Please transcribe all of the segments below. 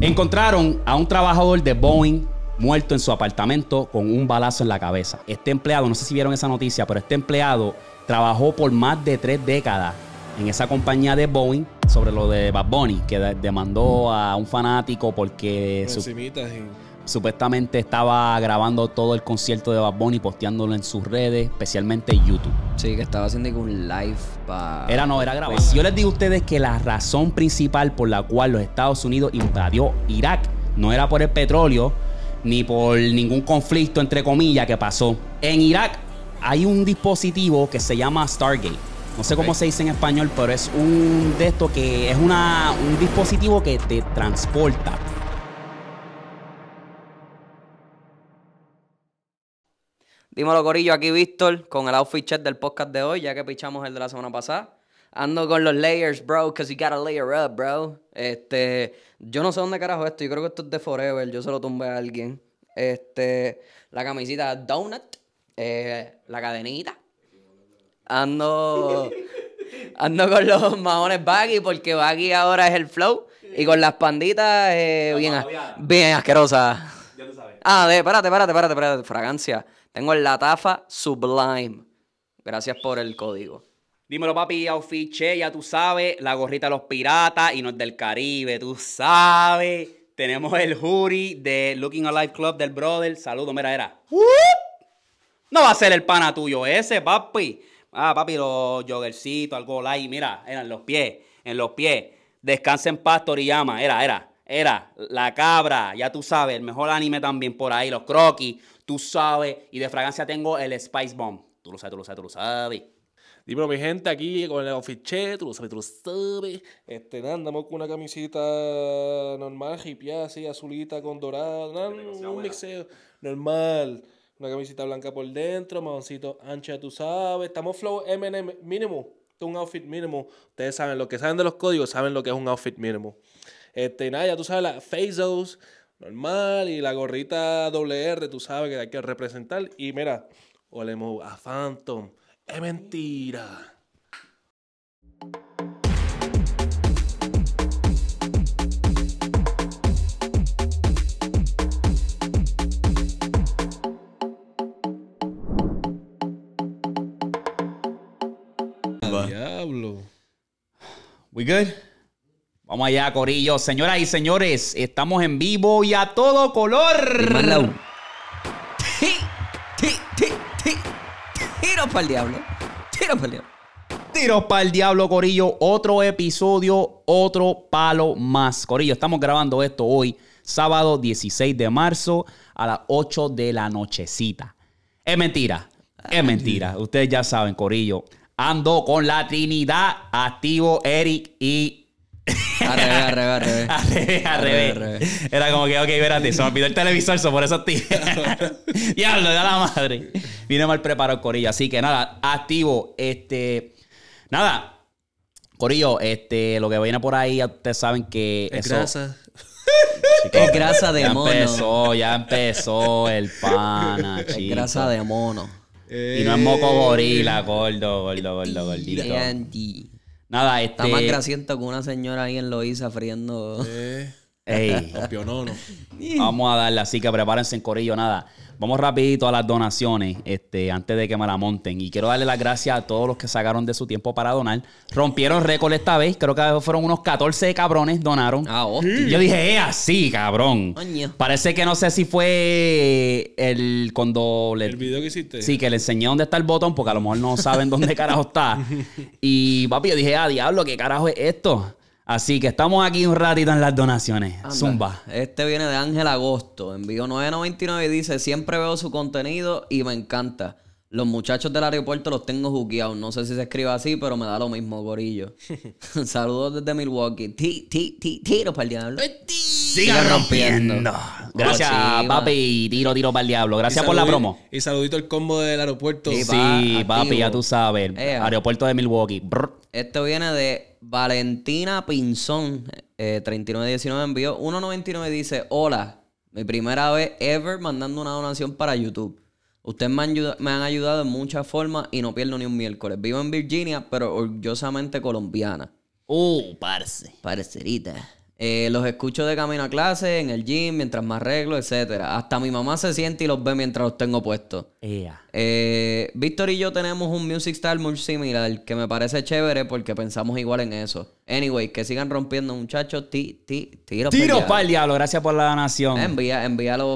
Encontraron a un trabajador de Boeing muerto en su apartamento con un balazo en la cabeza. Este empleado, no sé si vieron esa noticia, pero este empleado trabajó por más de tres décadas en esa compañía de Boeing sobre lo de Bad Bunny, que demandó a un fanático porque... Supuestamente estaba grabando todo el concierto de Bad Bunny, posteándolo en sus redes, especialmente YouTube. Sí, que estaba haciendo un live para. Era no, era grabado. yo les digo a ustedes que la razón principal por la cual los Estados Unidos invadió Irak no era por el petróleo ni por ningún conflicto, entre comillas, que pasó. En Irak hay un dispositivo que se llama Stargate. No sé cómo se dice en español, pero es un de que es una, un dispositivo que te transporta Dímelo, Corillo, aquí Víctor con el outfit chat del podcast de hoy, ya que pichamos el de la semana pasada. Ando con los layers, bro, because you gotta layer up, bro. Este, yo no sé dónde carajo esto, yo creo que esto es de Forever, yo se lo tumbé a alguien. Este, la camisita Donut, eh, la cadenita. Ando, ando con los maones Baggy, porque Baggy ahora es el flow. Y con las panditas, eh, bien, bien asquerosas. Ya Ah, de, espérate, espérate, espérate, fragancia. Tengo la tafa Sublime. Gracias por el código. Dímelo, papi, outfit, ya tú sabes, la gorrita de los piratas y no es del Caribe, tú sabes. Tenemos el jury de Looking Alive Club del brother. Saludos, mira, era. No va a ser el pana tuyo ese, papi. Ah, papi, los yogercitos, algo light, mira, eran los pies, en los pies. Descansen pastor y llama. era, era, era, la cabra, ya tú sabes, el mejor anime también por ahí, los croquis, Tú sabes. Y de fragancia tengo el Spice Bomb. Tú lo sabes, tú lo sabes, tú lo sabes. Dímelo, mi gente, aquí con el outfit tú lo sabes, tú lo sabes. Este, nada, andamos con una camisita normal, hippie, así, azulita con dorada. un mixeo normal. Una camisita blanca por dentro, maoncito ancha, tú sabes. Estamos flow M&M mínimo. es Un outfit mínimo. Ustedes saben, los que saben de los códigos saben lo que es un outfit mínimo. Este, nada, ya tú sabes, la Fazos normal y la gorrita WR, tú sabes que hay que representar. Y mira, olemos a Phantom. Es mentira. Diablo. We good? Vamos allá, Corillo. Señoras y señores, estamos en vivo y a todo color. Tiros para el diablo. Tiro para el diablo. Tiros para el diablo, Corillo. Otro episodio, otro palo más. Corillo, estamos grabando esto hoy, sábado 16 de marzo, a las 8 de la nochecita. Es mentira. Es mentira. Ustedes ya saben, Corillo. Ando con la Trinidad, activo Eric y al revés, al revés. Al Era como que, ok, espérate, se me olvidó el televisor, so por eso tío. Diablo, da la madre. vino mal preparado, Corillo. Así que nada, activo. Este. Nada. Corillo, este, lo que viene por ahí, ustedes saben que. Es grasa. es grasa de mono. Ya empezó, ya empezó el pana, chico. Es grasa de mono. Y no es moco gorila, gordo, eh. gordo, gordo, gordito. Nada, Está más este grasiento que una señora ahí en Loiza friendo. Ey. Vamos a darle, así que prepárense en corillo, nada. Vamos rapidito a las donaciones, este, antes de que me la monten. Y quiero darle las gracias a todos los que sacaron de su tiempo para donar. Rompieron récord esta vez. Creo que fueron unos 14 cabrones donaron. Ah, hostia. Yo dije, eh, así, cabrón. Parece que no sé si fue el cuando le, El video que hiciste. Sí, que le enseñé dónde está el botón, porque a lo mejor no saben dónde carajo está. Y papi, yo dije, ah, diablo, ¿qué carajo es esto? Así que estamos aquí un ratito en las donaciones. Zumba. Este viene de Ángel Agosto. Envío 999 y dice: Siempre veo su contenido y me encanta. Los muchachos del aeropuerto los tengo jugueados. No sé si se escriba así, pero me da lo mismo, gorillo. Saludos desde Milwaukee. Tiro para el diablo. Sigue rompiendo. Gracias, papi. Tiro, tiro para el diablo. Gracias por la promo. Y saludito el combo del aeropuerto. Sí, papi, ya tú sabes. aeropuerto de Milwaukee. Esto viene de Valentina Pinzón. 3919 eh, envió 199 dice, hola, mi primera vez ever mandando una donación para YouTube. Ustedes me han, ayudado, me han ayudado en muchas formas y no pierdo ni un miércoles. Vivo en Virginia, pero orgullosamente colombiana. Uh, parce. Parcerita. Eh, los escucho de camino a clase, en el gym, mientras me arreglo, etcétera. Hasta mi mamá se siente y los ve mientras los tengo puestos. Eh, Víctor y yo tenemos un music style muy similar que me parece chévere porque pensamos igual en eso. Anyway, que sigan rompiendo, muchachos. Ti, ti, tiro tiro para el diablo. Gracias por la donación. Eh, envía,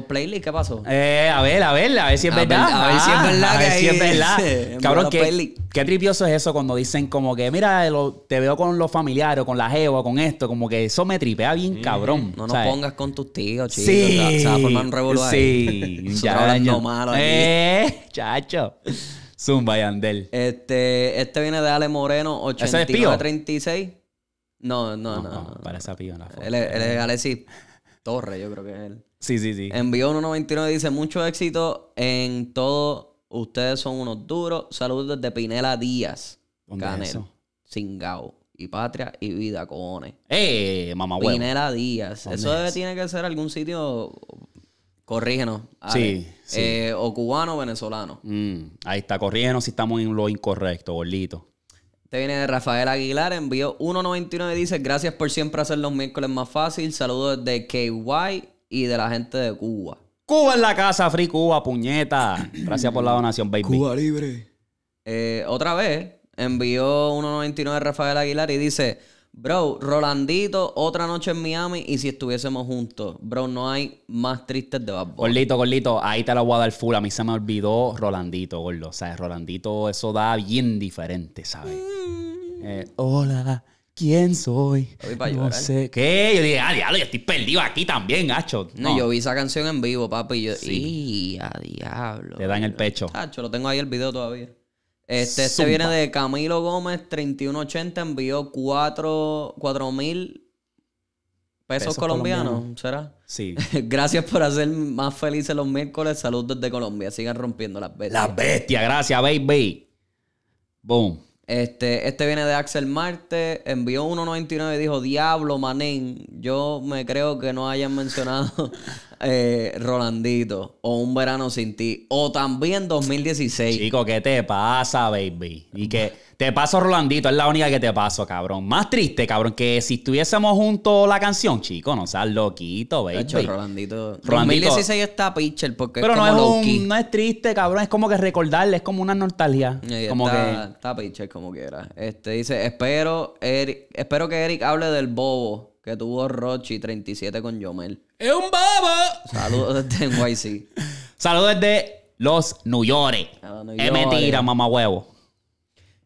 Playlist los ¿Qué pasó? a ver, a ver, a ver si es verdad. a ver si es ah, verdad. a ver si es verdad. Cabrón, que Qué tripioso es eso cuando dicen como que, mira, te veo con los familiares, o con la jeva, con esto, como que eso me tripea bien cabrón. No nos pongas con tus tíos, chicos. Sí. O sea, se formar un sí. ahí. hablando malo. Eh, chacho. Zumba Andel. Este, este viene de Ale Moreno, 8936. no, no, no, no, Para esa pío Él, es, Alexis Torre, yo creo que es él. Sí, sí, sí. Envió 199 dice: Mucho éxito en todo Ustedes son unos duros. Saludos desde Pinela Díaz. Canel, Singao. Y patria y vida, cojones. ¡Eh, mamá Pinela Díaz. Eso debe, tiene que ser algún sitio. Corrígenos. Sí. Eh, o cubano o venezolano. Mm, ahí está, corrígenos si estamos en lo incorrecto, bolito. Te viene de Rafael Aguilar, Envío 1.99 dice: Gracias por siempre hacer los miércoles más fácil. Saludos de KY y de la gente de Cuba. Cuba en la casa, Free Cuba, puñeta. Gracias por la donación, baby. Cuba libre. Eh, otra vez envió 1.99 Rafael Aguilar y dice: Bro, Rolandito, otra noche en Miami y si estuviésemos juntos. Bro, no hay más tristes de Bad Golito, Gordito, ahí te la voy a dar full. A mí se me olvidó Rolandito, gordo. O sea, Rolandito, eso da bien diferente, ¿sabes? Mm. Eh, hola, quién soy. No sé. ¿Qué? Yo dije, ah, diablo, yo estoy perdido aquí también, hacho. No. yo vi esa canción en vivo, papi. Y sí. a diablo! Te da en el pecho. Hacho, lo tengo ahí el video todavía. Este, este viene de Camilo Gómez, 3180, envió 4 mil pesos, colombianos, ¿será? Sí. gracias por hacer más felices los miércoles. Saludos desde Colombia. Sigan rompiendo las bestias. Las bestias, gracias, baby. Boom. Este, este viene de Axel Marte, envió 1.99 y dijo, diablo, manín, yo me creo que no hayan mencionado eh, Rolandito o Un Verano Sin Ti o también 2016. Chico, ¿qué te pasa, baby? Y que te paso Rolandito, es la única que te paso, cabrón. Más triste, cabrón, que si estuviésemos juntos la canción, chico, no seas loquito, baby. De hecho, Rolandito, 2016 está pitcher porque no, es no es triste, cabrón, es como que recordarle, es como una nostalgia. está, que... pitcher como quiera. Este dice, espero, espero que Eric hable del bobo que tuvo Rochi 37 con Yomel. ¡Es un baba! Saludos desde NYC. Saludos desde los New York. Es mentira, mamá huevo.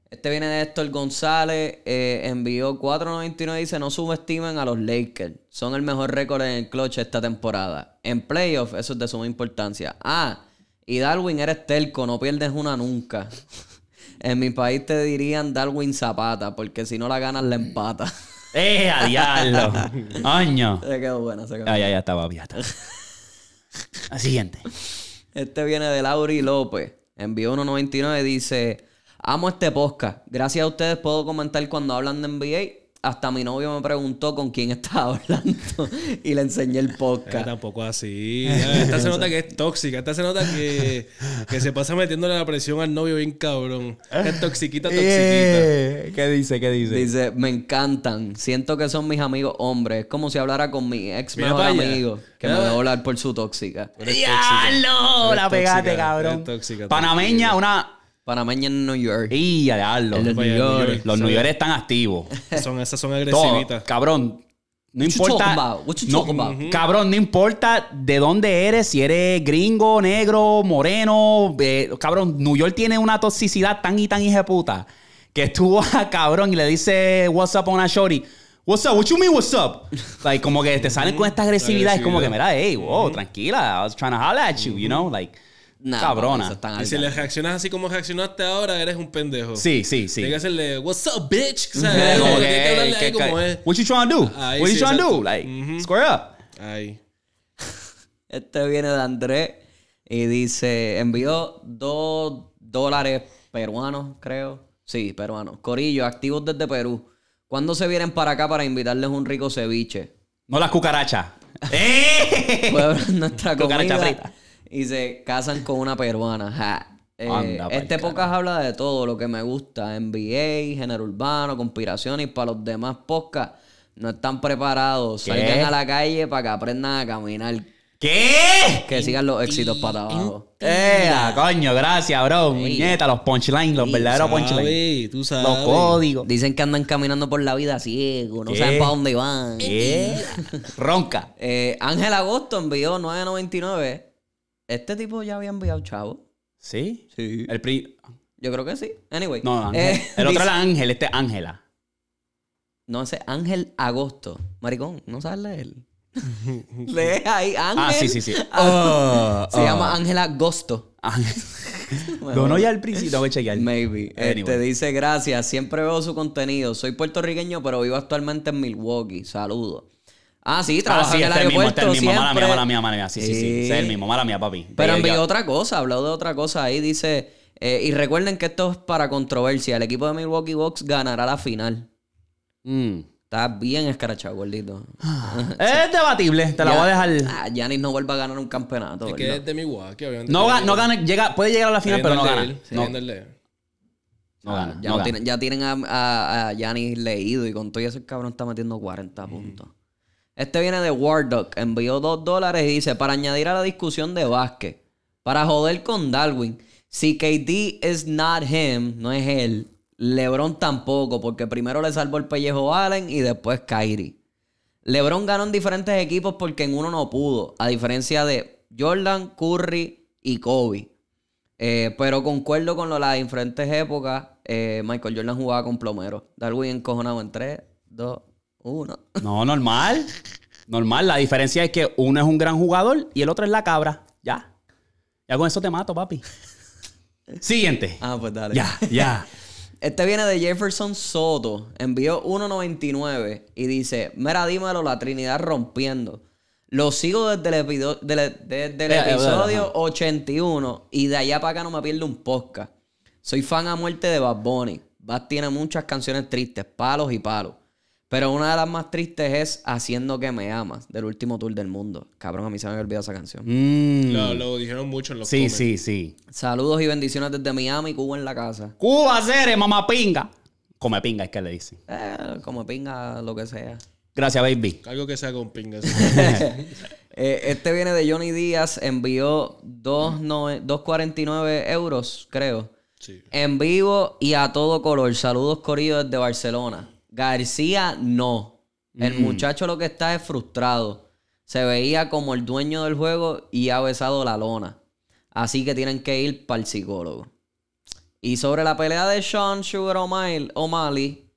Este viene de Héctor González. Eh, envió 4.99 y dice: No subestimen a los Lakers. Son el mejor récord en el clutch esta temporada. En playoff, eso es de suma importancia. Ah, y Darwin eres telco, no pierdes una nunca. en mi país te dirían Darwin Zapata, porque si no la ganas, la empata. ¡Eh, a diablo! ¡Año! Se quedó bueno, se quedó Ah, ya, ya La siguiente. Este viene de Lauri López. Envió 1.99 dice: Amo este podcast. Gracias a ustedes puedo comentar cuando hablan de NBA hasta mi novio me preguntó con quién estaba hablando y le enseñé el podcast. Eh, tampoco así. Esta se nota que es tóxica. Esta se nota que, se pasa metiéndole la presión al novio bien cabrón. Es toxiquita, eh, toxiquita. ¿Qué dice? ¿Qué dice? Dice, me encantan. Siento que son mis amigos hombres. Es como si hablara con mi ex mejor amigo que me voy a volar por su tóxica. ¡Diablo! La pegaste, cabrón. Panameña, una mañana en New York. Y a darlo. Los, New York. los New están activos. Son, esas son agresivitas. Todo, cabrón. No importa. No, cabrón, no importa de dónde eres, si eres gringo, negro, moreno. Eh, cabrón, New York tiene una toxicidad tan y tan puta que estuvo a cabrón y le dice What's up on a shorty. What's up? What you mean what's up? Like, como que te salen con esta agresividad. Es como que, mira, hey, wow, tranquila. I was trying to holler at you, you know? Like cabrona. y si le reaccionas así como reaccionaste ahora, eres un pendejo. Sí, sí, sí. Tienes que hacerle, what's up, bitch? O sea, que, como es. What you trying to do? What you trying to do? Like, square up. Ahí. este viene de Andrés y dice, envió dos dólares peruanos, creo. Sí, peruanos. Corillo, activos desde Perú. ¿Cuándo se vienen para acá para invitarles un rico ceviche? No las cucarachas. ¡Eh! nuestra y se casan con una peruana. Eh, este podcast habla de todo lo que me gusta: NBA, género urbano, conspiración. Y para los demás podcasts, no están preparados. Salgan a la calle para que aprendan a caminar. ¿Qué? Que sigan los éxitos para abajo. Eh, coño, gracias, bro. Ey. los punchlines, los verdaderos punchlines. Tú sabes. Los códigos. Dicen que andan caminando por la vida ciego, no saben para dónde van. ¿Qué? Ronca. Eh, Ángel Agosto envió 999 este tipo ya había enviado chavo. ¿Sí? Sí. El pri... Yo creo que sí. Anyway. No, eh, el otro era Ángel, este Ángela. No, sé. Ángel Agosto. Maricón, no sabes leer. Lees ahí ah, Ángel. Ah, sí, sí, sí. Oh, Se llama oh. Ángela Agosto. Donó ya el principio, voy a chequear. Maybe. Este anyway. Te dice gracias, siempre veo su contenido. Soy puertorriqueño, pero vivo actualmente en Milwaukee. Saludos. Ah, sí, ah, trabaja en este este el aeropuerto mismo, el mismo. Siempre. Mala mía, mala mala mía. Sí, sí, sí. sí. es el mismo, mala mía, papi. Pero envió otra cosa, habló de otra cosa ahí, dice... Eh, y recuerden que esto es para controversia. El equipo de Milwaukee Bucks ganará la final. Mm. Está bien escarachado, gordito. Ah. es debatible, te la voy a dejar. Yanis ah, no vuelva a ganar un campeonato. Es que es de Milwaukee, obviamente. No, gana, no gana, llega, puede llegar a la final, pero no gana. no. No ya, Tienen, a Yanis leído y con todo eso el cabrón está metiendo 40 mm. puntos. Este viene de Wardock. Envió dos dólares y dice: Para añadir a la discusión de Vázquez, para joder con Darwin, si KD is not him, no es él, LeBron tampoco, porque primero le salvó el pellejo a Allen y después Kyrie. LeBron ganó en diferentes equipos porque en uno no pudo, a diferencia de Jordan, Curry y Kobe. Eh, pero concuerdo con lo, las diferentes épocas. Eh, Michael Jordan jugaba con plomero. Darwin encojonado en 3, 2, uno. No, normal. Normal. La diferencia es que uno es un gran jugador y el otro es la cabra. Ya. Ya con eso te mato, papi. Siguiente. Ah, pues dale. Ya, ya. Este viene de Jefferson Soto. Envió 1.99 y dice: Mira, dímelo, la Trinidad rompiendo. Lo sigo desde el, episodio, e-, desde el eh, eh, episodio 81 y de allá para acá no me pierdo un podcast. Soy fan a muerte de Bad Bunny. Bad tiene muchas canciones tristes, palos y palos. Pero una de las más tristes es Haciendo que me amas, del último tour del mundo. Cabrón, a mí se me había esa canción. Mm. Lo, dijeron mucho en los Sí, sí, sí. Saludos y bendiciones desde Miami, Cuba en la casa. Cuba, Cere, mamá pinga. Come pinga es que le dicen. Eh, come pinga, lo que sea. Gracias, baby. Algo que sea con pingas. Eh, este viene de Johnny Díaz. Envió 2.49 euros, creo. Sí. En vivo y a todo color. Saludos, Corillo, desde Barcelona. García no. El mm. muchacho lo que está es frustrado. Se veía como el dueño del juego y ha besado la lona. Así que tienen que ir para el psicólogo. Y sobre la pelea de Sean Sugar O'Malley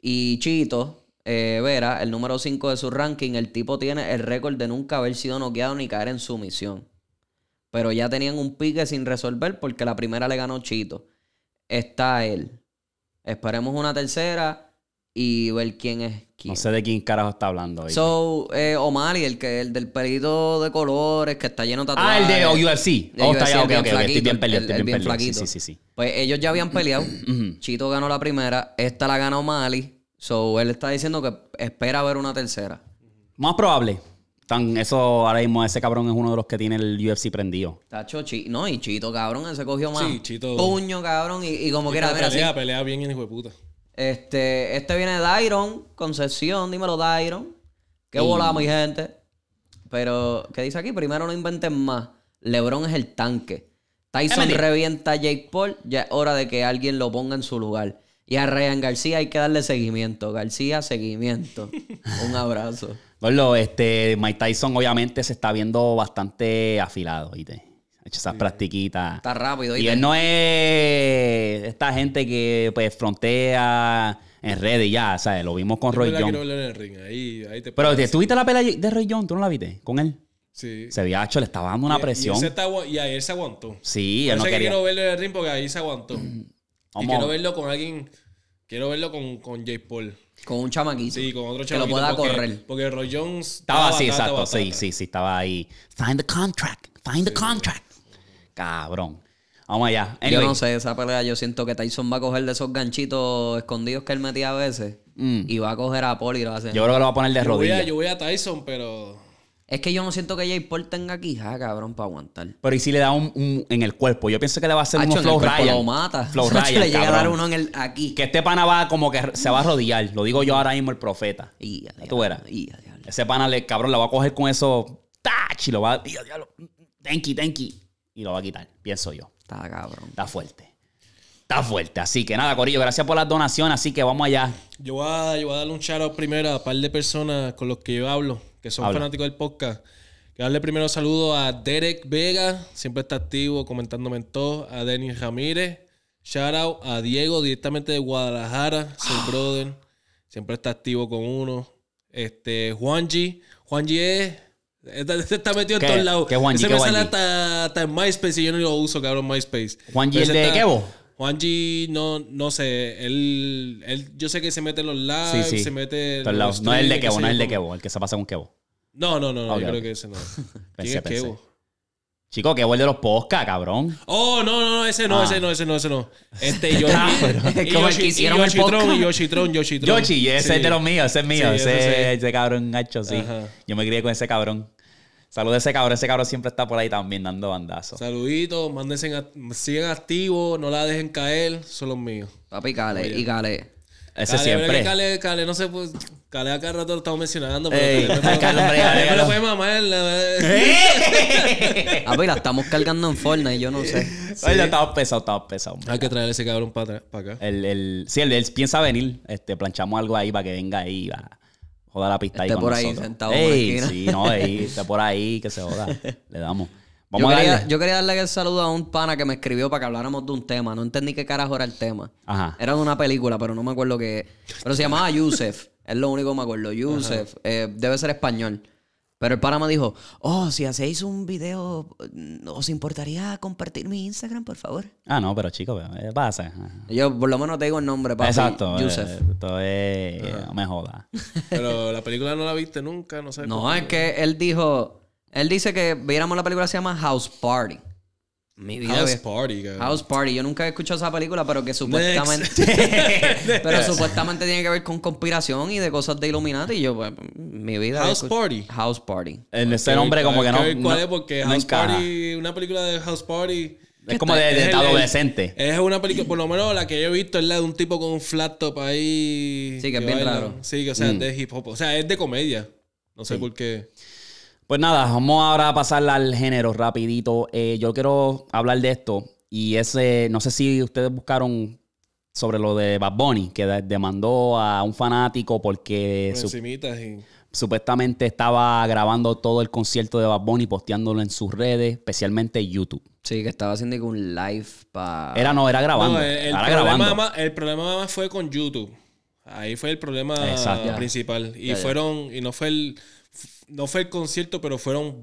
y Chito, eh, Vera, el número 5 de su ranking, el tipo tiene el récord de nunca haber sido noqueado ni caer en sumisión. Pero ya tenían un pique sin resolver porque la primera le ganó Chito. Está él. Esperemos una tercera y ver quién es quién. No sé de quién carajo está hablando ahí. So, eh, O'Malley, el, que, el del pelito de colores que está lleno de tatuajes. Ah, el de UFC. Oh, está flaquito, Pues ellos ya habían peleado. Chito ganó la primera, esta la ganó O'Malley. So, él está diciendo que espera ver una tercera. Más probable. Tan, eso ahora mismo, ese cabrón es uno de los que tiene el UFC prendido. está chochi. no, y Chito, cabrón, él se cogió más. Puño, cabrón, y, como quiera. Pelea, pelea, bien, hijo de puta. Este, este viene de Dairon, Concepción, dímelo Dairon. Qué volamos mi gente. Pero, ¿qué dice aquí? Primero no inventen más. Lebron es el tanque. Tyson revienta a Jake Paul. Ya es hora de que alguien lo ponga en su lugar. Y a Ryan García hay que darle seguimiento. García, seguimiento. Un abrazo. Bueno, este, Mike Tyson obviamente se está viendo bastante afilado, ¿viste? hecho esas practiquitas. Está rápido. Y, él no es esta gente que pues frontea en redes ya, o sea, Lo vimos con Roy Jones. Pero te tuviste la pelea de Roy Jones, ¿tú no la viste? Con él. Sí. Se había hecho, le estaba dando una presión. Y, ahí se aguantó. Sí, él no quería. Que quiero verlo en el ring porque ahí se aguantó. Mm. y quiero verlo con alguien. Quiero verlo con, j Paul. Con un chamaquito. Sí, con otro chamaquito. Que lo pueda correr. Porque Roy Jones. Estaba, así, exacto. Sí, sí, sí, estaba ahí. Find the contract. Find the contract cabrón. Vamos allá. Yo no sé, esa pelea yo siento que Tyson va a coger de esos ganchitos escondidos que él metía a veces mm. y va a coger a Paul y lo va a hacer. Yo creo que lo va a poner de yo rodillas. yo voy a Tyson, pero... Es que yo no siento que Jay Paul tenga quija, cabrón, para aguantar. Pero y si le da un, en el cuerpo. Yo pienso que le va a hacer un flow Ryan. Flow le llega a dar uno en el aquí. Que este pana va como que se va a rodillar. Lo digo yo ahora mismo el profeta. Y tú verás. Ese pana le, cabrón, la va a coger con eso. Tach y lo va a. Thank you, y lo va a quitar, pienso yo. Está cabrón. Está fuerte. Está fuerte. Así que nada, Corillo, gracias por las donaciones. Así que vamos allá. Yo voy a, yo darle un shout out primero a un par de personas con los que yo hablo, que son fanáticos del podcast. que darle primero saludo a Derek Vega, siempre está activo comentándome en todo. A Denis Ramírez. Shout out a Diego, directamente de Guadalajara, soy brother. Siempre está activo con uno. Este, Juan Juan Juan es se está metido en todos lados. Se me sale hasta, en MySpace y yo no lo uso, cabrón, MySpace. ¿Juanji es de Kevo? Juanji, no, no sé. Él, él, yo sé que se mete en los lives, se mete. En no es el de Kevo, no es el de Kevo, el que se pasa con Kevo. No, no, no, no yo creo que ese no. pensé, ¿Quién es pensé. Kevo? Chico, que vuelve los posca, cabrón. Oh, no, no, ese no, ah. ese no, ese no, ese no. Este yo. Como hicieron Yoshi Tron, Yoshi Yoshi ese es de los míos, ese es mío. Ese ese, ese, cabrón gacho, sí. Yo me crié con ese cabrón. Saludos a ese cabrón. Ese cabrón siempre está por ahí también dando bandazos. Saluditos, mándense, sigan activos, no la dejen caer. Son los míos. Papi, cale, y cale. Ese cale, siempre. Cale, cale, no sé, pues. Cale acá rato lo estamos mencionando. Pero Ey, la estamos cargando en Fortnite, yo no sé. Sí. Oye, estaba pesado, estaba pesado. Hay que traer ese cabrón para, para acá. El, el, sí, él, él, piensa venir. Este, planchamos algo ahí para que venga ahí joda la pista ahí con por ahí sentado sí, no, ahí. esté por ahí, que se joda. Le damos. yo, Quería, darle el saludo a un pana que me escribió para que habláramos de un tema. No entendí qué carajo era el tema. Ajá. Era de una película, pero no me acuerdo qué. Pero se llamaba Yusef. es lo único que me acuerdo. Yusef. Eh, debe ser español. Pero el pana dijo, oh, si hacéis un video, ¿os importaría compartir mi Instagram, por favor? Ah, no, pero chicos, eh, pasa. Yo por lo menos te digo el nombre, para Exacto. Eh, es... No me jodas. Pero la película no la viste nunca, no sé. No, es que él dijo... Él dice que viéramos la película se llama House Party. Mi vida House Party, House Party. Yo nunca he escuchado esa película, pero que supuestamente. pero supuestamente tiene que ver con conspiración y de cosas de Illuminati. Y yo, pues, mi vida. House Party. House Party. En ese nombre, como que no. ¿Cuál es? Porque House Party, una película de House Party. Es como de, de adolescente. Es una película, por lo menos la que yo he visto, es la de un tipo con un flat top ahí. Sí, que, es bien raro. Sí, que, o sea, mm. de hip hop. O sea, es de comedia. No sé por qué. Pues nada, vamos ahora a pasar al género rapidito. Eh, yo quiero hablar de esto y ese, no sé si ustedes buscaron sobre lo de Bad Bunny, que demandó a un fanático porque supuestamente estaba grabando todo el concierto de Bad Bunny, posteándolo en sus redes, especialmente YouTube. Sí, que estaba haciendo un live para... Era no, era grabando. No, el, problema Más, fue con YouTube. Ahí fue el problema principal. Y fueron, y no fue el no fue el concierto, pero fueron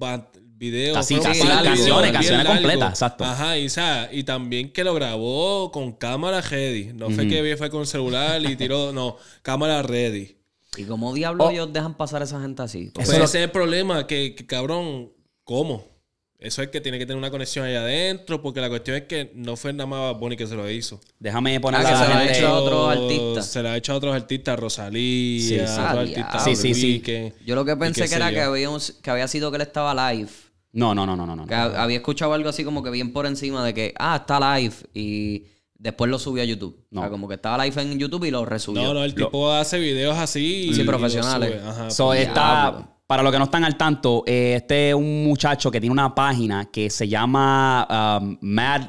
videos. canciones, completas, exacto. Ajá, y, y también que lo grabó con cámara ready. No sé qué fue que fue con celular y tiró, no, cámara ready. ¿Y cómo diablos oh. ellos dejan pasar a esa gente así? Pues ese es el problema, que, que cabrón, ¿cómo? Eso es que tiene que tener una conexión allá adentro, porque la cuestión es que no fue nada más Bad que se lo hizo. Déjame poner ah, que se lo ha hecho a otros artistas. Se lo ha hecho a otros artistas, Rosalía, sí, otros ah, artistas. Sí, sí, sí. Yo lo que pensé que era que había, sido que él estaba live. No, no, no, no, no. había escuchado algo así como que bien por encima de que, ah, está live y después lo subió a YouTube. No. O sea, como que estaba live en YouTube y lo resubió. No, no, el tipo hace videos así. Sí, profesionales. Ajá, so, pues, está para los que no están al tanto, eh, este es un muchacho que tiene una página que se llama um, Mad,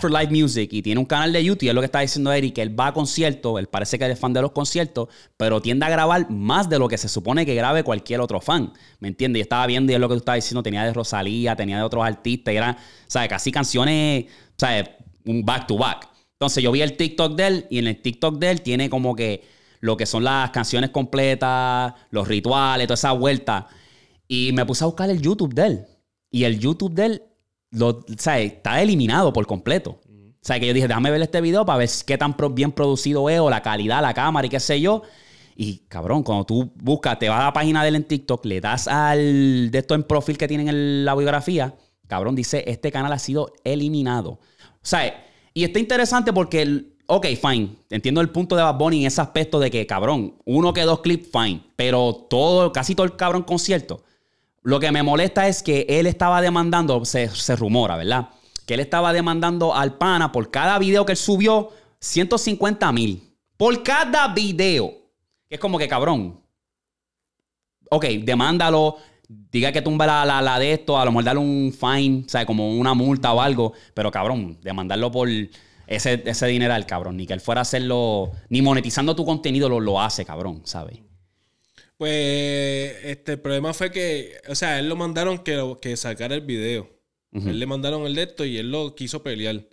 for Live Music y tiene un canal de YouTube. Y es lo que está diciendo Eric, que él va a conciertos, él parece que es fan de los conciertos, pero tiende a grabar más de lo que se supone que grabe cualquier otro fan. ¿Me entiendes? Y estaba viendo y es lo que tú estás diciendo, tenía de Rosalía, tenía de otros artistas, y eran, ¿sabes? Casi canciones, ¿sabes? Un back to back. Entonces yo vi el TikTok de él y en el TikTok de él tiene como que lo que son las canciones completas, los rituales, toda esa vuelta. Y me puse a buscar el YouTube de él. Y el YouTube de él lo, o está eliminado por completo. O sea, que yo dije, déjame ver este video para ver qué tan bien producido es o la calidad, la cámara y qué sé yo. Y cabrón, cuando tú buscas, te vas a la página de él en TikTok, le das al de esto en profil que tienen en la biografía, cabrón, dice, este canal ha sido eliminado. O sea, y está interesante porque ok, fine. Entiendo el punto de Bad Bunny en ese aspecto de que, cabrón, uno que dos clips, fine. Pero todo, casi todo el cabrón concierto. Lo que me molesta es que él estaba demandando, se, rumora, ¿verdad? Que él estaba demandando al pana por cada video que él subió, 150 mil. Por cada video. Que es como que, cabrón. Ok, demándalo. Diga que tumba la, la, la de esto, a lo mejor darle un fine, o sea, como una multa o algo, pero cabrón, demandarlo por ese, ese al cabrón. Ni que él fuera a hacerlo, ni monetizando tu contenido lo, lo hace, cabrón, ¿sabes? Pues este, problema fue que, o sea, él lo mandaron que, que sacara el video. Él le mandaron el de esto y él lo quiso pelear.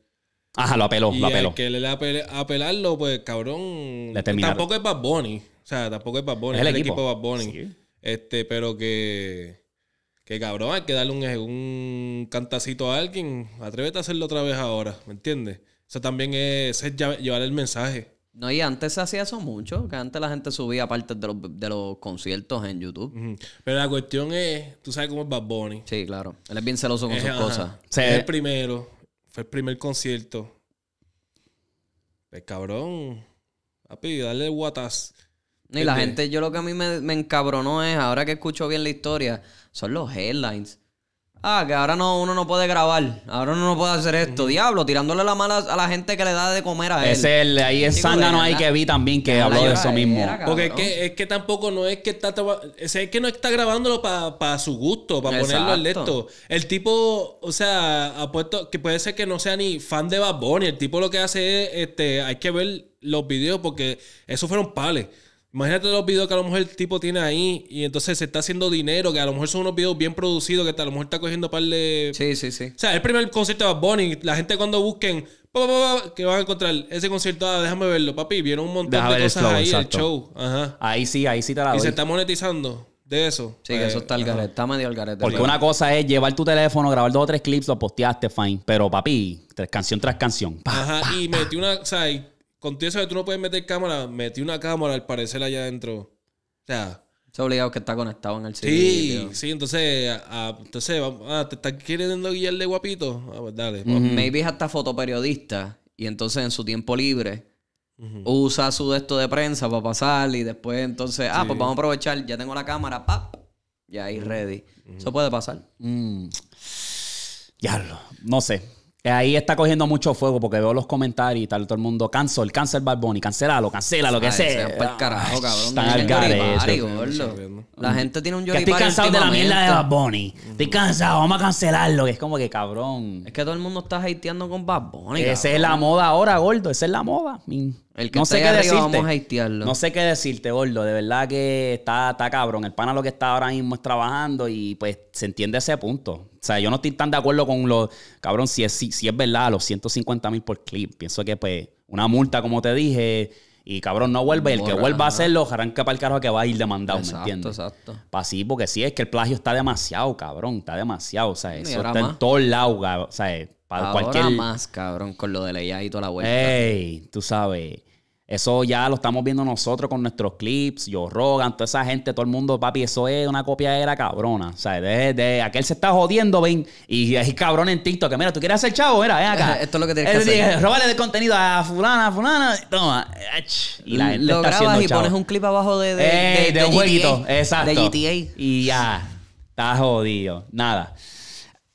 Ajá, lo apeló, lo apeló. que le apelarlo, pues cabrón. tampoco es Bad Bunny. O sea, tampoco es Bad Bunny. Es el, equipo. equipo. Bad Este, pero que. Que cabrón, hay que darle un, un cantacito a alguien. Atrévete a hacerlo otra vez ahora, ¿me entiendes? O sea, también es, llevar el mensaje. No, y antes se hacía eso mucho, que antes la gente subía partes de los, conciertos en YouTube. Pero la cuestión es, tú sabes cómo es Bad Bunny. Sí, claro. Él es bien celoso con sus cosas. Fue el primero, fue el primer concierto. El cabrón, papi, dale guatas. Y la gente, yo lo que a mí me, me encabronó es, ahora que escucho bien la historia, son los headlines. Ah, que ahora no, uno no puede grabar, ahora uno no puede hacer esto. Diablo, tirándole la mala a la gente que le da de comer a él. Ese, el, ahí es no hay que vi también que habló de eso mismo. Porque es que, tampoco no es que está es que no está grabándolo para su gusto, para ponerlo en esto. El tipo, o sea, apuesto que puede ser que no sea ni fan de Bad Bunny. El tipo lo que hace es, este, hay que ver los videos porque esos fueron pales. Imagínate los videos que a lo mejor el tipo tiene ahí y entonces se está haciendo dinero, que a lo mejor son unos videos bien producidos, que a lo mejor está cogiendo un par de. Sí, sí, sí. O sea, el primer concierto de Bad la gente cuando busquen, que van a encontrar ese concierto, ah, déjame verlo, papi, vieron un montón de cosas ahí, el show. Ajá. Ahí sí, ahí sí te la doy. Y se está monetizando de eso. Sí, que eso está el garete, está medio al garete. Porque una cosa es llevar tu teléfono, grabar dos o tres clips, lo posteaste, fine. Pero papi, canción tras canción. ajá, y metí una, o Contigo eso tú no puedes meter cámara, metí una cámara al parecer allá adentro. O sea. está obligado que está conectado en el sitio. Sí, sí, entonces, a, ah, ah, entonces ah, ¿te están queriendo guiar de guapito? Ah, pues dale. Maybe es hasta fotoperiodista y entonces en su tiempo libre usa su de esto de prensa para pasar y después entonces, ah, pues vamos a aprovechar, ya tengo la cámara, pap, ya ahí ready. Eso puede pasar. Mm. Ya, no sé. Ahí está cogiendo mucho fuego porque veo los comentarios y tal, todo el mundo, cancel, cancel Bad Bunny, cancelalo, cancela lo que sea. Para cabrón. La gente tiene un yo Estoy cansado de la mierda de Bad Bunny. Estoy mm. cansado, vamos a cancelarlo. Que es como que cabrón. Es que todo el mundo está hateando con Bad Bunny. Esa es la moda ahora, gordo. Esa es la moda no sé qué decirte. Vamos No sé qué decirte, gordo. De verdad que está, está cabrón. El pana lo que está ahora mismo es trabajando y pues se entiende ese punto. O sea, yo no estoy tan de acuerdo con los. Cabrón, si es, si, si es verdad, los 150 mil por clip. Pienso que, pues, una multa, como te dije. Y cabrón, no vuelve. El que vuelva a hacerlo, que para el carro que va a ir demandado, ¿me entiendes? Exacto. Para sí, porque sí, es que el plagio está demasiado, cabrón. Está demasiado. O sea, eso está todo en lado, cabrón. O sea, para Ahora cualquier. más, cabrón, con lo de la IA y toda la vuelta. Ey, tú sabes. Eso ya lo estamos viendo nosotros con nuestros clips, yo Rogan, toda esa gente, todo el mundo, papi, eso es una copia de la cabrona. O sea, de, aquel se está jodiendo, ven, y es cabrón en TikTok, que mira, tú quieres hacer chavo, mira, ven acá. Esto es lo que tienes es, que hacer. Róbale de contenido a fulana, fulana, toma. Y la lo grabas y pones un clip abajo de, de, eh, un jueguito, exacto. De GTA. Y ya, está jodido. Nada.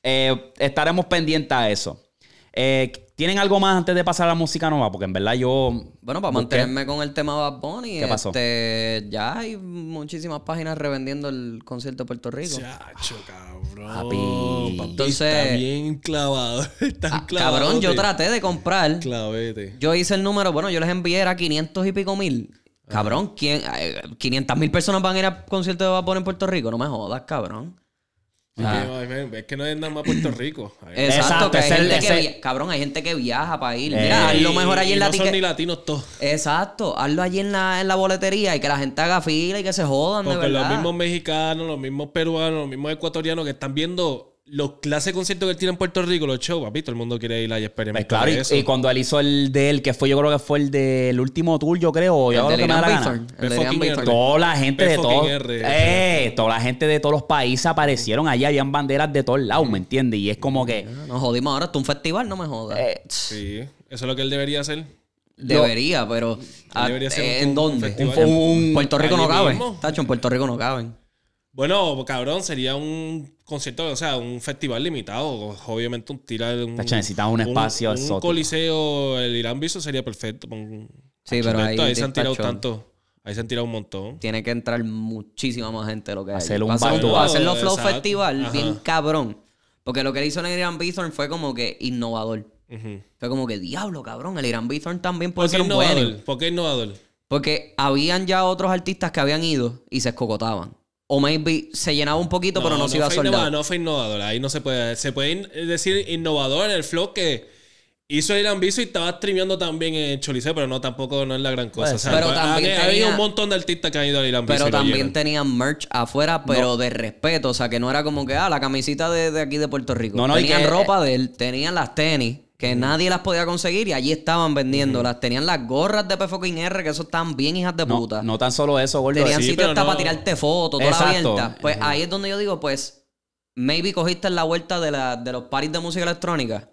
Eh, estaremos pendientes a eso. Eh, ¿Tienen algo más antes de pasar a la música nueva? Porque en verdad yo. Bueno, para mantenerme con el tema Bad Bunny. ¿Qué este, ya hay muchísimas páginas revendiendo el concierto de Puerto Rico. Chacho, cabrón. Papi. Entonces. Está bien clavado. Están ah, Cabrón, yo traté de comprar. Clavete. Yo hice el número, bueno, yo les envié, era 500 y pico mil. Cabrón, ¿quién, 500 eh, mil personas van a ir al concierto de Bad en Puerto Rico. No me jodas, cabrón. Es que no es nada más Puerto Rico. Exacto, que, hay que cabrón, hay gente que viaja para ir. Eh. Mira, hazlo mejor allí en la no son ni latinos todos. Exacto, hazlo allí en la, en la boletería y que la gente haga fila y que se jodan, Porque los mismos mexicanos, los mismos peruanos, los mismos ecuatorianos que están viendo los clases de conciertos que él tiene en Puerto Rico, los shows, papi, todo el mundo quiere ir a experimentar pues Y, cuando él hizo el de él, que fue, yo creo que fue el del último tour, yo creo, yo creo que me la Toda la gente de todos. Eh, toda la gente de todos los países aparecieron allá, habían banderas de todos lados, ¿me mm. entiendes? Y es como que. Nos jodimos ahora, es un festival, no me jodas. Eh, sí, eso es lo que él debería hacer. Debería, pero. Ah, ¿En dónde? Un, Puerto Rico no cabe. Tacho, en Puerto Rico no caben. Bueno, cabrón, sería un concierto, o sea, un festival limitado. Obviamente, un tirar. Un, un espacio Un, un coliseo, el Irán Bison sería perfecto. sí, pero ahí, se han tirado tanto. Ahí se han tirado un montón. Tiene que entrar muchísima más gente lo que hacer hacer un Flow Festival, bien cabrón. Porque lo que le hizo el Irán Bison fue como que innovador. Fue como que, diablo, cabrón, el Irán Bison también puede ser un buen. ¿Por qué innovador? Porque habían ya otros artistas que habían ido y se escocotaban o maybe se llenaba un poquito, pero no, se iba a soldar. No, no fue innovador, ahí no se puede. Se puede decir innovador en el flow que hizo el ambiso y estaba streameando también en Cholise, pero no, tampoco no es la gran cosa. o sea, pero también ha, un montón de artistas que han ido a Irán Pero también tenían merch afuera, pero de respeto. O sea, que no era como que, ah, la camisita de, aquí de Puerto Rico. No, no, tenían ropa eh, de él, tenían las tenis que nadie las podía conseguir y allí estaban vendiéndolas. Tenían las gorras de P R, que eso están bien hijas de puta. No, tan solo eso, gordo. Tenían sitio hasta para tirarte fotos, toda la abierta. Pues ahí es donde yo digo, pues, maybe cogiste la vuelta de, de los paris de música electrónica,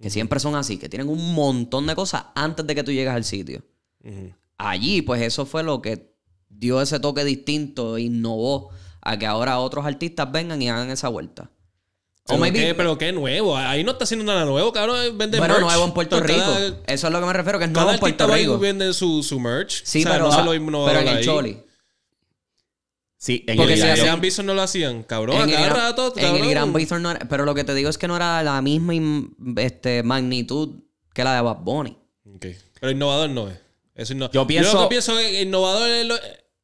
que siempre son así, que tienen un montón de cosas antes de que tú llegas al sitio. Allí, pues, eso fue lo que dio ese toque distinto, e innovó a que ahora otros artistas vengan y hagan esa vuelta. Pero, maybe, qué, pero qué nuevo. Ahí no está haciendo nada nuevo, cabrón. Vende bueno, merch. nuevo en Puerto Rico. Eso es lo que me refiero, que es nuevo en Puerto Rico. vende su, su merch. Sí, pero, no, ah, lo pero en el Choli. Sí, en Porque el si hacían Bison no lo hacían, cabrón. En cada el, rato, Gran Bison no Pero lo que te digo es que no era la misma este, magnitud que la de Bad Bunny. Okay. Pero innovador no es. Eso no. Yo pienso. Yo que pienso que innovador es. Lo,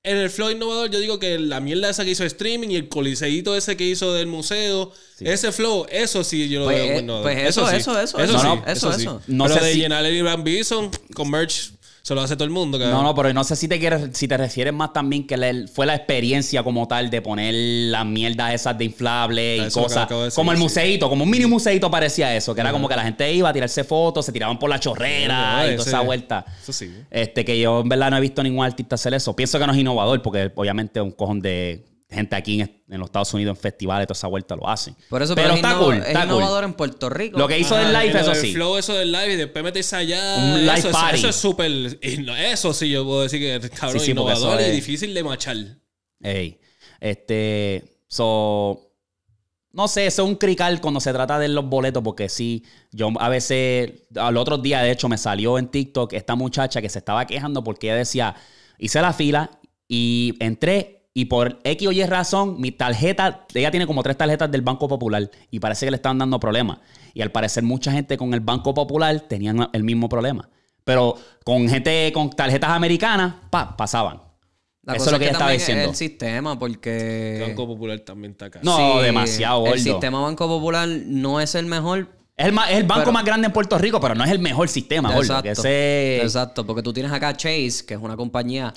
en el flow innovador, yo digo que la mierda esa que hizo streaming y el coliseíto ese que hizo del museo, ese flow, eso sí yo lo pues, veo eh, innovador. Pues eso, eso, eso, eso, eso, sí, eso, eso, No, Pero de llenar el Irán Bison con merch se lo hace todo el mundo. Que... No, no, pero no sé si te quieres, si te refieres más también que fue la experiencia como tal de poner las mierdas esas de inflables y cosas. como el museito, como un mini museito parecía eso, que era como que la gente iba a tirarse fotos, se tiraban por la chorrera y toda esa vuelta. Eso sí. Este, que yo en verdad no he visto ningún artista hacer eso. Pienso que no es innovador, porque obviamente es un cojón de gente aquí en, los Estados Unidos en festivales, toda esa vuelta lo hacen. Por eso, pero, está, cool, es está innovador en Puerto Rico. Lo que hizo del live, eso sí. El flow, eso del live, y después metes allá. Un live eso, Eso, es súper. Eso sí, yo puedo decir que cabrón, innovador y difícil de machar. Ey. Este. So. No sé, eso es un crical cuando se trata de los boletos, porque sí, yo a veces, al otro día, de hecho, me salió en TikTok esta muchacha que se estaba quejando porque ella decía, hice la fila y entré y por X o Y razón, mi tarjeta, ella tiene como tres tarjetas del Banco Popular y parece que le están dando problemas. Y al parecer mucha gente con el Banco Popular tenían el mismo problema. Pero con gente con tarjetas americanas, pa, pasaban. Eso es lo que, ella estaba diciendo. el sistema, porque. Banco Popular también está acá. No, demasiado gordo. El sistema Banco Popular no es el mejor. Es el, es el banco más grande en Puerto Rico, pero no es el mejor sistema, gordo. Exacto, exacto, porque tú tienes acá Chase, que es una compañía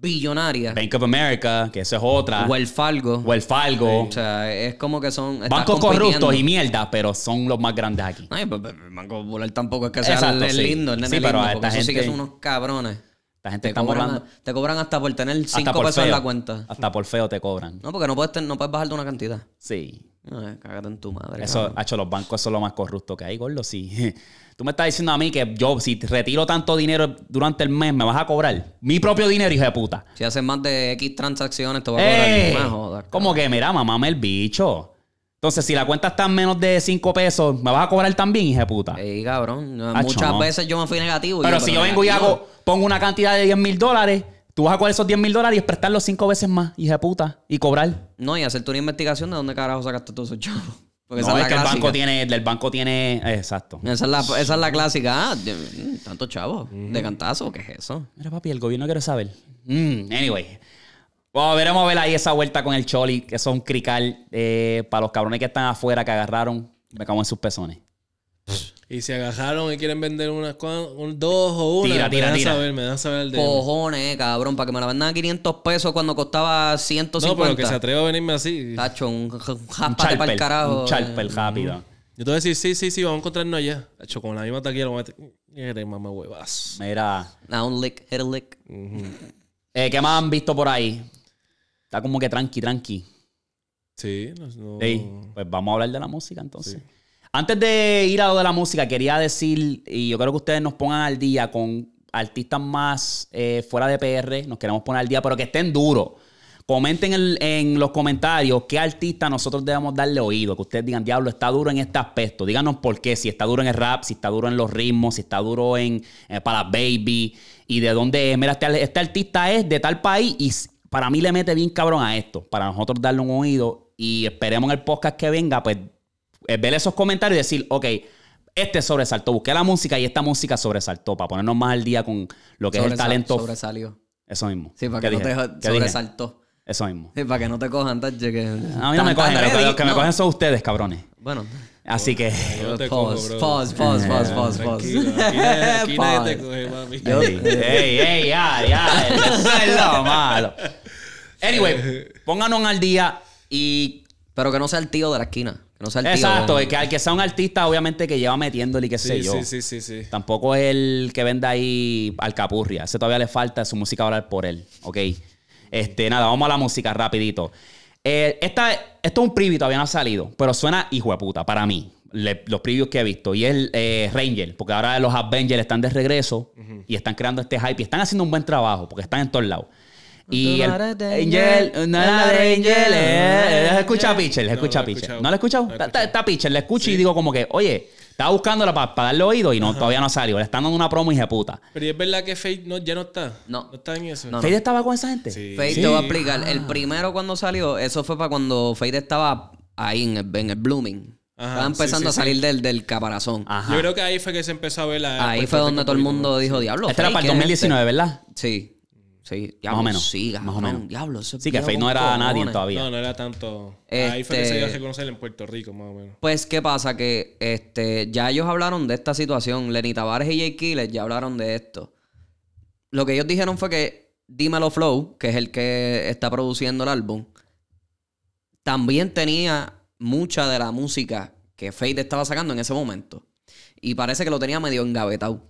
billonarias. Bank of America, que eso es otra. el Fargo O sea, es como que son. Bancos corruptos y mierda, pero son los más grandes aquí. Ay, pero, pues, pues, el Banco Popular tampoco es que sea el, lindo, el nene sí, pero lindo, a esta gente... sí que son unos cabrones. La gente te, está cobran, te cobran hasta por tener 5 pesos en la cuenta. Hasta por feo te cobran. No, porque no puedes, no puedes bajar de una cantidad. Sí. cágate en tu madre. Eso, ha hecho los bancos Eso es lo más corrupto que hay, gordo. Sí. Tú me estás diciendo a mí que yo, si retiro tanto dinero durante el mes, me vas a cobrar mi propio dinero, hijo de puta. Si haces más de X transacciones, te eh, vas a cobrar más. Joder, como que, mira, mamame el bicho. Entonces, si la cuenta está en menos de 5 pesos, ¿me vas a cobrar también, hija de puta? Ey, cabrón. Ah, muchas veces yo me fui negativo. Pero si yo vengo y hago, pongo una cantidad de 10 mil dólares, tú vas a cobrar esos 10 mil dólares y prestarlos 5 veces más, hija de puta, y cobrar. No, y hacerte una investigación de dónde carajo sacaste todo esos chavos. Porque no, es, que el banco tiene, banco tiene, eh, exacto. Esa es la, clásica. Ah, mm, tanto chavo, de cantazo, ¿qué es eso? Mira, papi, el gobierno quiere saber. Mm, anyway. Bueno, a ver ahí esa vuelta con el Choli, que son crical eh, para los cabrones que están afuera que agarraron, me cago en sus pezones. Y se agajaron y quieren vender unas dos o una. Tira, tira, me tira. saber, me dan saber el Cojones, eh, cabrón, para que me la vendan a 500 pesos cuando costaba 150. No, pero que se atreva a venirme así. Tacho, un, un para el carajo. Un charpel eh. rápido. Yo te voy a decir, sí, sí, sí, vamos a encontrarnos allá. Tacho, con la misma taquilla lo vamos a Eres mamá huevas. Mira. un lick, hit lick. Eh, ¿Qué más han visto por ahí? Está como que tranqui, tranqui. Sí, pues vamos a hablar de la música entonces. Antes de ir a lo de la música, quería decir, y yo creo que ustedes nos pongan al día con artistas más eh, fuera de PR, nos queremos poner al día, pero que estén duros. Comenten en, los comentarios qué artista nosotros debemos darle oído. Que ustedes digan, diablo, está duro en este aspecto. Díganos por qué. Si está duro en el rap, si está duro en los ritmos, si está duro en eh, para baby y de dónde es. Mira, este, este artista es de tal país y para mí le mete bien cabrón a esto. Para nosotros darle un oído y esperemos en el podcast que venga, pues eh, ver esos comentarios y decir, ok, este sobresaltó, busqué la música y esta música sobresaltó, para ponernos más al día con lo que es el talento. Sobresalió. Eso mismo. Sí, para que no te sobresaltó. Eso mismo. Sí, para que no te cojan, tache, que... A mí no me cogen, los que, me cogen son ustedes, cabrones. Bueno. Así que. pause pause, pause, pause, pause, pause, pause, nadie te coge, mami. ey, ey, ya, ya. Eso es lo malo. Anyway, pónganos al día y. Pero que no sea el tío de la esquina. Exacto, el que, al que sea un artista, obviamente, que lleva metiéndole y que sé yo. Sí, sí, sí, Tampoco es el que venda ahí al capurria. Ese todavía le falta su música hablar por él. Ok. Este, nada, vamos a la música rapidito. Eh, esto es un preview, todavía no ha salido, pero suena hijo de puta para mí. los previews que he visto. Y es eh, Ranger, porque ahora los Avengers están de regreso y están creando este hype y están haciendo un buen trabajo porque están en todos lados. Y el, Angel, no la de Angel. Escucha a Pitcher, escucha a Pitcher. ¿No la he Está Pitcher, Le escucho y digo como que, oye, estaba buscándola para darle oído y no, todavía no salió. Le están dando una promo y se puta. Pero es verdad que Fate ya no está. No. No está en eso. No, estaba con esa gente? Sí. Fade te voy a explicar. El ah. primero cuando salió, eso fue para cuando Fate estaba ahí en el, Blooming. Ajá, estaba empezando a salir del, del caparazón. Ajá. Yo creo que ahí fue que se empezó a ver la. Ahí pues, fue este donde todo el mundo dijo: Diablo. Este era para el 2019, este? ¿verdad? Sí. Sí, más o menos. Sí, más o menos. sí, que Faith no era nadie todavía. No, no era tanto. Este, Ahí fue que este se dio a reconocer en Puerto Rico, más o menos. Pues, ¿qué pasa? Que este, ya ellos hablaron de esta situación. Lenny Tavares y Jay Killer ya hablaron de esto. Lo que ellos dijeron fue que Dímelo Flow, que es el que está produciendo el álbum, también tenía mucha de la música que Faith estaba sacando en ese momento. Y parece que lo tenía medio engavetado.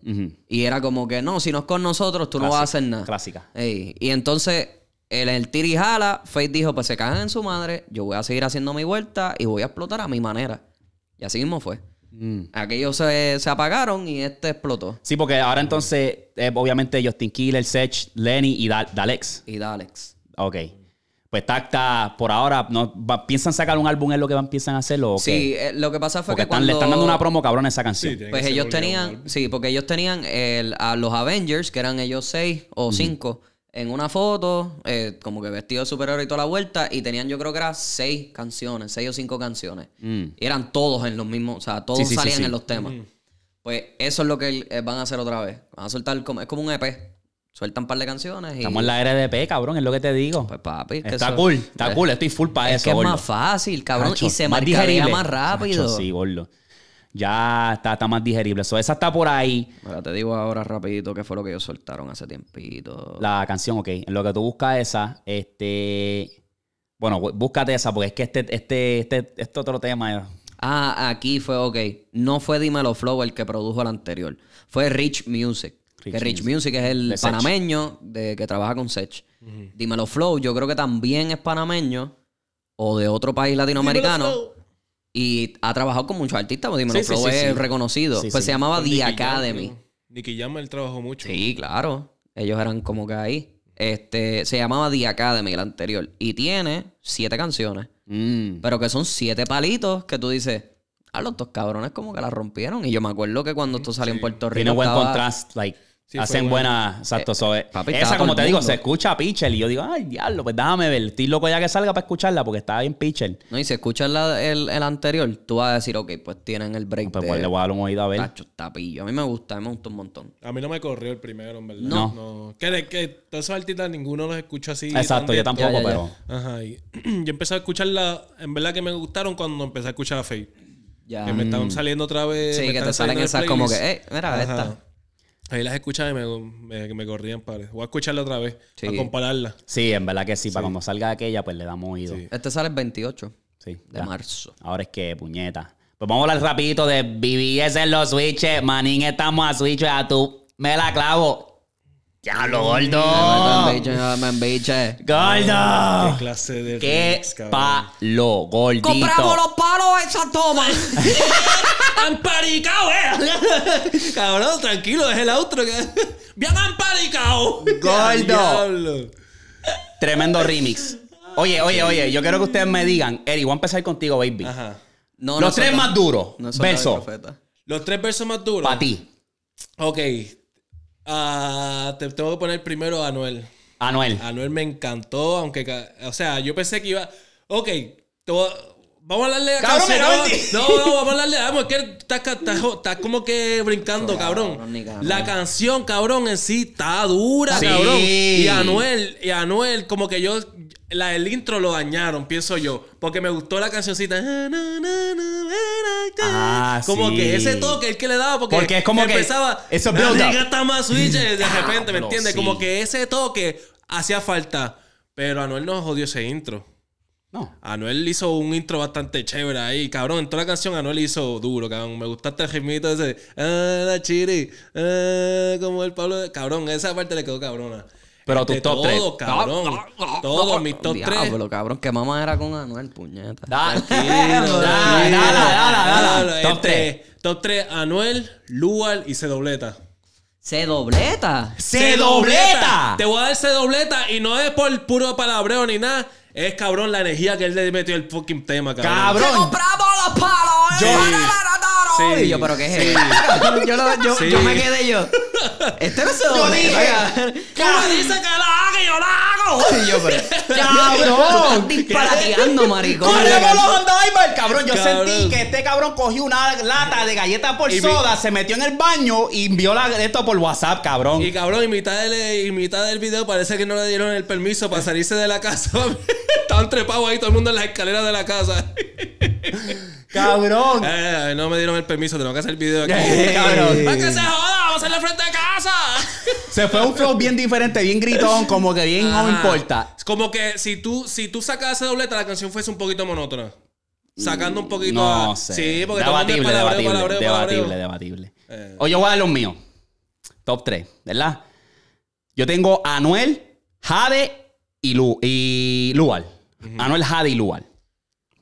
Y era como que, no, si no es con nosotros, tú no vas a hacer nada. Clásica. Y entonces, el, el tiri jala, Faith dijo, pues se cagan en su madre, yo voy a seguir haciendo mi vuelta y voy a explotar a mi manera. Y así mismo fue. Mm. Aquellos se, apagaron y este explotó. Sí, porque ahora entonces, eh, obviamente, Justin Killer, Sech, Lenny y da Dalex. Y Dalex. Ok pues Tacta por ahora no piensan sacar un álbum es lo que van, piensan hacerlo sí eh, lo que pasa fue que cuando... le están dando una promo cabrón esa canción pues ellos tenían sí porque ellos tenían a los Avengers que eran ellos seis o cinco en una foto eh, como que vestidos de superhéroe y toda la vuelta y tenían yo creo que eran seis canciones seis o cinco canciones mm. y eran todos en los mismos o sea todos salían en los temas pues eso es lo que eh, van a hacer otra vez van a soltar como, es como un EP Sueltan un par de canciones y... Estamos en la RDP, cabrón, es lo que te digo. Pues papi... está cool, está cool, estoy full para es que es más fácil, cabrón, y se más más rápido. sí, boludo. Ya está, está más digerible. Eso, esa está por ahí. Pero te digo ahora rapidito qué fue lo que ellos soltaron hace tiempito. La canción, ok. En lo que tú buscas esa, este... Bueno, búscate esa porque es que este, este, este, lo este otro tema... Ah, aquí fue, ok. No fue Dimelo Flow el que produjo el anterior. Fue Rich Music que Rich Music, es el panameño de, que trabaja con Sech. Dímelo Flow, yo creo que también es panameño o de otro país latinoamericano. Y ha trabajado con muchos artistas, pues, Dímelo Flow es reconocido. pues se llamaba The Academy. ni que llama él trabajó mucho. Sí, claro. Ellos eran como que ahí. Este, se llamaba The Academy, el anterior. Y tiene siete canciones. Mm. Pero que son siete palitos que tú dices, a los dos cabrones como que la rompieron. Y yo me acuerdo que cuando esto salió en Puerto Rico. Tiene buen estaba... like hacen buena. exacto. Eh, eh, esa, como te digo, se escucha a Pichel. Y yo digo, ay, diablo, pues déjame ver. Estoy loco ya que salga para escucharla porque está bien pichel No, y si escuchas el, anterior, tú vas a decir, ok, pues tienen el break. Ah, pues, pues, le voy a dar un oído a ver. tapillo. A mí me gusta, me gusta un montón. A mí no me corrió el primero, en verdad. No. no. Que, que todos esos artistas ninguno los escucha así. Exacto, yo tampoco, pero. Ajá. yo empecé a escucharla, en verdad que me gustaron cuando empecé a escuchar a Faith. Ya. Que me estaban saliendo otra vez. Sí, que te salen esas como que, eh, mira, Ajá. esta. Ahí las escuchas y me, me, corrían pares. Voy a escucharla otra vez, a compararla. Sí, en verdad que sí. Para cuando salga aquella, pues le damos oído. Este sale el 28 de marzo. Ahora es que, puñeta. Pues vamos a hablar rapidito de BBS en los switches. Manín, estamos a switches. A tú Me la clavo. Ya lo mm, gordo. Gordo. Qué clase de Qué remix, cabrón. palo, gordito. Compramos los palos esa toma. amparicao, eh. cabrón, tranquilo, es el outro. que- Bien amparicao. Gordo. Tremendo remix. Oye, oye, oye, yo quiero que ustedes me digan, Eri, voy a empezar contigo, baby. Ajá. Los tres más duros. Verso. Los tres versos más duros. Para ti. Ok, Ah, te tengo que poner primero a Anuel. Anuel. Anuel me encantó, aunque. O sea, yo pensé que iba. Ok, Vamos a hablarle a no, vamos a hablarle. Vamos, estás está, como que brincando, cabrón. La canción, cabrón, en sí está dura, cabrón. Y Anuel, y Anuel, como que yo, la del intro lo dañaron, pienso yo. Porque me gustó la cancioncita. Ah, como que ese toque el que le daba. Porque, que empezaba. Eso más switches de repente, ¿me entiendes? Como que ese toque hacía falta. Pero Anuel no jodió ese intro. No. Anuel hizo un intro bastante chévere ahí, cabrón. En toda la canción Anuel hizo duro, cabrón. Me gustaste el ritmito ese. Ah, la chiri. Ah, como el Pablo. Cabrón, esa parte le quedó cabrona. Pero este, tus top 3. todo, 3. Cabrón. Todos mis top 3. Diablo, cabrón, ¿Qué mamá era con Anuel, puñeta. Dale, dale, dale, Top 3. Este, top 3, Anuel, Lual y C dobleta. ¡Cedobleta! dobleta? C dobleta! Te voy a dar C dobleta y no es por puro palabreo ni nada. Es cabrón la energía que él le metió al fucking tema, cabrón. ¡Cabrón! compramos los palos! Yo, sí. yo, ¿pero qué es sí. yo, yo, yo, me quedé yo. Este no se Yo dije, me que la haga y yo la hago? Sí, yo, pero... ¡Cabrón! disparateando, maricón. ¡Corremos los Honda Cabrón, yo sentí que este cabrón cogió una lata de galletas por soda, se metió en el baño y envió esto por WhatsApp, cabrón. Y cabrón, y mitad, del, y mitad del video parece que no le dieron el permiso para salirse de la casa. Estaban trepados ahí todo el mundo en las escaleras de la casa. ¡Cabrón! Eh, no me dieron el permiso, tengo que hacer el video aquí. ¡Cabrón! ¡Para que se joda! ¡Vamos a la frente de casa! Se fue un flow bien diferente, bien gritón, como que bien no importa. Como que si tú, si tú sacas doblete, la canción fuese un poquito monótona. Sacando un mm, poquito. No sé. Sí, porque debatible, es debatible, debatible, debatible, debatible. Eh. yo voy a dar los míos. Top 3, ¿verdad? Yo tengo a Anuel, Jade y, Lu, y Lual. Anuel Jade y Lual.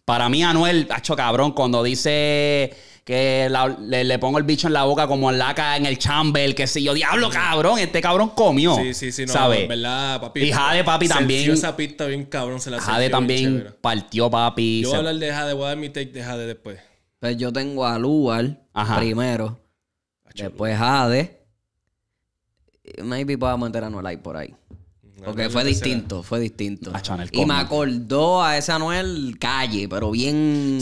Para mí, Anuel, ha hecho cabrón, cuando dice que le, pongo el bicho en la boca como en laca en el chamber, que si yo, diablo cabrón, este cabrón comió. Sí, sí, sí, no, ¿verdad, papi? Y Jade, papi, también. esa pista bien cabrón, se la Jade también partió, papi. Yo voy a hablar de Jade, voy a dar mi take de Jade después. Pues yo tengo a Lual primero, después Jade. Maybe a meter a ahí por ahí. Porque fue distinto, fue distinto, ah, y me acordó a ese Anuel calle, pero bien.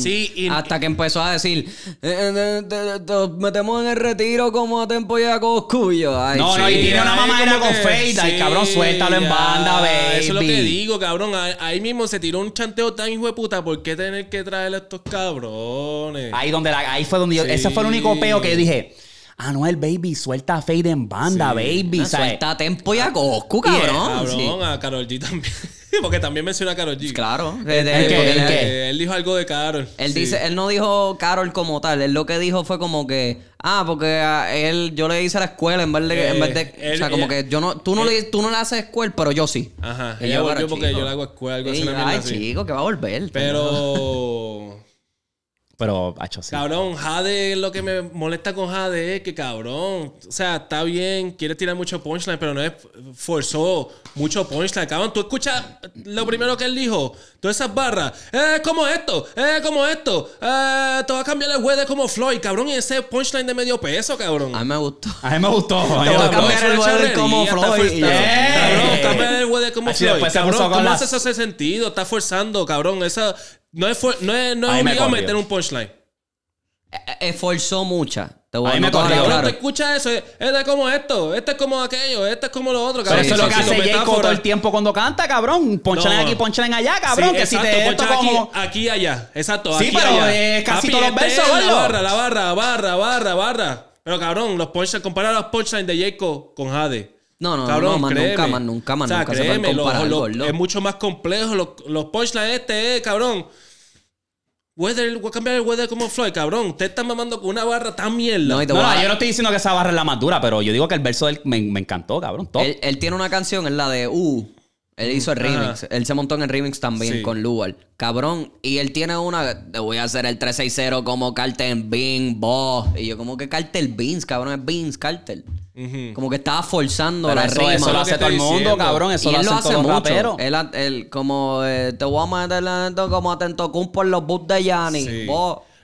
Hasta que empezó a decir: eh, eh, metemos en el retiro como a tempo y a no, no, y tiene una Era con Feita. y cabrón, suéltalo en banda, baby. Eso es lo que digo, cabrón. Ahí mismo se tiró un chanteo tan hijo de puta. ¿Por qué tener que traer a estos cabrones? Ahí, donde la, ahí fue donde yo. Ese fue el único peo que yo dije. Anuel, ah, baby, suelta a Fade en banda, baby. Ah, suelta a Tempo y a Goku, cabrón. Yeah, cabrón, a Carol G también. Porque también menciona a Carol G. Pues claro. Eh, él, dijo algo de Carol. Él dice, él no dijo Carol como tal. Él lo que dijo fue como que, ah, porque él, yo le hice la escuela en vez de, eh, o sea, como que yo no, tú no, eh le, no haces escuela, pero yo sí. Ajá. Ella volvió porque yo le hago escuela, algo así. Ay, chico, que va a volver. Pero Pero, hecho sí. Cabrón, Jade, lo que me molesta con Jade es que, cabrón, o sea, está bien, quiere tirar mucho punchline, pero no es forzó mucho punchline. Cabrón, tú escuchas lo primero que él dijo, todas esas barras, eh, como esto, eh, como esto, eh, te va a cambiar el de como Floyd, cabrón, y ese punchline de medio peso, cabrón. A mí me gustó. A mí me gustó. A va a cambiar el de como Floyd. Cabrón, cambiar el juez como Floyd. Cabrón, ¿cómo hace ese sentido? Está forzando, cabrón, esa no es, for, no no meter un punchline. Eh, eh, esforzó mucha. Te voy a, me corrió. eso. Este es como esto, este es como aquello, este es como lo otro. Pero eso es lo que hace Jacob todo el tiempo cuando canta, cabrón. Ponchline aquí, punchline allá, cabrón. que si te esto aquí, como... aquí, allá. Exacto, sí, pero allá. casi todos los este, versos, La barra, la barra, barra, barra, barra. Pero cabrón, los punchlines, compara los punchlines de Jacob con Jade. No, no, Cabrón, no, nunca, nunca, nunca se comparar, Es mucho más complejo. Los, los punchlines este cabrón. Weather, voy a cambiar el weather como Floyd, cabrón. Usted está mamando con una barra tan mierda. No, yo no estoy diciendo que esa barra es la más dura, pero yo digo que el verso del, me, me encantó, cabrón. Él, él, tiene una canción, es la de Uh. Él hizo el remix. Él se montó en el remix también con Lual. Cabrón. Y él tiene una. voy a hacer el 360 como Cartel Beans, boss. Y yo, como que Cartel Beans, cabrón, es Beans, Cartel. Como que estaba forzando la rima. Eso lo hace todo el mundo, cabrón. Eso lo, él hace todo mucho. Él, él, como, eh, te voy a meter eh, como atento por los boots de Yanni.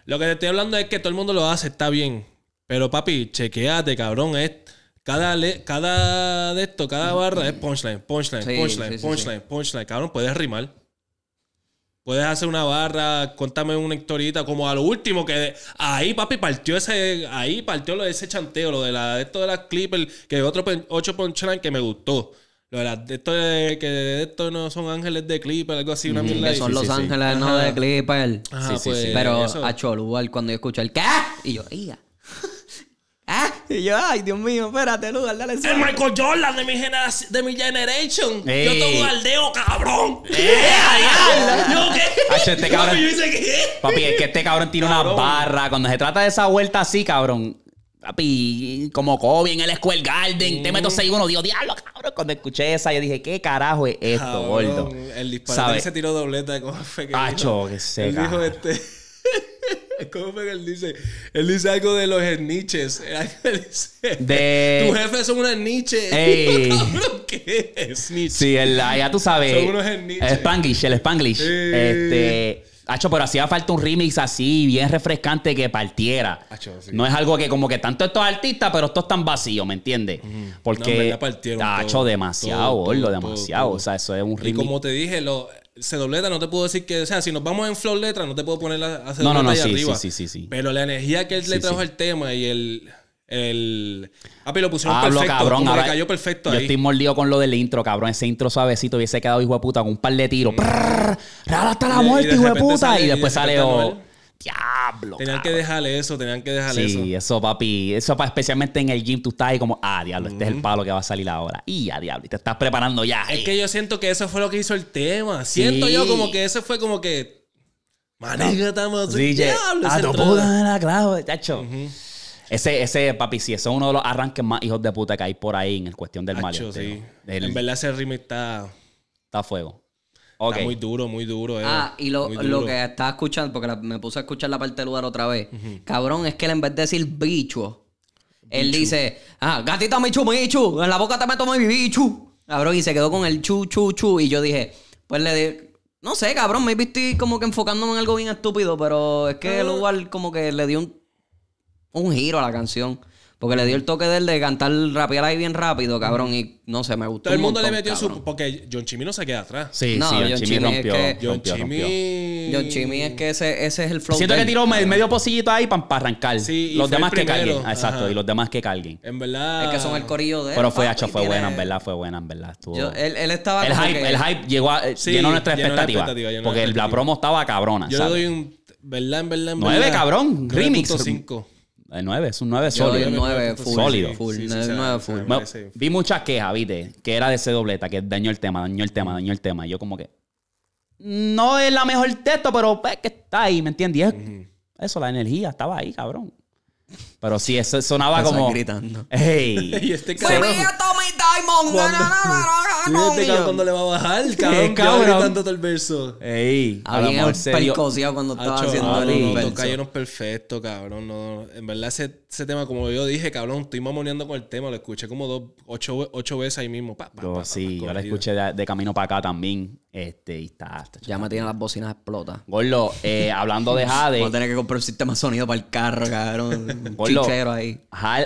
Lo que te estoy hablando es que todo el mundo lo hace, está bien. Pero papi, chequeate, cabrón. esto. Cada, cada de esto, cada barra es punchline, punchline, punchline, punchline, punchline. Cabrón, puedes rimar. Puedes hacer una barra, contame una historita como a lo último que ahí papi partió ese, ahí partió lo de ese chanteo, lo de la esto de las clippers, que otro ocho punchline que me gustó. Lo de, la, de esto de que esto no son ángeles de clipper, algo así, una mm, son los ángeles, no de clipper. sí, sí. Pues, pero a Cholual cuando yo escucho el ¿qué? Y yo, ¡ya! Ah, y yo, ay, Dios mío, espérate, Lugar, dale suave. El Michael Jordan de mi, generación, de mi generation. Yo tengo un aldeo, cabrón. ¿Yo qué? Ay, este cabrón. Papi, yo hice qué. Papi, es que este cabrón tiene una barra. Cuando se trata de esa vuelta así, cabrón. Papi, como Kobe en el Square Garden, mm. te meto 6-1, Dios, diablo, cabrón. Cuando escuché esa, yo dije, ¿qué carajo es esto, gordo? El disparo. se tiró dobleta, ¿cómo fue que Pacho, que se dijo este. ¿Cómo él dice? Él dice algo de los niches. De... jefes son unos niches. es Sí, ah, ya tú sabes. Son unos niches. El Spanglish, el Spanglish. Este... Hacho, pero hacía falta un remix así, bien refrescante que partiera. No es algo que como que tanto estos artistas, pero estos tan vacíos, ¿me entiendes? Porque no, Hacho, demasiado, todo, demasiado. o sea, eso es un remix. Y como te dije, lo, se dobleta, no te puedo decir que, o sea, si nos vamos en flow letra, no te puedo poner la a no, no, no, sí, arriba. Sí, sí, Pero la energía que él le trajo al tema y el. El. Ah, pero lo pusieron perfecto. cabrón, ahora, cayó perfecto ahí. Yo estoy mordido con lo del intro, cabrón. Ese intro suavecito hubiese quedado hijo de puta con un par de tiros. Mm. hasta la muerte, hijo de puta. y después sale diablo. Tenían que dejarle eso, tenían que dejarle eso. Sí, eso, papi. Eso, especialmente en el gym, tú estás ahí como, ah, diablo, este es el palo que va a salir ahora. Y a ah, diablo, y te estás preparando ya. Es eh. que yo siento que eso fue lo que hizo el tema. Siento yo como que eso fue como que. Maneja, estamos. diablo. Ah, la clave, chacho. Ese, ese, papi, sí, eso es uno de los arranques más hijos de puta que hay por ahí en el cuestión del mal. Este, sí. En verdad ese remake está... Está a fuego. Está muy duro, muy duro. Eh. Ah, y lo, que estaba escuchando, porque me puse a escuchar la parte del lugar otra vez. Cabrón, es que en vez de decir bicho, él dice, ah, gatita michu michu, en la boca te meto mi bicho. Cabrón, y se quedó con el chu, chu, chu. Y yo dije, pues le dije, no sé, cabrón, me visto como que enfocándome en algo bien estúpido, pero es que eh. el lugar como que le dio un, un giro a la canción. Porque le dio el toque de él de cantar rapear ahí bien rápido, cabrón. Y no sé, me gustó. Todo el mundo le metió su. Porque John Chimmy no se queda atrás. Sí, sí, John, Chimmy rompió, John Chimmy. John Chimmy es que ese, ese es el flow. Siento que tiró medio pocillito ahí para arrancar. Sí, los demás que carguen. Exacto, y los demás que carguen. En verdad. Es que son el corillo de él. Pero fue hacho, fue buena, en verdad, fue buena, en verdad. Estuvo... él, estaba. El hype, el hype llegó a, eh, sí, llenó nuestra expectativa. porque la promo estaba cabrona. Yo le doy un. ¿Verdad, en verdad, en verdad? Nueve, cabrón. Remix. 5. El 9, es un 9 sólido. Un 9 Sólido. full. vi muchas quejas, viste, que era de ese dobleta, que dañó el tema, dañó el tema, dañó el tema. Y yo como que... No es la mejor texto, pero es pues, que está ahí, ¿me entiendes? Eso, la energía estaba ahí, cabrón. Pero sí, eso sonaba como. gritando. ¡Ey! y este cabrón. Diamond! Cuando, este cabrón cuando le va a bajar, cabrón, cabrón. gritando todo el verso. ¡Ey! Había es percociado cuando estaba haciendo ah, el verso. no, cayeron perfecto, cabrón. No, en verdad, ese, ese tema, como yo dije, cabrón, estoy mamoneando con el tema. Lo escuché como dos, ocho, ocho veces ahí mismo. Pa, yo, sí, yo lo escuché de, camino para acá también. Este, y está. ya me tienen las bocinas explotas. Gordo, eh, hablando de Jade. Voy a tener que comprar un sistema de sonido para el carro, cabrón.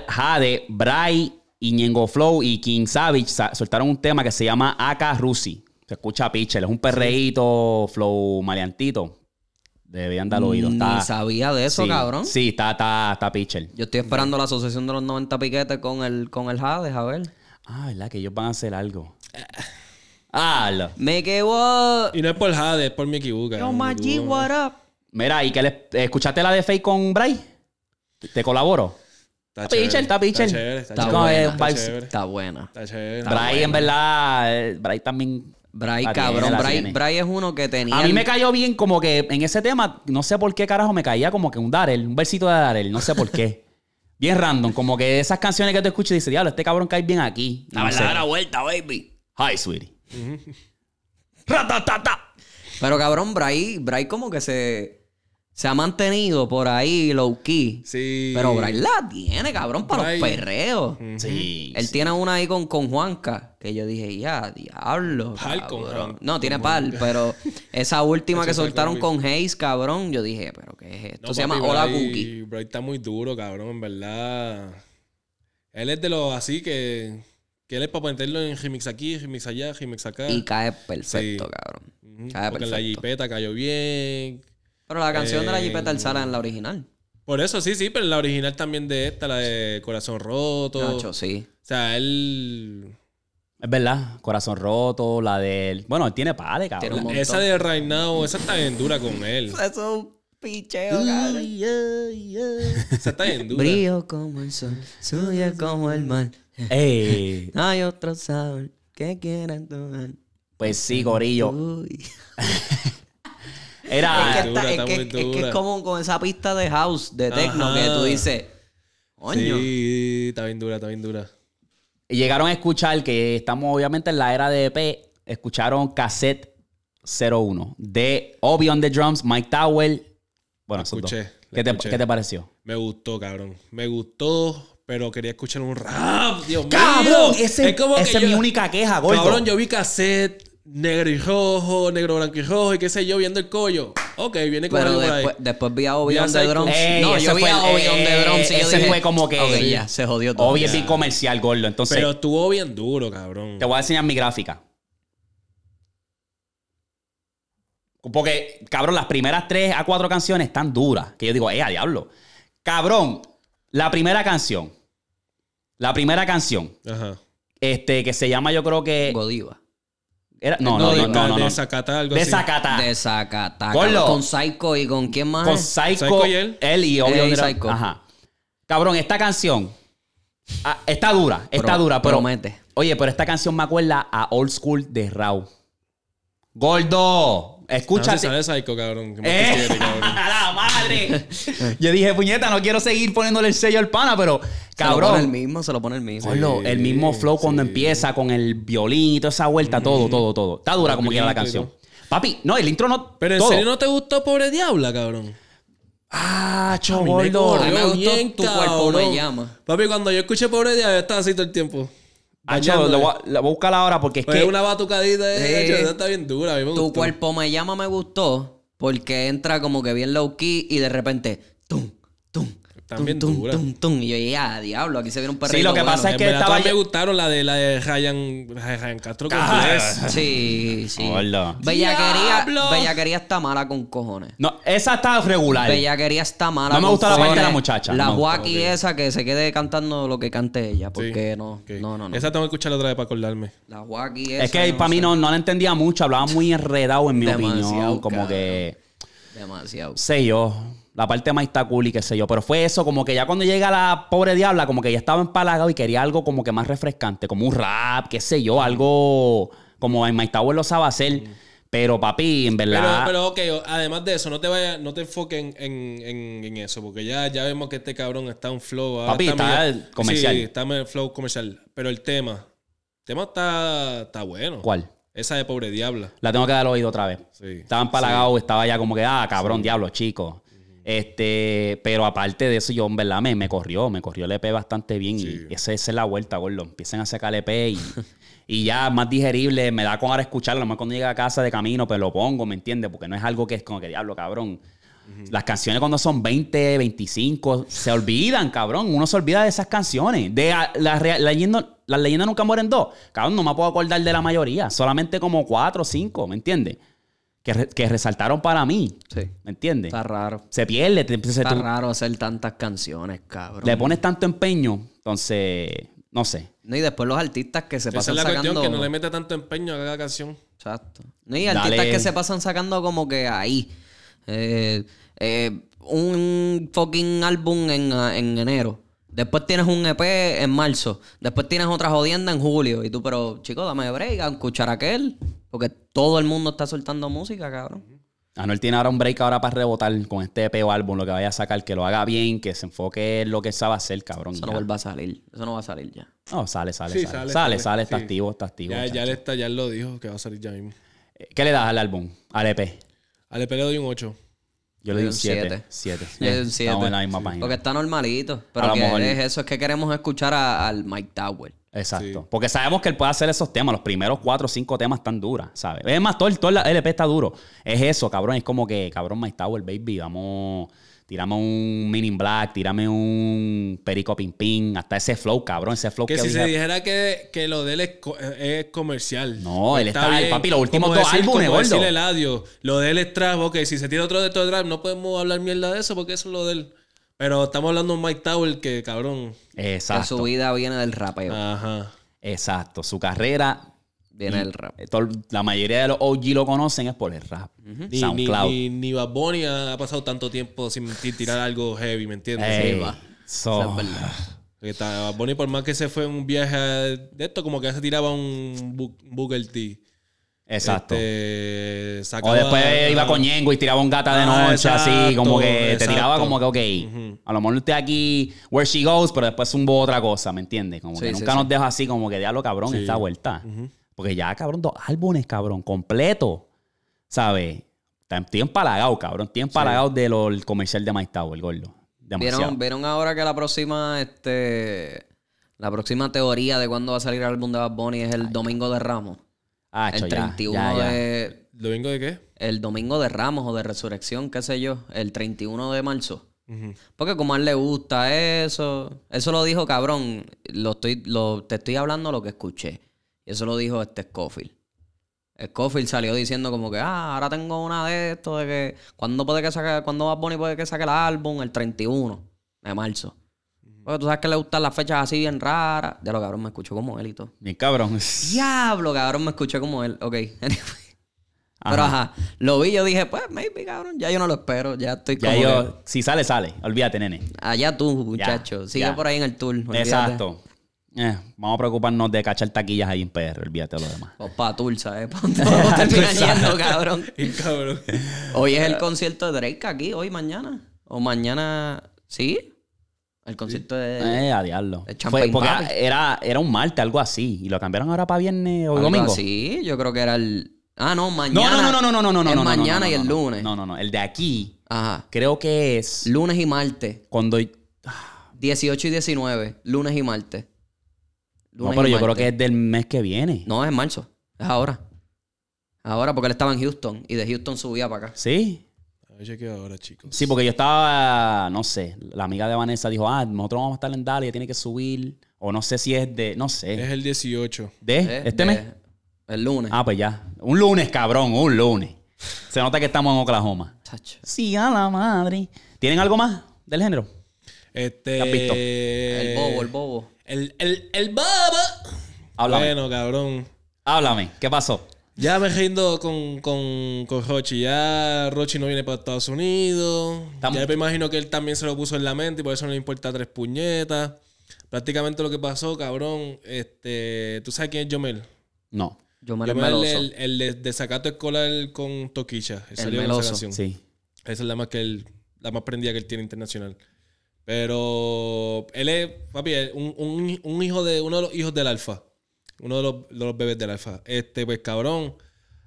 Jade, Bray, Iñengo Flow y King Savage soltaron un tema que se llama Aka Rusi. Se escucha pichel, es un perreíto, flow maleantito. Debían dar oído. sabía de eso, cabrón. Sí, está, está, está Pichel. Yo estoy esperando la asociación de los 90 piquetes con el, con el Jade, a ver. Ah, ¿verdad? Que ellos van a hacer algo. ah, Me quedo. Y no es por Jade, es por mi Buca. Yo, what up. Mira, ¿y que le... escuchaste la de Fake con Bray? ¿Te colaboro? Está Pichel, está Pichel. Está, buena. Está buena. Bray, en verdad, eh, Bray también. Bray, cabrón. Bray, es uno que tenía. A mí me cayó bien, como que en ese tema, no sé por qué carajo me caía como que un Darel, un versito de Darel, no sé por qué. bien random, como que esas canciones que tú escuchas y dices, diablo, este cabrón cae bien aquí. La da la vuelta, baby. Hi, sweetie. Pero cabrón, Bray, Bray como que se se ha mantenido por ahí low key. Sí. Pero Bray la tiene, cabrón, para los perreos. Sí. Él tiene una ahí con, Juanca, que yo dije, ya, diablo. Pal con No, tiene pal, pero esa última que soltaron con Hayes, cabrón, yo dije, pero ¿qué es esto? se llama Hola Cookie. Bray está muy duro, cabrón, en verdad. Él es de los así que. Que él es para meterlo en remix aquí, remix allá, remix acá. Y cae perfecto, cabrón. Cae Porque la jipeta cayó bien. Pero la canción de la Jipeta el eh, Alzara en la original. Por eso, sí, sí, pero la original también de esta, la de Corazón Roto. Nacho, sí. O sea, él. Es verdad, Corazón Roto, la de él. Bueno, él tiene padre, cabrón. Esa de Right Now, esa está bien dura con él. eso es un picheo, cabrón. Esa está bien dura. Brillo como el sol, suya como el mar. Ey. no hay otro sabor que quieran tomar. Pues sí, gorillo. Era, es que, es, como con esa pista de house, de techno, que tú dices, coño. Sí, está bien dura, está bien dura. Y llegaron a escuchar que estamos obviamente en la era de EP, escucharon Cassette 01 de Obi on the Drums, Mike Tower. Bueno, escuché, ¿Qué, te, pareció? Me gustó, cabrón. Me gustó, pero quería escuchar un rap. Dios ¡Cabrón! mío. Ese, esa es mi única queja, gordo. Cabrón, yo vi cassette negro y rojo, negro, blanco y rojo, y qué sé yo, viendo el collo. Ok, viene con algo por ahí. después, vi a Obi wan de Drums. no, ese yo vi fue, a Obi wan de Drums. y ese fue como que. Ok, ya, se jodió todo. Obi wan comercial, gordo. Entonces, Pero estuvo bien duro, cabrón. te voy a enseñar mi gráfica. Porque, cabrón, las primeras tres a cuatro canciones están duras. Que yo digo, eh, a diablo. Cabrón, la primera canción. La primera canción. Ajá. Este, que se llama, yo creo que. Godiva. Era, no, no, no, no, no, Desacata, algo Sacata. así. Con Psycho y con quién más. Con Psycho, y él. Él y obvio. Psycho. Ajá. Cabrón, esta canción ah, está dura, está dura, pero. Promete. Oye, pero esta canción me acuerda a Old School de Raúl. Gordo. Escúchate. cabrón. Eh. la madre! Yo dije, puñeta, no quiero seguir poniéndole el sello al pana, pero cabrón. Se lo pone el mismo, se lo pone el mismo. el mismo flow cuando empieza con el violito, esa vuelta, todo, todo, todo. Está dura como quiera la canción. Papi, no, el intro no. Pero en serio no te gustó, pobre diabla, cabrón. Ah, chavo, Me, gustó, tu cuerpo me llama. Papi, cuando yo escuché pobre diabla, estaba así todo el tiempo. Ah, yo, lo voy a, lo buscar ahora porque es pues que. Es una batucadita, de, eh, está bien dura. A mí tu cuerpo me llama, me gustó. Porque entra como que bien low key y de repente. ¡Tum! ¡Tum! también tum, dura. Tum, tum, y yo ya, diablo, aquí se viene un perrito. Sí, lo que pasa es que estaba... me gustaron la de, la de Ryan, Ryan Castro con es. Sí, sí. Hola. Bellaquería, Bellaquería está mala con cojones. No, esa está regular. Bellaquería está mala con cojones. No me gusta la parte de la muchacha. La no, esa que se quede cantando lo que cante ella, porque sí, no, no, no, no, Esa tengo que escucharla otra vez para acordarme. La Joaquín esa. Es que para mí no, la entendía mucho, hablaba muy enredado en mi Demasiado opinión. Como que... Demasiado. Sé yo la parte de está y qué sé yo. Pero fue eso, como que ya cuando llega la pobre diabla, como que ya estaba empalagado y quería algo como que más refrescante, como un rap, qué sé yo, algo como en My lo sabe hacer. Pero papi, en verdad. Pero, pero ok, además de eso, no te vaya no te enfoques en, eso, porque ya, ya vemos que este cabrón está en flow. papi, está, comercial. Sí, está en flow comercial. Pero el tema, el tema está, está bueno. ¿Cuál? Esa de pobre diabla. La tengo que dar oído otra vez. Sí. Estaba empalagado, y estaba ya como que, ah, cabrón, diablo, chico. Este, pero aparte de eso, yo en verdad me, corrió, me corrió el EP bastante bien. Y esa, es la vuelta, gordo. Empiecen a sacar el EP y, ya más digerible. Me da con ahora escucharlo, más cuando llega a casa de camino, pero pues lo pongo, ¿me entiendes? Porque no es algo que es como que diablo, cabrón. Las canciones cuando son 20, 25, se olvidan, cabrón. Uno se olvida de esas canciones. De las la, las leyendas nunca mueren dos. Cabrón, no me puedo acordar de la mayoría. Solamente como cuatro o cinco, ¿me entiendes? que, resaltaron para mí. Sí. ¿Me entiendes? Está raro. Se pierde. Te, Está raro hacer tantas canciones, cabrón. Le pones tanto empeño, entonces, no sé. No, y después los artistas que se Esa pasan es la sacando... que no le mete tanto empeño a cada canción. Exacto. No, y artistas que se pasan sacando como que ahí. Eh, eh, un fucking álbum en enero Después tienes un EP en marzo. Después tienes otra jodienda en julio. Y tú, pero chico, dame break a escuchar aquel. Porque todo el mundo está soltando música, cabrón. Anuel tiene ahora un break ahora para rebotar con este EP o álbum, lo que vaya a sacar, que lo haga bien, que se enfoque en lo que sabe hacer, cabrón. Eso no vuelva a salir. Eso no va a salir ya. No, sale, sale, sale, sale. Sale, está activo, está activo. Ya, lo dijo que va a salir ya mismo. Eh, ¿Qué le das al álbum? Al EP. Al EP le doy un 8. Yo le di un 7. 7. Yo 7. Estamos en la misma página. Porque está normalito. Pero a lo mejor... es eso, es que queremos escuchar a, al Mike Tower. Exacto. Porque sabemos que él puede hacer esos temas. Los primeros cuatro o cinco temas están duras, ¿sabes? Es más, todo, todo el LP está duro. Es eso, cabrón. Es como que, cabrón, Mike Tower, baby, vamos... Tirame un Mini Black, tirame un Perico Ping Ping, hasta ese flow, cabrón, ese flow que, si se dijera que, lo de él es, eh, comercial. No, pues él está, bien. papi, los últimos dos álbumes, el lo de él es trap, ok, si se tira otro de estos trap, no podemos hablar mierda de eso porque eso es lo de él. Pero estamos hablando de Mike Tower que, cabrón... Exacto. Que su vida viene del rapeo. Ajá. Exacto, su carrera viene el rap. Eh, la mayoría de los OG lo conocen es por el rap. ni, Ni, Bad Bunny ha pasado tanto tiempo sin tirar algo heavy, ¿me entiendes? sí, es verdad. Bad Bunny, por más que se fue un viaje de esto, como que se tiraba un Booker T. Exacto. Este, o después iba con Yengo y tiraba un gata de ah, noche, así, como que te tiraba como que, ok, a lo mejor usted aquí, where she goes, pero después un otra cosa, ¿me entiendes? Como que nunca nos deja así, como que diablo cabrón, esta vuelta. Porque ya, cabrón, dos álbumes, cabrón, completo. ¿Sabes? Estoy empalagado, cabrón. Estoy empalagado del comercial de My el gordo. ¿Vieron, ahora que la próxima, este, la próxima teoría de cuándo va a salir el álbum de Bad Bunny es el Domingo de Ramos? Ah, el 31 de... domingo de qué? El domingo de Ramos o de Resurrección, qué sé yo. El 31 de marzo. Porque como a él le gusta eso, eso lo dijo cabrón, lo estoy, lo, te estoy hablando lo que escuché. Y eso lo dijo este Scofield. Scofield salió diciendo como que, ah, ahora tengo una de esto, de que, ¿cuándo puede que saque, cuándo va puede que saque el álbum? El 31 de marzo. Porque tú sabes que le gustan las fechas así bien raras. De lo cabrón, me escuchó como él y todo. Mi cabrón. Diablo, cabrón, me escuché como él. Ok. Pero ajá. lo vi, yo dije, pues, maybe, cabrón, ya yo no lo espero, ya estoy ya yo, Si sale, sale, olvídate, nene. Allá tú, muchacho, sigue por ahí en el tour. Exacto. Eh, vamos a preocuparnos de cachar taquillas ahí en PR, olvídate de lo demás. pa' Tulsa, ¿eh? cabrón? cabrón. Hoy es el concierto de Drake aquí, hoy, mañana. O mañana, ¿sí? El concierto de. Eh, a diablo. era, era un martes, algo así. Y lo cambiaron ahora para viernes o domingo. Sí, yo creo que era el. Ah, no, mañana. No, no, no, no, no, no, no. El mañana y el lunes. No, no, no. El de aquí. Ajá. Creo que es. Lunes y martes. Cuando. 18 y 19. Lunes y martes. No, pero yo creo que es del mes que viene. No, es en marzo. Es ahora. Ahora, porque él estaba en Houston y de Houston subía para acá. Sí. A ver, ahora, chicos. Sí, porque yo estaba, no sé, la amiga de Vanessa dijo, ah, nosotros vamos a estar en Dalia, tiene que subir. O no sé si es de, no sé. Es el 18. ¿De? ¿Este mes? El lunes. Ah, pues ya. Un lunes, cabrón, un lunes. Se nota que estamos en Oklahoma. Chacho. Sí, a la madre. ¿Tienen algo más del género? Este. El bobo, el bobo. El, el, el baba. Bueno, cabrón. Háblame, ¿qué pasó? Ya me rindo con, con, Rochi. Ya Rochi no viene para Estados Unidos. Ya me imagino que él también se lo puso en la mente y por eso no le importa tres puñetas. Prácticamente lo que pasó, cabrón, este, ¿tú sabes quién es Jomel? No. Jomel, es El, el, desacato escolar con Toquicha. sí. Esa es la más que él, la más prendida que él tiene internacional. Pero él es, papi, un, hijo de uno de los hijos del alfa. Uno de los, bebés del alfa. Este, pues cabrón.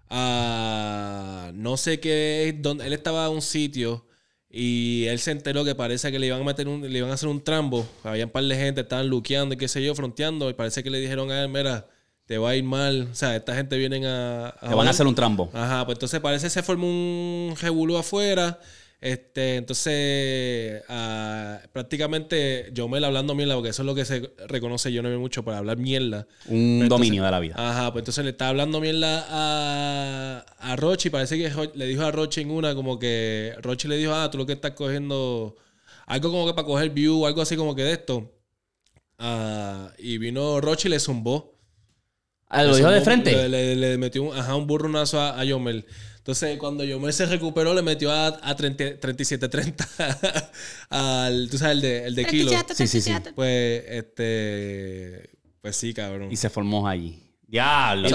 Ah, no sé qué es. él estaba en un sitio y él se enteró que parece que le iban a meter a hacer un trambo. Había un par de gente, estaban luqueando y qué sé yo, fronteando. Y parece que le dijeron a él, mira, te va a ir mal. O sea, esta gente vienen a. te van a hacer un trambo. Ajá, pues entonces parece que se formó un revuelo afuera. Este, entonces, ah, prácticamente yo hablando mierda, porque eso es lo que se reconoce yo no veo mucho para hablar mierda. Un pues, dominio de la vida. Ajá, pues entonces le estaba hablando mierda a, a Rochi. Parece que le dijo a Roche en una, como que Rochi le dijo, ah, tú lo que estás cogiendo, algo como que para coger view, algo así como que de esto. Ah, y vino Rochi y le zumbó. Ah, lo dijo de frente. Le, metió un, ajá, un burronazo a, a Yomel. Entonces, cuando Yomel se recuperó, le metió a, a 37-30 al, tú sabes, el de, el de kilo. Sí, sí, sí. Pues, este, pues sí, cabrón. Y se formó allí. Diablo.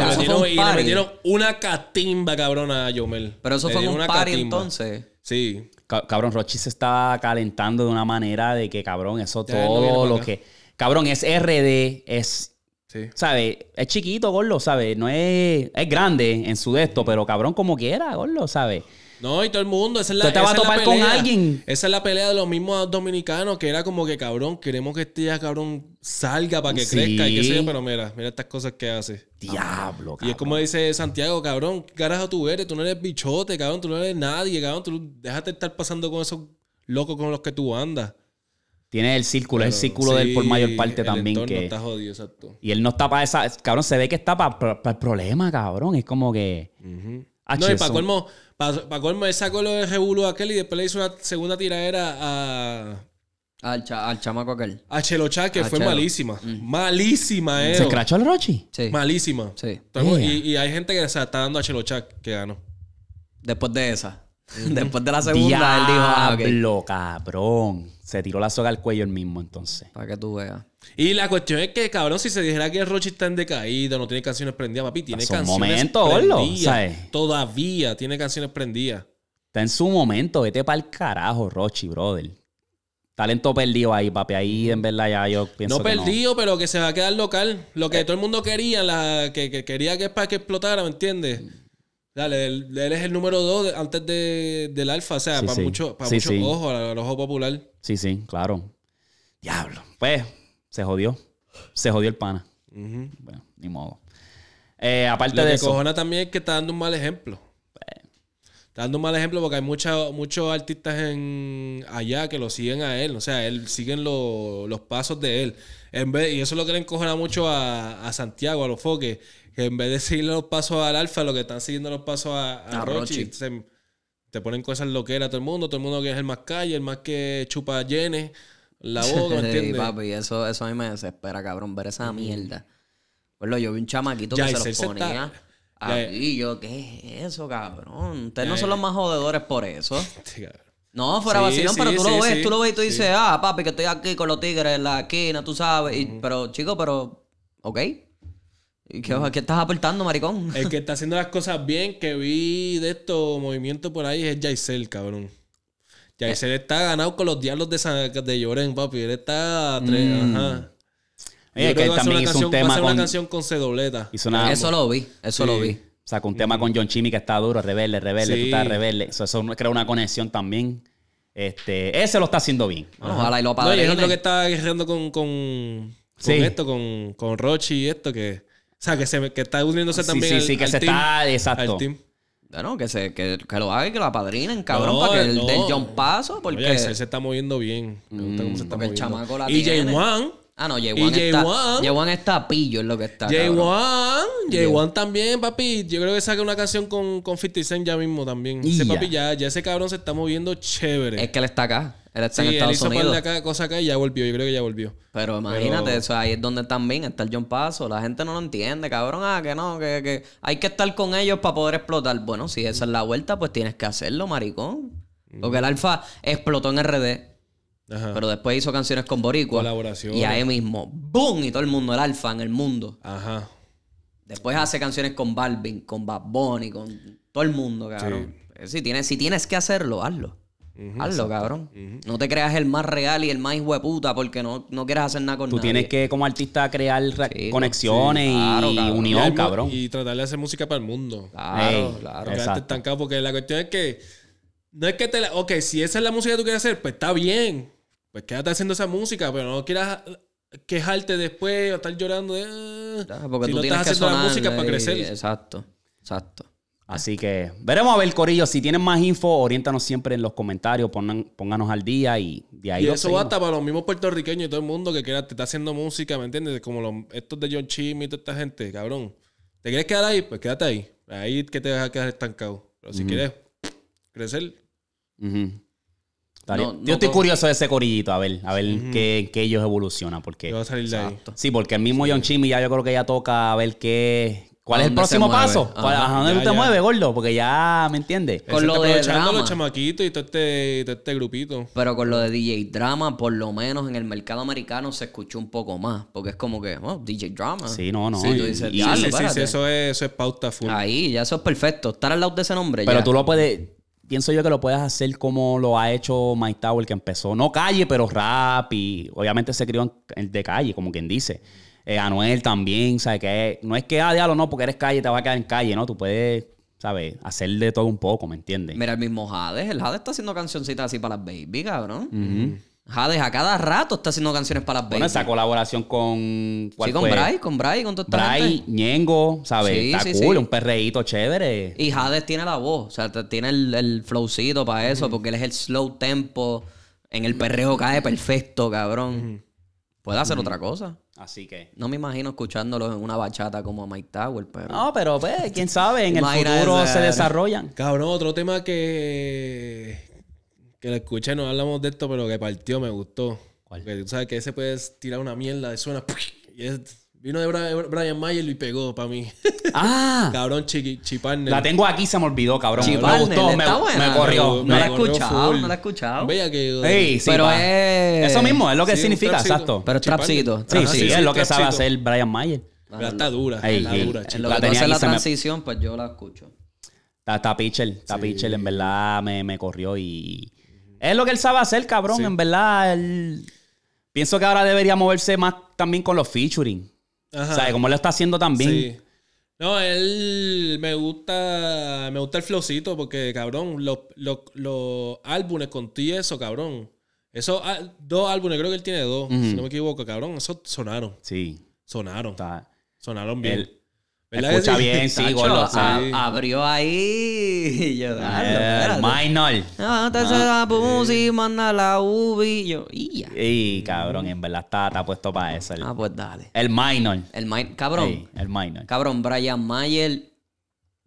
Y, le metieron, una catimba, cabrón, a Yomel. Pero eso fue un una party entonces. Sí. Cabrón, Rochi se estaba calentando de una manera de que, cabrón, eso todo lo que... Cabrón, es RD, es Sí. ¿Sabes? Es chiquito, Gorlo, ¿sabes? No es. Es grande en su de esto, pero cabrón como quiera, Gorlo, ¿sabes? No, y todo el mundo. Esa es la, te a topar con alguien. Esa es la pelea de los mismos dominicanos, que era como que, cabrón, queremos que este ya, cabrón, salga para que crezca y que sé pero mira, mira estas cosas que hace. Diablo, cabrón. Y es como dice Santiago, cabrón, ¿qué carajo tú eres? Tú no eres bichote, cabrón, tú no eres nadie, cabrón, tú déjate estar pasando con esos locos con los que tú andas. Tiene el círculo, es el círculo de él por mayor parte también. Que, Y él no está para esa. Cabrón, se ve que está para el problema, cabrón. Es como que. no, y para colmo, para, colmo, él sacó lo de Rebulo aquel y después le hizo una segunda tiradera a. Al, chamaco aquel. A Chelocha, que fue malísima. Mm. Malísima, eh. ¿Se crachó el Rochi? Sí. Malísima. Sí. y, hay gente que se está dando a Chelocha que ganó. Después de esa. Después de la segunda, él dijo, ah, cabrón. Se tiró la soga al cuello el mismo, entonces. Para que tú veas. Y la cuestión es que, cabrón, si se dijera que Rochi está en decaída, no tiene canciones prendidas, papi, tiene canciones momento, prendidas. Eh. Todavía tiene canciones prendidas. Está en su momento, vete para el carajo, Rochi, brother. Talento perdido ahí, papi. Ahí en verdad ya yo pienso. No perdido, pero que se va a quedar local. Lo que eh. todo el mundo quería, que, quería que para que explotara, ¿me entiendes? Dale, él, es el número dos antes del alfa, o sea, para mucho para mucho ojo, al, ojo popular. Sí, sí, claro. Diablo. Pues, se jodió. Se jodió el pana. Bueno, ni modo. Eh, aparte de que también que está dando un mal ejemplo. Está dando un mal ejemplo porque hay mucha, muchos artistas en allá que lo siguen a él. O sea, él siguen los pasos de él. En vez, y eso lo que le encojona mucho a, a Santiago, a los foques que en vez de seguir los pasos al alfa, lo que están siguiendo los pasos a, a, Rochi, te ponen cosas loqueras a todo el mundo, todo el mundo que es el más calle, el más que chupa yenes, la boca, ¿entiendes? sí, papi, eso, eso a mí me desespera, cabrón, ver esa mierda. Bueno, yo vi un chamaquito que se los ponía. Está... Aquí, yo, ¿qué es eso, cabrón? Ustedes no son los más jodedores por eso. no, fuera vacilón, pero tú lo ves, tú lo ves y tú dices, ah, papi, que estoy aquí con los tigres en la esquina, tú sabes. pero, chico, pero, ok, ¿Qué, estás aportando, maricón? El que está haciendo las cosas bien, que vi de estos movimientos por ahí, es Jaisel, cabrón. Jaisel está ganado con los diablos de, San, de Lloren, papi. Él está mm. ajá. Oye, que, también hizo una canción con c Eso lo vi, eso lo vi. O sea, con un tema con mm. John Chimmy que está duro, rebelde, rebelde, tú estás rebelde. Eso, crea una conexión también. Este, ese lo está haciendo bien. Ojalá y lo No, otro que está guerreando con, con, esto, con, con Rochi y esto que... O sea, que, se, que está uniéndose ah, también sí, sí, sí, que se está, exacto. Al team. Bueno, que, se, que, que lo haga y que lo apadrinen, cabrón, para que no. el del John Paso, porque... Oye, ese, se está moviendo bien. Me gusta cómo se está moviendo. El chamaco la y tiene. J. Juan Ah, no, J1 está, pillo, es lo que está. J1, j también, papi. Yo creo que saca una canción con, con 50 Cent ya mismo también. ese papi ya, ya ese cabrón se está moviendo chévere. Es que él está acá. Él está en Estados él hizo acá, cosa acá y ya volvió. Yo creo que ya volvió. Pero imagínate, Eso, ahí es donde también está el John Paso. La gente no lo entiende, cabrón. Ah, que no, que, que hay que estar con ellos para poder explotar. Bueno, si esa es la vuelta, pues tienes que hacerlo, maricón. Porque el mm. Alfa explotó en RD pero después hizo canciones con Boricua. Colaboración. Y ahí mismo, ¡boom! Y todo el mundo, el alfa en el mundo. Ajá. Después hace canciones con Balvin, con Bad Bunny, con todo el mundo, cabrón. Eh, si, tienes, si tienes que hacerlo, hazlo. hazlo, cabrón. No te creas el más real y el más hueputa porque no, no hacer nada con Tú tienes que, como artista, crear conexiones y unión, cabrón. Y tratar de hacer música para el mundo. Claro, claro. estancado Porque la cuestión es que no es que te la. Ok, si esa es la música que tú quieres hacer, pues está bien. Pues quédate haciendo esa música, pero no quieras eh, quejarte después o estar llorando de. Ah, porque tú estás haciendo la música para eh, crecer. Exacto, exacto. Así que veremos a ver, Corillo. Si tienes más info, oriéntanos siempre en los comentarios, pónganos al día y de ahí. Y eso hasta para los mismos puertorriqueños y todo el mundo que quiera, te está haciendo música, ¿me entiendes? Como estos de John Chim y toda esta gente, cabrón. ¿Te quieres quedar ahí? Pues quédate ahí. Ahí que te vas a quedar estancado. Pero si quieres crecer, yo estoy curioso de ese corillito, a ver, a ver qué, qué, ellos evolucionan. Porque, yo voy a salir de ahí. Sí, porque el mismo John Chimmy ya yo creo que ya toca a ver qué. ¿Cuál es el próximo paso? ¿A dónde tú te mueves, gordo? Porque ya, ¿me entiendes? Con lo de drama. los chamaquitos y este, todo este, grupito. Pero con lo de DJ Drama, por lo menos en el mercado americano se escuchó un poco más. Porque es como que, oh, DJ Drama. Sí, no, no. Sí, tú dices, sí, sí, eso es, eso es pauta full. Ahí, ya eso es perfecto. Estar al lado de ese nombre Pero tú lo puedes pienso yo que lo puedes hacer como lo ha hecho Mike Tower, que empezó, no calle, pero rap, y obviamente se crió el de calle, como quien dice. Eh, Anuel también, ¿sabes? Que no es que, ah, diálogo, no, porque eres calle, te vas a quedar en calle, ¿no? Tú puedes, ¿sabes? hacer de todo un poco, ¿me entiendes? Mira, el mismo Jade, el Jade está haciendo cancioncitas así para las baby, cabrón. Jades a cada rato está haciendo canciones para las Bueno, esa colaboración con. sí, con Bry, con Bray, con todo. esta Bray, Ñengo, ¿sabes? Sí, está cool, un perreíto chévere. Y Jades tiene la voz, o sea, tiene el, el flowcito para eso, porque él es el slow tempo. En el perreo cae perfecto, cabrón. Puede hacer otra cosa. Así que. No me imagino escuchándolo en una bachata como a Mike Tower, pero. No, pero pues, quién sabe, en el futuro se desarrollan. Cabrón, otro tema que que la escuché, no hablamos de esto, pero que partió, me gustó. ¿Cuál? Porque tú sabes que ese puede tirar una mierda de suena. vino de Brian, Mayer y pegó para mí. ¡Ah! cabrón, chiqui, La tengo aquí, se me olvidó, cabrón. me gustó, me, me, corrió. No, la he escuchado, no la he escuchado. que. pero es... Eso mismo, es lo que significa, exacto. Pero es trapcito. Sí, sí, es, lo que sabe hacer Brian Mayer. Pero está dura, Ey, está dura. lo que la, la transición, pues yo la escucho. Está, está pitcher, está pichel pitcher, en verdad me, me corrió y es lo que él sabe hacer, cabrón. En verdad, él... pienso que ahora debería moverse más también con los featuring. Ajá. O sea, como lo está haciendo también. No, él me gusta, me gusta el flocito porque, cabrón, los, los, los álbumes con ti, eso, cabrón. Esos ah, dos álbumes, creo que él tiene dos, si no me equivoco, cabrón, esos sonaron. Sí. Sonaron. Sonaron bien. Escucha bien, sí, Gordo. Abrió ahí. Y yo, ah, eh, minor. No, te se la ah, manda la ubi. Yo, y Y cabrón, en verdad está, puesto para eso. ah, pues dale. El minor. El minor. Cabrón. Sí, el minor. Cabrón, Brian Mayer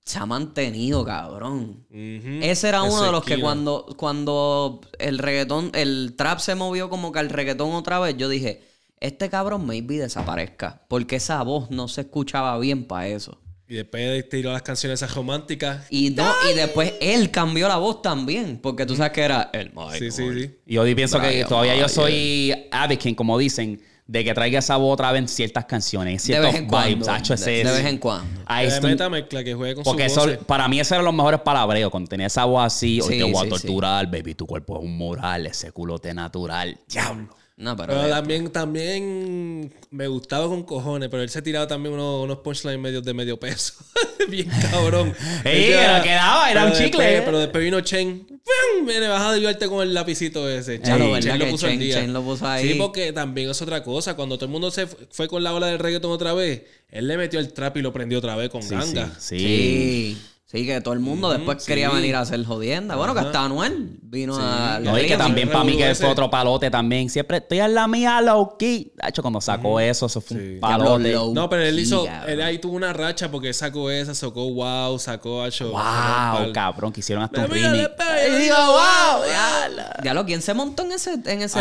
se ha mantenido, cabrón. Ese era uno de los que cuando, cuando el reggaetón, el trap se movió como que al reggaetón otra vez, yo dije este cabrón maybe desaparezca. Porque esa voz no se escuchaba bien para eso. Y después tiró las canciones esas románticas. Y no, y después él cambió la voz también. Porque tú sabes que era el Michael. Sí, sí, sí. Y hoy pienso que todavía yo soy advocate, como dicen, de que traiga esa voz otra vez en ciertas canciones, ciertos de vez en vibes. de, vez en cuando. mezcla que juegue con Porque su voz, para mí, esos eran los mejores palabreos. Cuando tenía esa voz así, hoy te voy a torturar, baby, tu cuerpo es un moral, ese culote natural. Diablo. No, pero. también, también me gustaba con cojones, pero él se tiraba también unos, punchlines medios de medio peso. Bien cabrón. ¡Ey! Quedaba, quedaba, era un chicle. ¿eh? Pero después vino Chen. Viene, vas a ayudarte con el lapicito ese. Chen, lo puso ahí. Sí, porque también es otra cosa. Cuando todo el mundo se fue con la ola del reggaeton otra vez, él le metió el trap y lo prendió otra vez con ganga. sí. sí. Y que todo el mundo después quería venir a hacer jodienda. Bueno, que hasta Anuel vino a... No, y que también para mí que es otro palote también. Siempre estoy en la mía low De hecho, cuando sacó eso, eso fue un palote. No, pero él hizo... Él ahí tuvo una racha porque sacó esa, sacó wow, sacó... Acho, wow, cabrón, que hicieron hasta un remix. Y digo, wow, ya. lo, ¿quién se montó en ese, en ese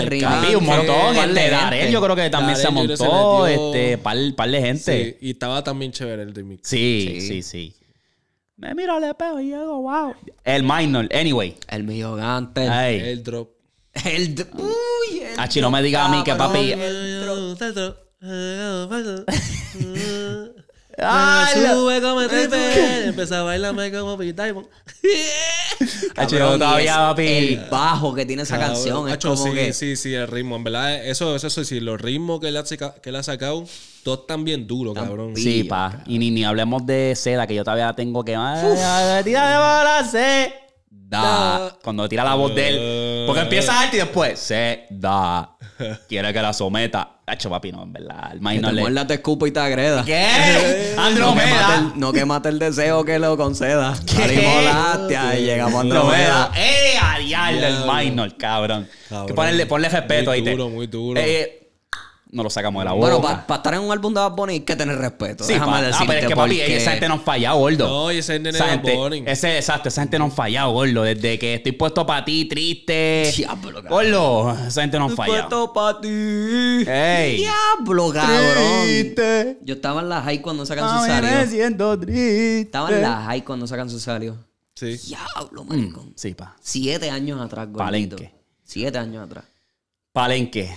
un montón. El de yo creo que también se montó. Este, par, par de gente. y estaba también chévere el remix. Sí, sí, sí. Me miro al espejo y digo, wow. El minor, anyway. El mío El drop. El drop. Uy, no me digas a mí que papi. El drop. Ah, sube como triple. Empezó a bailarme como Pete Ha Cabrón, todavía, papi. El bajo que tiene esa canción. Es como sí, que... sí, sí, el ritmo. En verdad, eso, eso, sí, los ritmos que le ha, que ha sacado. Todos están bien duros, cabrón. Sí, pa. Y ni, ni hablemos de seda, que yo todavía tengo que. ¡Tira de bola, se! Da. Cuando tira la voz de él. Porque empieza alto y después. Seda, Quiere que la someta. Hacho, papi, no, en verdad. El maíz que no te muerda, te escupo y te agreda. ¿Qué? Andromeda. No, que mate el deseo que lo conceda. ¿Qué? y llegamos a Andromeda. ¡Eh, a diablo! El minor, el cabrón. cabrón. Que ponle, ponle respeto ahí. Muy duro, muy duro. Eh, no lo sacamos de la boca. Bueno, para estar en un álbum de Bad Bunny hay que tener respeto. Sí, Déjame ah, decirte, ah, pero es que esa gente nos fallado, gordo. No, esa gente de Bad Bunny. Ese, exacto, esa gente ha fallado, gordo. Desde que estoy puesto para ti, triste. Diablo, cabrón. Gordo, esa gente nos fallado. puesto para ti. Diablo, cabrón. Triste. Yo estaba en la high cuando sacan su salio triste. Estaba en la high cuando sacan su salio Sí. Diablo, mm, maricón. sí, pa. Siete años atrás, gordito. Palenque. Siete años atrás. Palenque.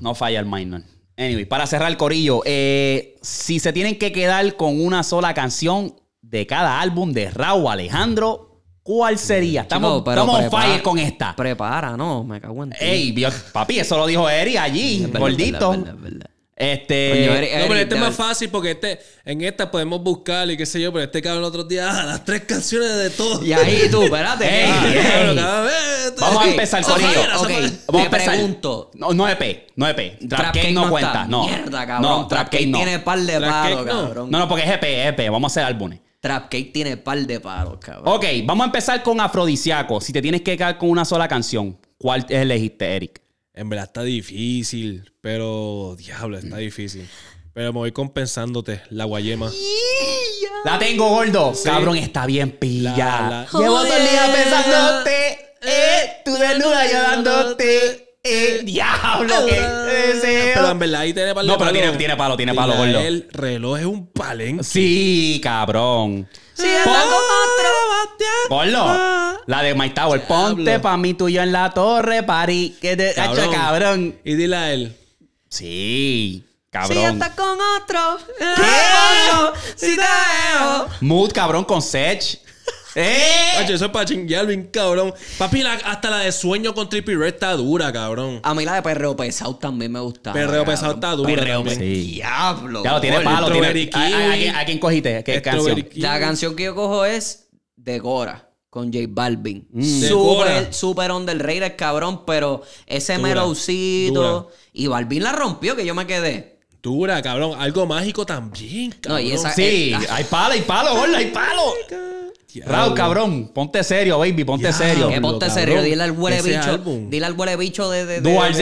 No falla el minor. Anyway, para cerrar el corillo, eh, si se tienen que quedar con una sola canción de cada álbum de Raúl Alejandro, ¿Cuál sería? Estamos, Chico, con esta. Prepara, no, me cago en ti. Ey, papi, eso lo dijo Eri allí, gordito. Este. no, pero este es más fácil porque este, en esta podemos buscar y qué sé yo, pero este cabrón el otro día, ah, las tres canciones de todo. Y ahí tú, espérate. Vamos a empezar con ello. Okay. Vamos pregunto. No, no EP, no EP. Trap Cake no, cuenta. No. Mierda, cabrón. No, Trap Cake no. tiene par de paros cabrón. No, no, porque es EP, es EP. Vamos a hacer álbumes. Trap Cake tiene par de paros cabrón. Ok, vamos a empezar con Afrodisiaco. Si te tienes que quedar con una sola canción, ¿cuál elegiste, Eric? En verdad está difícil, pero diablo, está difícil. Pero me voy compensándote, la guayema. La tengo, gordo. Cabrón, está bien pilla. Llevo todo el día pensándote. Eh, eh, tú desnuda yo eh, diablo, qué ah. Pero en verdad ahí tiene palo. No, pero tiene, palo, tiene palo, gordo. El reloj es un palen. Sí, cabrón como con otro. Ponlo. La de My Tower. Ponte pa' mí, tuyo en la torre, pari. Que te cabrón. cabrón. Y dile a él. Sí. Cabrón. Si está con otro. ¿Qué? Si te veo. Mood, cabrón, con Sech. ¡Eh! eso es para chinguear bien, cabrón. Papi, hasta la de sueño con Trippy Red está dura, cabrón. A mí la de Perreo Pesado también me gusta. Perreo Pesado está dura. Perreo Sí. Diablo. Ya lo tiene palo. Tiene... ¿A, a, quién cogiste? ¿Qué canción? La canción que yo cojo es De Gora con J Balvin. Mm. del rey underrated, cabrón, pero ese Dura. Y Balvin la rompió, que yo me quedé. Dura, cabrón. Algo mágico también, cabrón. esa, sí, hay palo, hay palo, hola, hay palo. Raúl, cabrón, ponte serio, baby, ponte serio. Que ponte serio, dile al huele bicho, dile al huele bicho de, de, de, Dual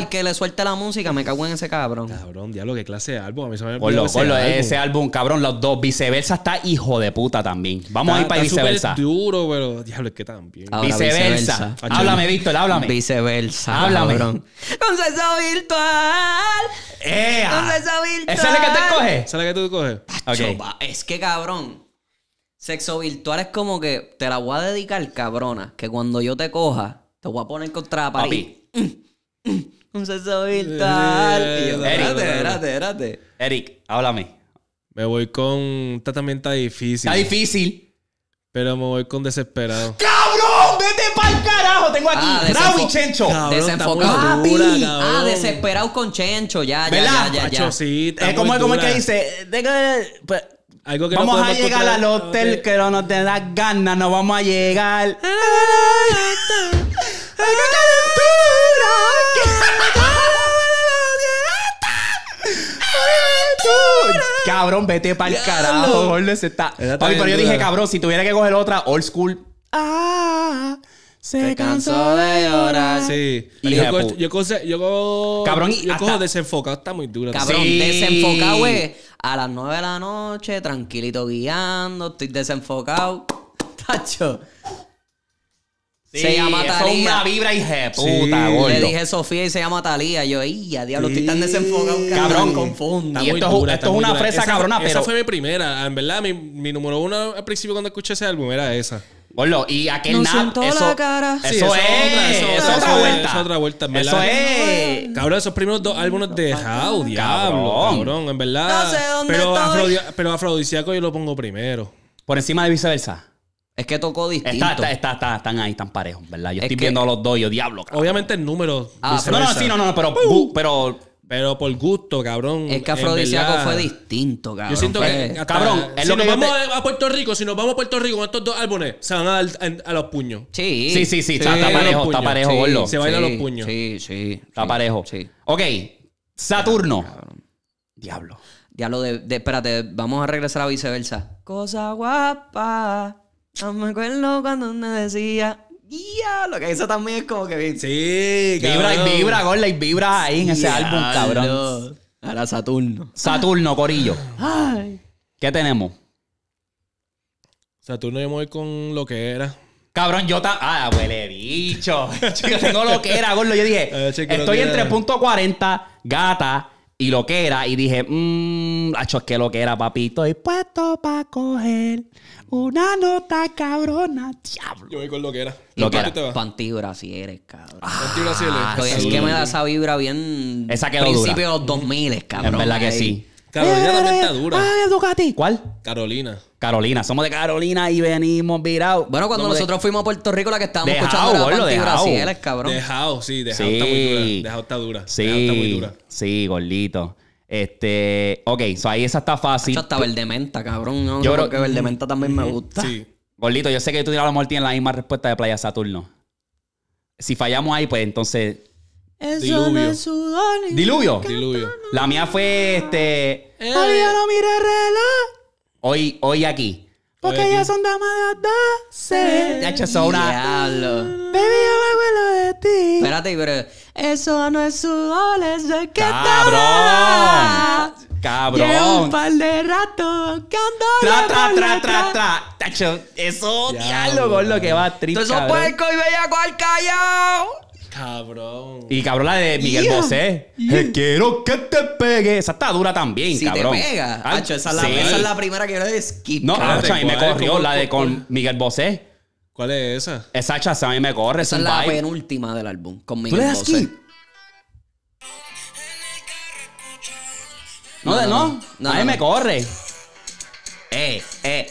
de, que le suelte la música, me cago en ese cabrón. Cabrón, diablo, qué clase de álbum, a mí se me ha ese, álbum. ese álbum, cabrón, los dos, viceversa está hijo de puta también. Vamos a ir para viceversa. duro, pero diablo, es que también. viceversa. Háblame, Víctor, háblame. Viceversa. Háblame. Cabrón. Conceso virtual. Eh. Conceso virtual. ¿Esa es la que te coge? ¿Esa es la que tú coges? Es que cabrón. Sexo virtual es como que te la voy a dedicar, cabrona, que cuando yo te coja, te voy a poner contra la pared. Un sexo virtual. tío. espérate, espérate, espérate. Eric, háblame. Me voy con. Esta también está difícil. Está difícil. Pero me voy con desesperado. ¡Cabrón! ¡Vete pa'l carajo! Tengo aquí ¡Bravo ah, y Chencho. Cabrón, Ah, ah desesperado con Chencho, ya, ya, ya, ya, ya. Es como, que dice. de pues, vamos a llegar al hotel pero que no nos te las ganas, no vamos a llegar. cabrón, vete para el carajo, gordo, se está. Papi, pero yo dije, cabrón, si tuviera que coger otra old school. Ah, se cansó de llorar. Sí. Y yo, cojo, este- yo, cabrón, yo cojo desenfocado, está muy duro. Cabrón, desenfocado, güey a las 9 de la noche, tranquilito guiando, estoy desenfocado. Tacho. se llama Talía. Es una vibra y puta, sí. Le dije Sofía y se llama Talía. Yo, ¡ay, diablo, estoy tan desenfocado, cabrón. confundo. esto, es una fresa cabrona, esa pero. Esa fue mi primera. En verdad, mi, mi número uno al principio cuando escuché ese álbum era esa lo, y aquel Nos nap. Eso, eso, es. Otra, eso, es otra vuelta. Eso, otra vuelta, Eso es. Cabrón, esos primeros dos álbumes de How, diablo. Cabrón, en verdad. No sé dónde pero, pero afrodisíaco yo lo pongo primero. Por encima de viceversa. Es que tocó distinto. Está, está, está, están ahí, están parejos, ¿verdad? Yo estoy viendo a los dos, yo diablo. Obviamente el número. Ah, no, no, sí, no, no, pero, pero pero por gusto, cabrón. Es que afrodisíaco fue distinto, cabrón. Yo siento que. cabrón, si lo nos vamos a Puerto Rico, si nos vamos a Puerto Rico con estos dos álbumes, se van a, dar a los puños. Sí. Sí, sí, Está, parejo, está parejo, se bailan a los puños. Sí, sí. Está parejo. Sí. Ok. Saturno. Ah, Diablo. Diablo de, de. Espérate, vamos a regresar a viceversa. Cosa guapa. No me acuerdo cuando me decía. Lo que eso también es como que. Sí, vibra, y vibra, gol, y vibra ahí en ese álbum, cabrón. Ahora Saturno. Saturno, Corillo. Ay. ¿Qué tenemos? Saturno, yo me voy con lo que era. Cabrón, yo ta... Ah, huele pues bicho. yo tengo lo que era, gordo. Yo dije, estoy en 3.40, gata, y lo que era. Y dije, mmm, hacho, es que lo que era, papito. Y puesto pa' coger una nota cabrona, diablo. Yo voy con lo que era. Lo que era. Pantibra, si eres, cabrón. Ah, si eres. Ah, es que me da esa vibra bien. Esa quedó Principio de los 2000, cabrón. Es verdad que sí. Carolina también está dura. ¡Ay, ah, ¿Cuál? Carolina. Carolina, somos de Carolina y venimos virados. Bueno, cuando nosotros fuimos a Puerto Rico, la que estábamos escuchando era gordo, Panty dejao. cabrón. Dejado, sí, dejado está muy dura. Dejado está dura. Dejao está muy Sí, dura. sí, gordito. Este, ok, so ahí esa está fácil. Yo hasta verde menta, cabrón. Yo creo- que verde menta también me mm, gusta. Sí. Gordito, yo sé que tú a lo mejor tienes la misma respuesta de Playa Saturno. Si fallamos ahí, pues entonces eso no es sudor. Diluvio. Diluvio. La mía fue este. Hoy eh. yo no mire reloj. Hoy, hoy aquí. Porque ellas son damas de doce. De hecho, son una. Diablo. Baby, yo me acuerdo de ti. Espérate, pero. Eso no es sudor, eso es que ¡Cabrón! ¡Cabrón! Llevo un par de rato tra, tra, tra, tra, tra. Tacho, eso, Diablo Con lo que va triste. sos puerco y bellaco al callao. Cabrón. Y cabrón la de Miguel Bosé. Eh, quiero que te pegue. Esa está dura también, cabrón. te pega. esa, es la, primera que yo le skip. No, a mí me corrió la de con Miguel Bosé. ¿Cuál es esa? Esa chaza a mí me corre. Esa es la penúltima del álbum con Miguel ¿Tú le das Bosé. Skip? No, no, no. a mí me corre. Eh, eh.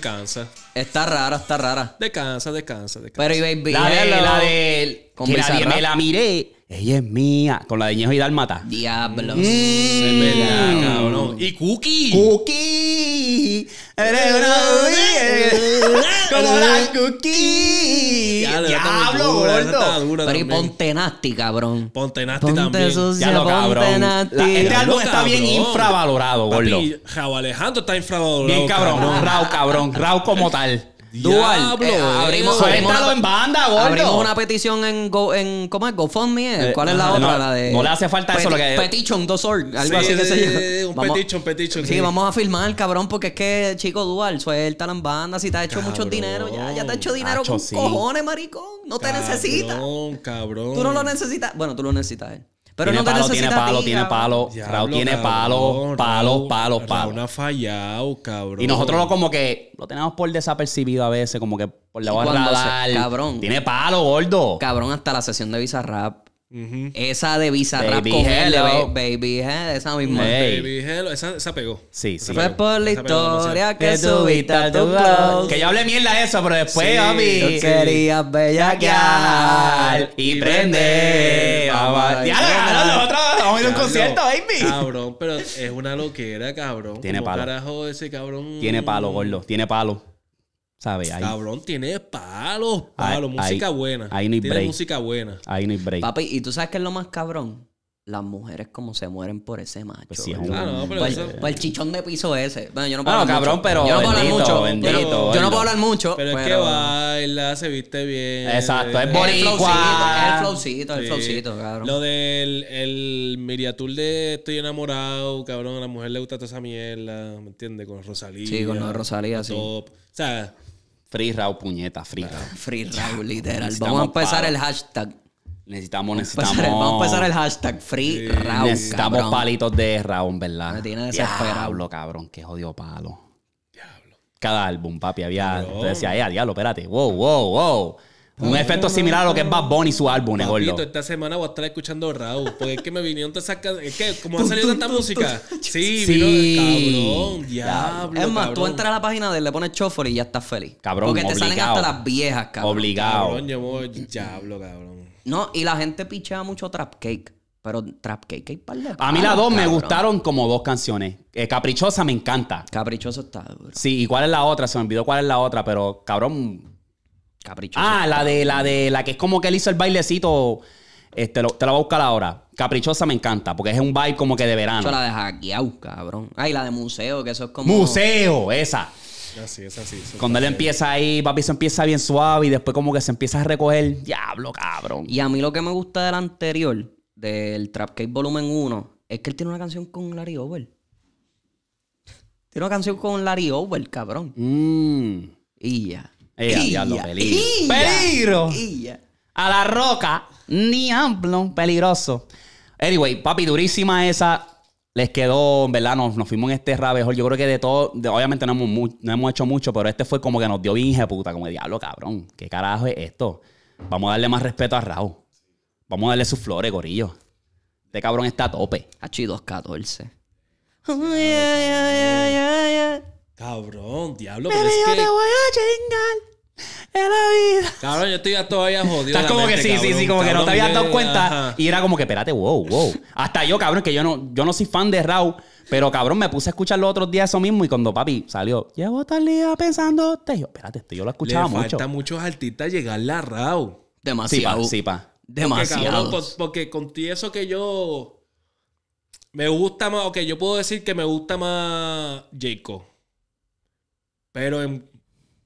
cansa. Está rara, está rara. Descansa, descansa, descansa. Pero y baby. La eh, de, la, la de, con que la, me la miré ella es mía. Con la de Ñejo y Dalmata Diablos. Mm. Se pelea, mm. cabrón. Y Cookie. Cookie. Eres una Como la Cookie. Diablo, gordo. Pero y ponte cabrón. Ponte nasty también. Ya lo, cabrón. este álbum está bien infravalorado, Papi, gordo. Raúl Alejandro está infravalorado. Bien cabrón. Raúl, cabrón. Raúl como tal. Dual. Eh, eh, abrimos, abrimos una, en banda, Abrimos una petición en, Go, en ¿cómo es? GoFundMe. Eh, ¿Cuál es la otra? La de, no le hace falta eso. Lo que... Petition, dos org, algo así de Un petition, petition. Sí, vamos a firmar, cabrón, porque es que, chico, Dual, suéltalo en banda. Si te has hecho mucho dinero, ya, ya te ha hecho dinero con cojones, maricón. No te necesitas. Cabrón, cabrón. Tú no lo necesitas. Bueno, tú lo necesitas, Eh. Pero tiene no palo, tiene palo, tiene palo. tiene palo, palo, palo, palo. ha cabrón. Y nosotros lo como que lo tenemos por desapercibido a veces, como que por la barra. Cabrón. Tiene palo, gordo. Cabrón, hasta la sesión de Visa Rap esa de visa Baby Baby Hello, esa misma. Baby Hello, esa, pegó. Sí, sí. Fue por la historia que subiste a tu Que yo hablé mierda eso, pero después, sí, Tú Yo quería bellaquear y, y prender. Vamos, ya nosotros vamos a ir a un concierto, baby. Cabrón, pero es una loquera, cabrón. Tiene palo. carajo ese cabrón? Tiene palo, gordo. Tiene palo. Cabrón, tiene palos, palos, música buena. Ahí hay tiene música buena. Ahí ni break. Papi, ¿y tú sabes qué es lo más cabrón? las mujeres como se mueren por ese macho. por, pues el ah, chichón de piso ese. Bueno, yo no puedo hablar cabrón, mucho. pero yo no puedo hablar mucho. pero, yo no puedo hablar mucho. Pero, es que baila, se viste bien. Exacto, es bonito. El flowcito, Es flowcito, el flowcito, cabrón. Lo del el miriatul de Estoy enamorado, cabrón, a la mujer le gusta toda esa mierda, ¿me entiendes? Con Rosalía. Sí, con Rosalía, sí. Top. O sea, Free Raw, puñeta, Free Raw. Free Raw, literal. Vamos a empezar el hashtag. Necesitamos, necesitamos. Vamos a empezar el hashtag Free sí. Necesitamos palitos de Raw, ¿verdad? Me tiene desesperado. Diablo, cabrón, qué jodido palo. Diablo. Cada álbum, papi, había. Te decía, eh, diablo, espérate. Wow, wow, wow. Un ah, efecto similar a lo que es Bad Bunny su álbum, eh, gordo. esta semana voy a estar escuchando Raúl, porque es que me vinieron todas esas canciones. Es que, como ha salido tanta música. Sí, sí cabrón, diablo. Es más, tú entras a la página de él, le pones chofer y ya estás feliz. Cabrón, Porque te salen hasta las viejas, cabrón. Obligado. Cabrón, diablo, cabrón. No, y la gente pichaba mucho Trap Cake. Pero Trap Cake hay par de A mí las dos me gustaron como dos canciones. Eh, Caprichosa me encanta. Caprichoso está duro. Sí, ¿y cuál es la otra? Se me olvidó cuál es la otra, pero cabrón, Caprichosa Ah, la de la de la que es como que él hizo el bailecito. Este, lo, te la voy a buscar ahora. Caprichosa me encanta, porque es un baile como que de verano. Yo la de hackeado cabrón. Ay, la de museo, que eso es como. ¡Museo! Esa. Así Cuando él empieza ahí, papi, se empieza bien suave y después como que se empieza a recoger. Diablo, cabrón. Y a mí lo que me gusta del anterior, del Trap Cake Volumen 1, es que él tiene una canción con Larry Over. Tiene una canción con Larry Over, cabrón. Mmm Y ya. Ella, eh, diablo, peligro. A la roca, ni amplón, peligroso. Anyway, papi, durísima esa. Les quedó, verdad, nos, nos fuimos en este rabejol. Yo creo que de todo, obviamente no hemos, no hemos hecho mucho, pero este fue como que nos dio bien puta, como diablo, cabrón. ¿Qué carajo es esto? Vamos a darle más respeto a Raúl. Vamos a darle sus flores, gorillo. Este cabrón está a tope. H214. Oh, yeah, Cabrón, diablo, pero es que... te voy a chingar en la vida. Cabrón, yo estoy ya todavía jodido. Estás como que sí, sí, sí, como que no te habías dado cuenta. Y era como que, espérate, wow, wow. Hasta yo, cabrón, que yo no, yo no soy fan de Raw, pero cabrón, me puse a escuchar los otros días eso mismo. Y cuando papi salió, llevo tal día pensando, te espérate, esto yo lo escuchaba Le Falta muchos artistas llegarle a Raw. Demasiado. Sí, Demasiado. Porque, porque con eso que yo. Me gusta más, ok, yo puedo decir que me gusta más Jacob. Pero en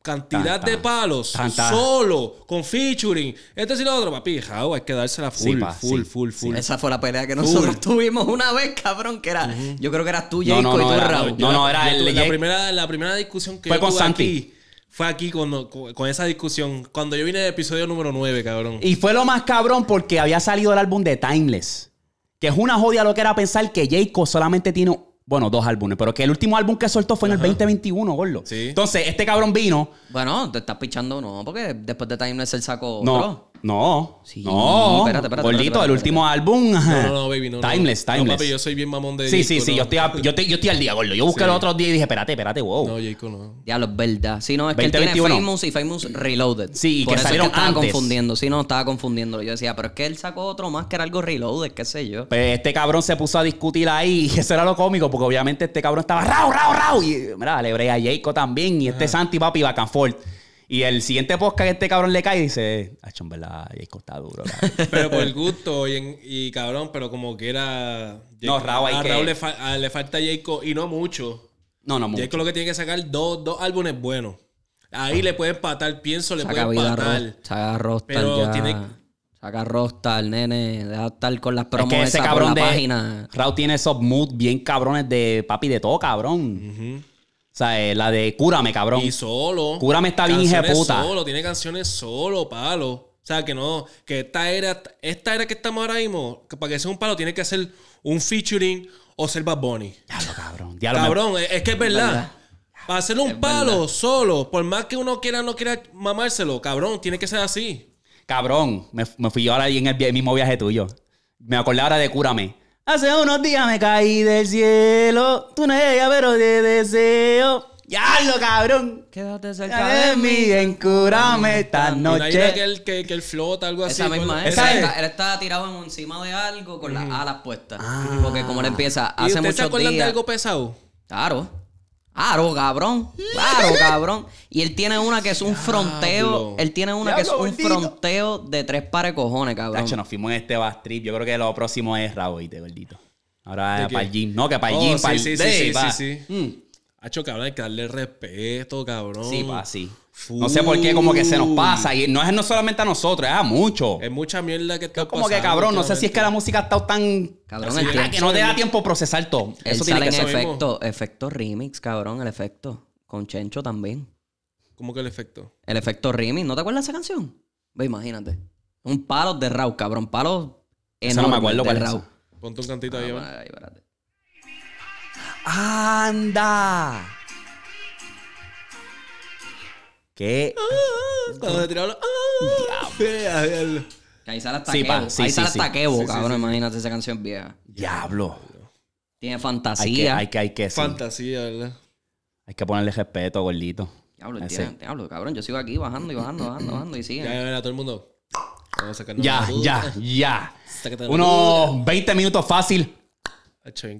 cantidad de palos, solo, con featuring, este sí lo otro, papi, jau, hay que dársela full, full, full, full, esa fue la pelea que nosotros tuvimos una vez, cabrón, que era, yo creo que eras tú, Jacob, y tú era, Raúl. No, no, era la, primera, la primera discusión que fue yo tuve Aquí, fue aquí con, esa discusión, cuando yo vine del episodio número 9, cabrón. Y fue lo más cabrón porque había salido el álbum de Timeless. Que es una jodia lo que era pensar que Jaco solamente tiene bueno, dos álbumes, pero que el último álbum que soltó fue en el 2021, gordo. Sí. Entonces, este cabrón vino. Bueno, te estás pichando, no, porque después de Time el sacó. No. No. No, espérate, espérate. Gordito, el último álbum. No, no, baby, no. Timeless, timeless. No, papi, yo soy bien mamón de. Sí, sí, sí. Yo, estoy yo, yo, estoy al día, gordo. Yo busqué los otros días y dije, espérate, espérate, wow. No, Jayco no. Ya lo es verdad. Sí, no, es que él tiene Famous y Famous Reloaded. Sí, y que salieron es estaba confundiendo. Sí, no, estaba confundiéndolo. Yo decía, pero es que él sacó otro más que era algo Reloaded, qué sé yo. Pues este cabrón se puso a discutir ahí y eso era lo cómico, porque obviamente este cabrón estaba rau, rau, rau. Y mira, le brea a Jayco también. Y este Santi, papi, back y el siguiente podcast que este cabrón le cae y dice, ah, en verdad, Jacob está duro. pero por el gusto y, y, cabrón, pero como que era... no, Raúl, a, Raúl le, le, falta Jacob y no mucho. No, no mucho. Jacob lo que tiene que sacar dos, dos álbumes buenos. Ahí ah. le puede empatar, pienso, le puede empatar. saca Rostar pero ya. Saca Rostar, nene. Deja estar con las promos de esa ese cabrón de, página. Raúl tiene esos moods bien cabrones de papi de todo, cabrón. O sea, la de Cúrame, cabrón. Y solo. Cúrame está bien puta. solo, tiene canciones solo, palo. O sea, que no, que esta era, esta era que estamos ahora mismo, para que sea un palo tiene que hacer un featuring o ser Bad Bunny. Diablo, cabrón. cabrón, es que es verdad. Para hacer un palo solo, por más que uno quiera, no quiera mamárselo, cabrón, tiene que ser así. Cabrón, me, fui yo ahora en el mismo viaje tuyo. Me acordé ahora de Cúrame. Hace unos días me caí del cielo. Tú no eres ella, pero de deseo. ¡Ya lo cabrón! Quédate cerca de mí, encúrame esta noche. que el que, que flota, algo así. Esa misma, él, está tirado encima de algo con las alas puestas. Ah. Porque como él empieza, hace muchos días... ¿Te acuerdas de algo pesado? Claro. Claro, cabrón. Claro, cabrón. Y él tiene una que es un fronteo. Él tiene una que es un fronteo de tres pares cojones, cabrón. De nos fuimos en este Bastrip. Yo creo que lo próximo es Raúl, gordito. Ahora para el No, que para el oh, sí, sí, sí, sí, Hacho, cabrón, hay que darle respeto, cabrón. Sí, pa, sí. No sé por qué, como que se nos pasa. Y no es no solamente a nosotros, es a muchos. Es mucha mierda que está Como que, cabrón, no sé si es que la música ha estado tan. Cabrón, el que no te da tiempo procesar todo. Eso tiene Efecto, efecto remix, cabrón, el efecto. Con Chencho también. ¿Cómo que el efecto? El efecto remix. ¿No te acuerdas de esa canción? Ve, imagínate. Un palo de Raw, cabrón. Palo enorme. no me acuerdo de cuál Ponte un cantito ahí, ah, ahí, ¡Anda! ¿Qué? Ah, cuando se tiró ah, ahí sale hasta ahí hasta cabrón. Imagínate esa canción vieja. Diablo. Tiene fantasía. Hay que, hay que, hay Fantasía, ¿verdad? Hay que ponerle respeto, gordito. Diablo, tiene, diablo, cabrón. Yo sigo aquí bajando y bajando, bajando, bajando y sigue. Ya, ya, todo el mundo. Vamos a ya, ya, ya, ya. Unos 20 minutos fácil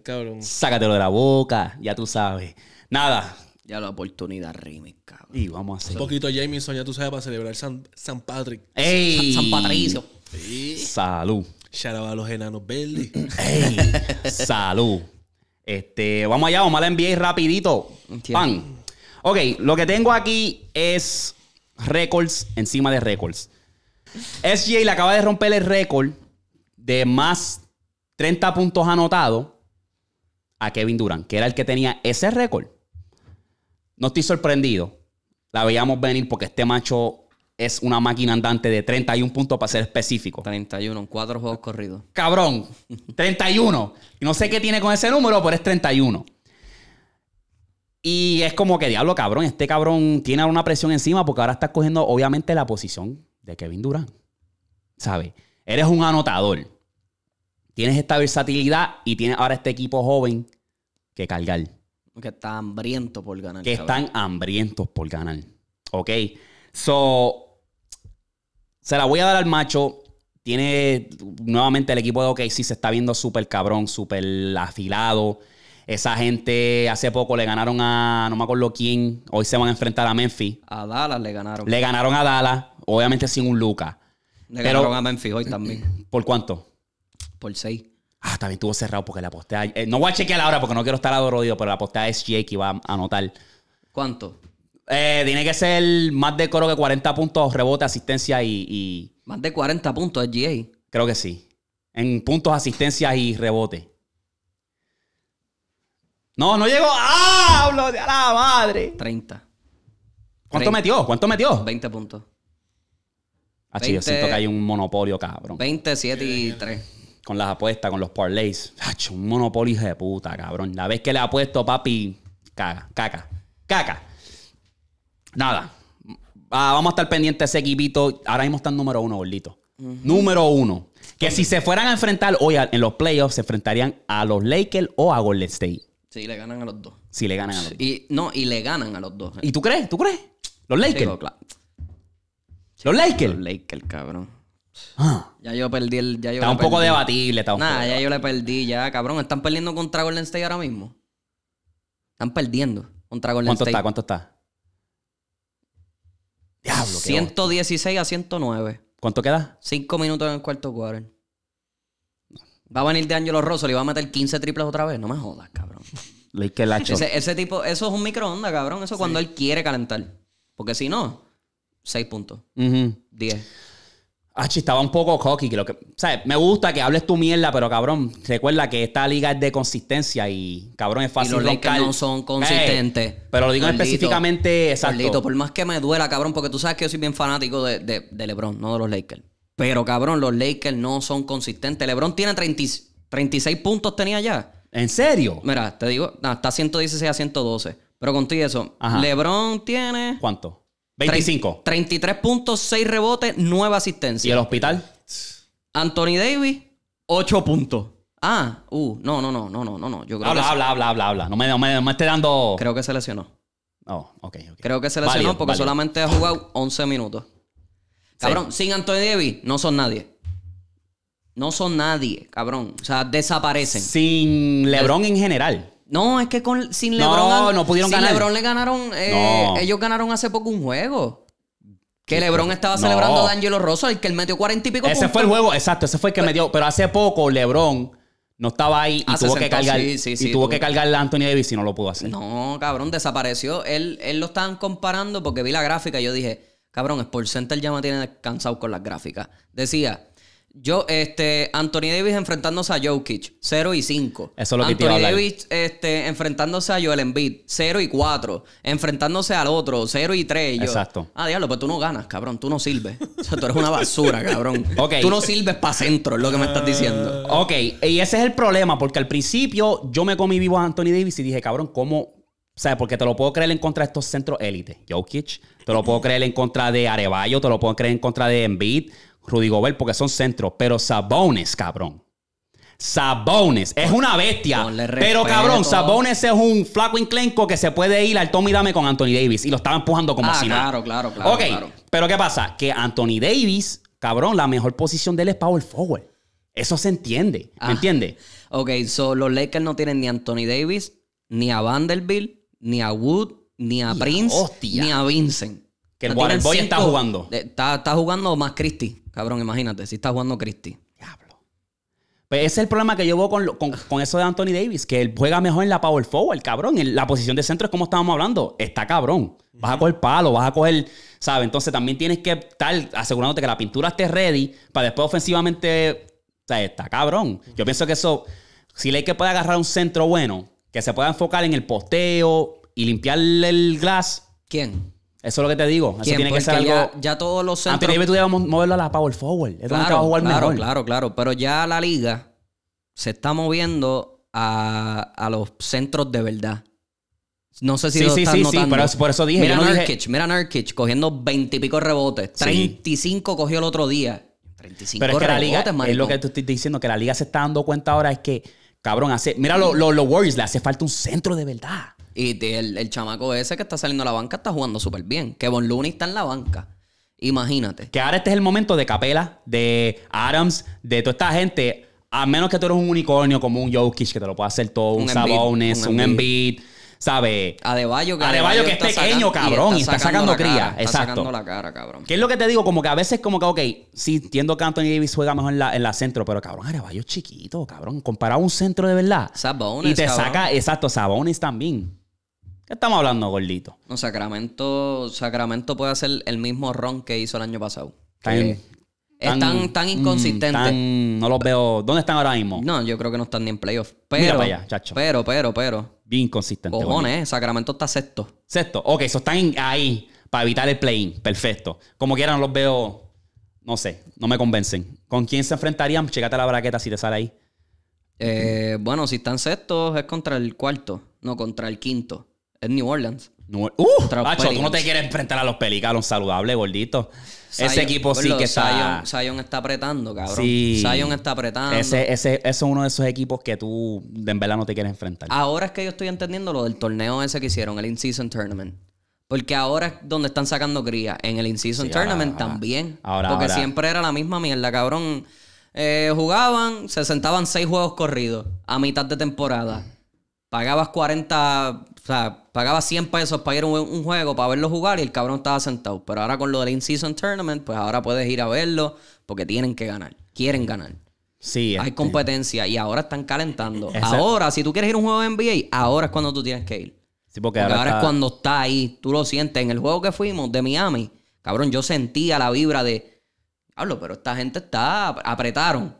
cabrón. Sácatelo de la boca, ya tú sabes. Nada. Ya la oportunidad rímica cabrón. Y vamos a hacer. Un poquito Jameson, ya tú sabes, para celebrar San, Patrick. ¡Ey! San, Patricio. Salud. Shout a los enanos verdes. ¡Ey! Salud. Este, vamos allá, vamos a la NBA rapidito. Ok, lo que tengo aquí es records encima de records SJ le acaba de romper el récord de más 30 puntos anotados a Kevin Durant, que era el que tenía ese récord. No estoy sorprendido. La veíamos venir porque este macho es una máquina andante de 31 puntos para ser específico. 31, en cuatro juegos corridos. Cabrón, 31. No sé qué tiene con ese número, pero es 31. Y es como que, diablo, cabrón, este cabrón tiene una presión encima porque ahora está cogiendo, obviamente, la posición de Kevin Durant. ¿Sabes? Eres un anotador tienes esta versatilidad y tienes ahora este equipo joven que cargar. Que están hambriento por ganar. Que están hambrientos por ganar. Ok. So, se la voy a dar al macho. Tiene nuevamente el equipo de OKC se está viendo súper cabrón, súper afilado. Esa gente hace poco le ganaron a no me acuerdo quién. Hoy se van a enfrentar a Memphis. A Dallas le ganaron. Le ganaron a Dallas, obviamente sin un Luca. Le ganaron a Memphis hoy también. ¿Por cuánto? por 6. Ah, también estuvo cerrado porque la postea. Eh, no voy a chequear ahora porque no quiero estar adorodido, pero la postea es Jake y va a anotar. ¿Cuánto? Eh, tiene que ser más de que 40 puntos, rebote, asistencia y, Más de 40 puntos es Creo que sí. En puntos, asistencia y rebote. No, no llegó. ¡Ah! ¡Hablo de la madre! 30. ¿Cuánto metió? ¿Cuánto metió? 20 puntos. Ah, yo siento que hay un monopolio, cabrón. 27 y 3 con las apuestas, con los parlays. Hacho, un monopolio de puta, cabrón. La vez que le apuesto, papi, caca, caca, caca. Nada. Ah, vamos a estar pendientes de ese equipito. Ahora mismo están número uno, gordito. Número uno. Que si se fueran a enfrentar hoy en los playoffs, se enfrentarían a los Lakers o a Golden State. Sí, le ganan a los dos. Si le ganan a los dos. Y, no, y le ganan a los dos. Eh. ¿Y tú crees? ¿Tú crees? Los Lakers. Los Lakers. Los Lakers, cabrón. Ah. Ya yo perdí el. Ya está un poco debatible, está ya yo le perdí, ya, cabrón. Están perdiendo contra Golden State ahora mismo. Están perdiendo contra Golden State ¿Cuánto está? ¿Cuánto está? Diablo, qué 116 a 109. ¿Cuánto queda? 5 minutos en el cuarto quarter. Va a venir de Angelo Rosso, le va a meter 15 triples otra vez. No me jodas, cabrón. Ese, tipo, eso es un microondas, cabrón. Eso cuando él quiere calentar. Porque si no, 6 puntos. 10. Ah, estaba un poco cocky. Que lo que, ¿sabes? Me gusta que hables tu mierda, pero cabrón, recuerda que esta liga es de consistencia y cabrón es fácil. Y los Lakers no son consistentes. pero lo digo específicamente exacto. por más que me duela, cabrón, porque tú sabes que yo soy bien fanático de, de, LeBron, no de los Lakers. Pero cabrón, los Lakers no son consistentes. LeBron tiene 36 puntos, tenía ya. ¿En serio? Mira, te digo, hasta está 116 a 112. Pero contigo eso, LeBron tiene. ¿Cuánto? 25. 33 puntos, 6 rebotes, 9 asistencias. ¿Y el hospital? Anthony Davis, 8 puntos. Ah, uh, no, no, no, no, no, no. habla, habla, habla, habla, No me, no esté dando. Creo que se lesionó. Oh, ok, Creo que se lesionó porque solamente ha jugado 11 minutos. Cabrón, sin Anthony Davis no son nadie. No son nadie, cabrón. O sea, desaparecen. Sin LeBron en general. No, es que con, sin LeBron. No, no pudieron sin LeBron le ganaron. Eh, ellos ganaron hace poco un juego. Que LeBron estaba celebrando a D'Angelo Rosso, el que él metió cuarenta y pico. Ese fue el juego, exacto, ese fue el que pues metió. Pero hace poco LeBron no estaba ahí y ah, tuvo, que cargar, y tuvo, que cargar a Anthony Davis y no lo pudo hacer. No, cabrón, desapareció. Él, él lo estaban comparando porque vi la gráfica y yo dije, cabrón, Sport Center ya me tiene cansado con las gráficas. Decía, yo, este, Anthony Davis enfrentándose a Jokic, 0 y 5. Eso es lo que Anthony te Davis este, enfrentándose a Joel Embiid, 0 y 4. Enfrentándose al otro, 0 y 3. Exacto. Ah, diablo, pues tú no ganas, cabrón. Tú no sirves. O sea, tú eres una basura, cabrón. okay. Tú no sirves para centro, es lo que me estás diciendo. Ah. Ok, y ese es el problema, porque al principio yo me comí vivo a Anthony Davis y dije, cabrón, ¿cómo, o sea, porque te lo puedo creer en contra de estos centros élite. Jokic, te lo puedo creer en contra de Arevallo, te lo puedo creer en contra de Embiid, Rudy Gobert porque son centros, pero Sabones, cabrón. Sabones es una bestia. Pero cabrón, Sabones es un flaco inclenco que se puede ir al Tommy Dame con Anthony Davis y lo estaba empujando como ah, si claro, Claro, claro, okay. pero ¿qué pasa? Que Anthony Davis, cabrón, la mejor posición de él es power forward. Eso se entiende, ¿me ah, entiende? Ok, so los Lakers no tienen ni a Anthony Davis, ni a Vanderbilt, ni a Wood, ni a Prince, ni a Vincent que el Waterboy está jugando. Está, jugando más Christie, cabrón, imagínate, si está jugando Christie. Diablo. Pues ese es el problema que yo veo con, eso de Anthony Davis, que él juega mejor en la power forward, cabrón. En la posición de centro es como estábamos hablando, está cabrón. Vas a coger palo, vas a coger, ¿sabes? Entonces también tienes que estar asegurándote que la pintura esté ready para después ofensivamente, o sea, está cabrón. Yo pienso que eso, si le hay que puede agarrar un centro bueno, que se pueda enfocar en el posteo y limpiar el glass. ¿Quién? Eso es lo que te digo. Eso tiene que ser algo. Ya, todos los centros. Antes tú debíamos moverlo a la power forward. Es claro, donde jugar claro, Claro, claro. Pero ya la liga se está moviendo a, a los centros de verdad. No sé si sí, lo sí, estás sí, Sí, pero por eso dije. Mira Nurkic, mira Nurkic cogiendo 20 y pico rebotes. 35 cogió el otro día. 35 pero es que rebotes, la liga, Es lo que te estoy diciendo, que la liga se está dando cuenta ahora es que, cabrón, hace, mira los lo, Warriors, le hace falta un centro de verdad. Y el, el, chamaco ese que está saliendo a la banca está jugando súper bien. Que Von Looney está en la banca. Imagínate. Que ahora este es el momento de Capela, de Adams, de toda esta gente. A menos que tú eres un unicornio como un Jokic, que te lo puede hacer todo, un, Sabonis un Embiid. ¿Sabes? Adebayo que, que es pequeño, cabrón, y está, sacando, cría. Exacto. Está sacando la cara, cabrón. ¿Qué es lo que te digo? Como que a veces, como que, ok, sí, entiendo que Anthony Davis juega mejor en la, centro, pero cabrón, Adebayo es chiquito, cabrón. Comparado a un centro de verdad. Sabones. Y te saca, exacto, Sabones también. ¿Qué estamos hablando, gordito? No, Sacramento, Sacramento puede hacer el mismo ron que hizo el año pasado. Están mm, tan, tan, no los veo. ¿Dónde están ahora mismo? No, yo creo que no están ni en playoffs. Pero, Pero, pero, pero. Bien inconsistente. Cojones, eh, Sacramento está sexto. Sexto. Ok, eso están ahí para evitar el play-in. Perfecto. Como quieran, los veo. No sé, no me convencen. ¿Con quién se enfrentarían? Checate la braqueta si te sale ahí. Eh, bueno, si están sextos es contra el cuarto, no, contra el quinto. Es New Orleans. ¡Uh! Macho, tú no te quieres enfrentar a los Pelicanos saludables, gordito. ese equipo pues sí que está. Zion, está apretando, cabrón. Sí. Zion está apretando. Ese, es uno de esos equipos que tú en verdad no te quieres enfrentar. Ahora es que yo estoy entendiendo lo del torneo ese que hicieron, el In-Season Tournament. Porque ahora es donde están sacando cría. En el In-Season Tournament también. Ahora, porque siempre era la misma mierda, cabrón. Eh, jugaban, se sentaban seis juegos corridos a mitad de temporada. Pagabas 40 o sea, pagaba 100 pesos para ir a un, juego, para verlo jugar y el cabrón estaba sentado. Pero ahora con lo del In-Season Tournament, pues ahora puedes ir a verlo porque tienen que ganar, quieren ganar. Sí, Hay este, competencia y ahora están calentando. Ahora, si tú quieres ir a un juego de NBA, ahora es cuando tú tienes que ir. Sí, porque, ahora, es cuando está ahí, tú lo sientes. En el juego que fuimos de Miami, cabrón, yo sentía la vibra de, hablo, pero esta gente está, apretaron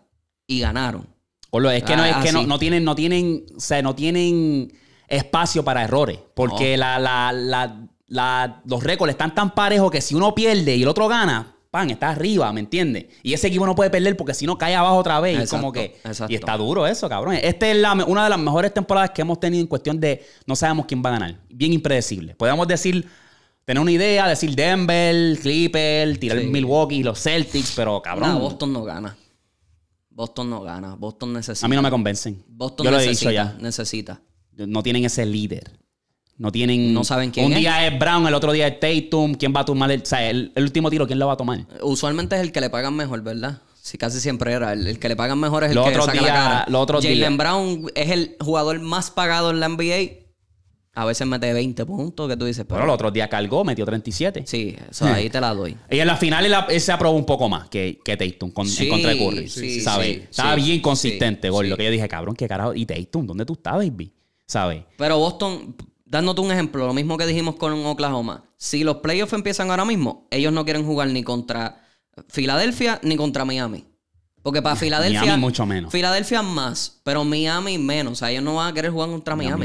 y ganaron. O lo, es que, no, es que ah, no tienen, no tienen, o sea, no tienen espacio para errores. Porque los récords están tan parejos que si uno pierde y el otro gana, pan, está arriba, ¿me entiendes? Y ese equipo no puede perder porque si no cae abajo otra vez. y como que. está duro eso, cabrón. Esta es una de las mejores temporadas que hemos tenido en cuestión de no sabemos quién va a ganar. Bien impredecible. Podemos decir, tener una idea, decir Denver, Clipper, tirar el Milwaukee, los Celtics, pero cabrón. no, Boston no gana. Boston no gana. Boston necesita. A mí no me convencen. Boston Necesita no tienen ese líder. No tienen. No saben quién. Un día es Brown, el otro día es Tatum. ¿Quién va a tomar el, o sea, el, último tiro? ¿Quién lo va a tomar? Usualmente es el que le pagan mejor, ¿verdad? Sí, casi siempre era. El, que le pagan mejor es el que otro saca día, la cara. otro Jalen Brown es el jugador más pagado en la NBA. A veces mete 20 puntos, que tú dices. Pero el otro día cargó, metió 37. Sí, eso ahí hmm. te la doy. Y en la final se aprobó un poco más que, que Tatum contra Curry. Sí, Estaba bien consistente, lo Que yo dije, cabrón, qué carajo. ¿Y Tatum? ¿Dónde tú estabas baby? ¿sabes? Pero Boston, dándote un ejemplo, lo mismo que dijimos con Oklahoma. Si los playoffs empiezan ahora mismo, ellos no quieren jugar ni contra Filadelfia ni contra Miami. Porque para Filadelfia. Miami mucho menos. Filadelfia más, pero Miami menos. O sea, ellos no van a querer jugar contra Miami.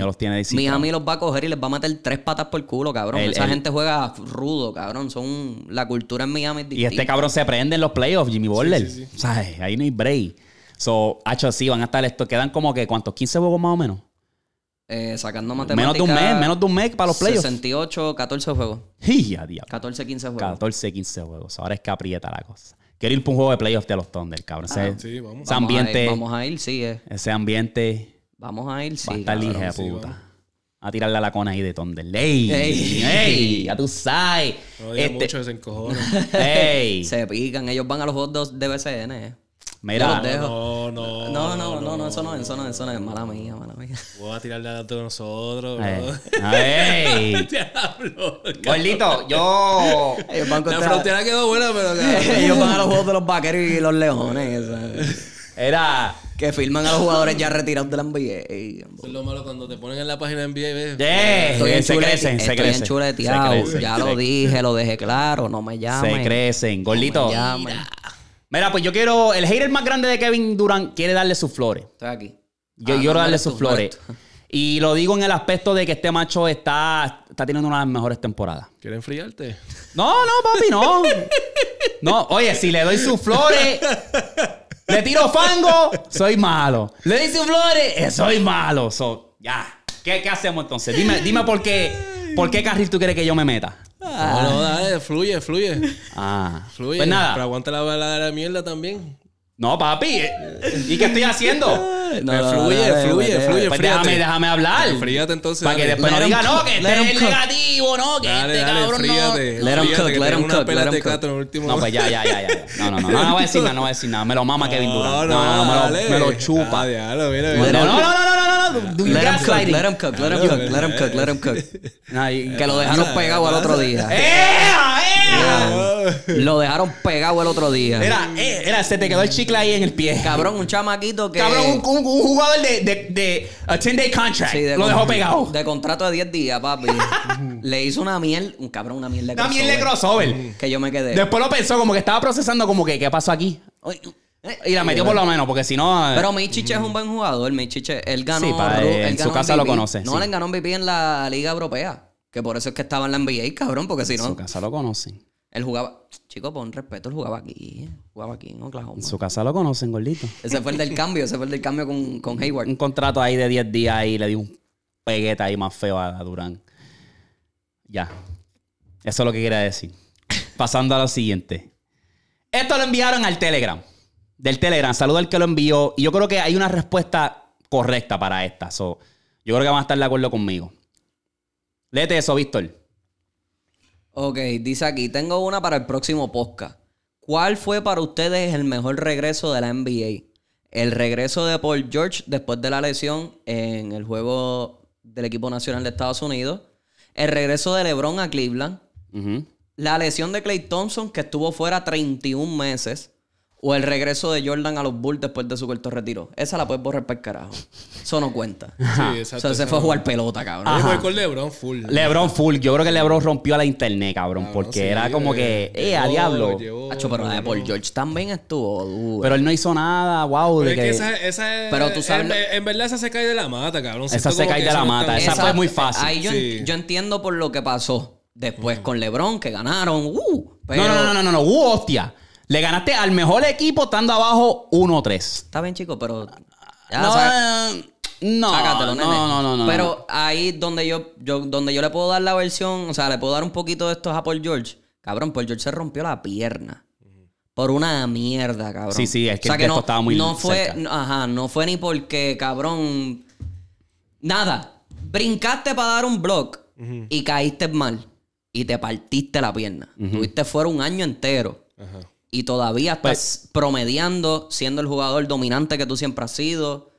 Miami los, va a coger y les va a meter tres patas por culo, cabrón. Esa gente juega rudo, cabrón. Son la cultura en Miami es distinta. Y este cabrón se prende en los playoffs, Jimmy Butler. ahí no hay break. So, hacho, van a estar esto. Quedan como que, ¿cuántos? ¿15 juegos más o menos? eh, sacando matemáticas. Menos de un mes, menos de un mes para los playoffs. 68, 14 juegos. 14, 15 juegos. 14, 15 juegos. Ahora es que aprieta la cosa. Quiero ir para un juego de playoffs de los Thunder, cabrón. Ah, ese, sí, vamos. ambiente. Vamos a ir, sí. Eh. Ese ambiente. Vamos a ir, sí. Va a estar lija, puta. a tirarle a la cona ahí de Thunder. ¡Ey! ¡Ey! ey ya tú sabes! este... mucho, se ¡Ey! se pican. Ellos van a los juegos de BCN. Eh. Mira, no, no, no, no, no, no, eso no, eso no, eso no es mala mía, mala mía. Voy a tirarle a de nosotros, bro. ¡Ey! Gordito, yo. La frontera quedó buena, pero. Ellos van a los juegos de los vaqueros y los leones. Era. Que filman a los jugadores ya retirados de la NBA. es lo malo cuando te ponen en la página NBA y ves. Yeah. Estoy en se crecen, se crecen. Ya lo dije, lo dejé claro. No me llamen. Se crecen. Gordito. No me llamen. Mira, pues yo quiero. El hater más grande de Kevin Durant quiere darle sus flores. Estoy aquí. Yo ah, quiero darle sus flores. Y lo digo en el aspecto de que este macho está, está teniendo una de las mejores temporadas. ¿Quieres enfriarte? No, no, papi, no. No, oye, si le doy sus flores, le tiro fango, soy malo. Le doy sus flores, eh, soy malo. So, ya. ¿Qué, ¿Qué, hacemos entonces? Dime, dime por qué. ¿Por qué carril tú quieres que yo me meta? No, no, dale, fluye, fluye. Ah. Fluye. Pues nada. Pero aguanta la balada de la mierda también. No, papi. ¿Y qué estoy haciendo? No, fluye, fluye, fluye. Pues déjame, déjame hablar. Fríate entonces. Para que después no diga, no, que este es negativo, no, que este cabrón fríate, no. Let him cook, let him cook, let him cook. No, pues ya, ya, ya, ya. No, no, no, no, no voy a decir nada, no voy a decir nada. Me lo mama Kevin Durant. No, no, no, me lo chupa. No, no, no, no, no let, him cook, let, cook, let him cook, let him cook, eh, que lo dejaron pegado el otro día. Lo dejaron pegado el otro día. Era, era, eh, se te quedó el chicle ahí en el pie. Cabrón, un chamaquito que. Cabrón, un, jugador de, de, de a 10-day contract. lo dejó pegado. De contrato de 10 días, papi. Le hizo una miel, un cabrón, una miel de crossover. Una miel de crossover. Que yo me quedé. Después lo pensó, como que estaba procesando, como que, ¿qué pasó aquí? Y la metió por lo menos, porque si no. Eh, Pero Michiche es un buen jugador. Michiche, eh, él ganó. Eh, él en su casa lo conoce. No, le ganó MVP en la Liga Europea. Que por eso es que estaba en la NBA, cabrón, porque si no. En su casa lo conocen. Él jugaba. Chico, pon respeto, él jugaba aquí. Jugaba aquí en Oklahoma. En su casa lo conocen, gordito. Ese fue el del cambio, ese fue el del cambio con, Hayward. Un contrato ahí de 10 días y le dio un pegueta ahí más feo a, a Durán. Ya. Eso es lo que quería decir. Pasando a lo siguiente. Esto lo enviaron al Telegram del Telegram. Saludo al que lo envió. Y yo creo que hay una respuesta correcta para esta. yo creo que van a estar de acuerdo conmigo. Léete eso, Víctor. Ok, dice aquí, tengo una para el próximo podcast. ¿Cuál fue para ustedes el mejor regreso de la NBA? El regreso de Paul George después de la lesión en el juego del equipo nacional de Estados Unidos. El regreso de LeBron a Cleveland. La lesión de Clay Thompson, que estuvo fuera 31 meses. O el regreso de Jordan a los Bulls después de su corto retiro. Esa la puedes borrar para el carajo. Eso no cuenta. Sí, exacto. O sea, se fue a jugar pelota, cabrón. Fue con LeBron full. LeBron full. Yo creo que LeBron rompió a la internet, cabrón. porque era como eh, que, eh, a diablo. pero George también estuvo Pero él no hizo nada, wow. de es que... esa, es, pero tú sabes. En, verdad, esa se cae de la mata, cabrón. esa se cae de la mata. Esa, fue muy fácil. Ahí yo, entiendo por lo que pasó. Después con LeBron, que ganaron. Uh, No, no, no, no, no, no. Uh, hostia. Le ganaste al mejor equipo estando abajo 1-3. Está bien, chico, pero. Eh, no, no, no, no, Pero ahí donde yo, yo, donde yo le puedo dar la versión, o sea, le puedo dar un poquito de esto a Paul George. Cabrón, Paul George se rompió la pierna. Por una mierda, cabrón. Sí, sí, es que, no, estaba muy no fue, Ajá, no fue ni porque, cabrón. Nada. Brincaste para dar un block y caíste mal. Y te partiste la pierna. Tuviste fuera un año entero. Ajá y todavía pues, estás promediando, siendo el jugador dominante que tú siempre has sido.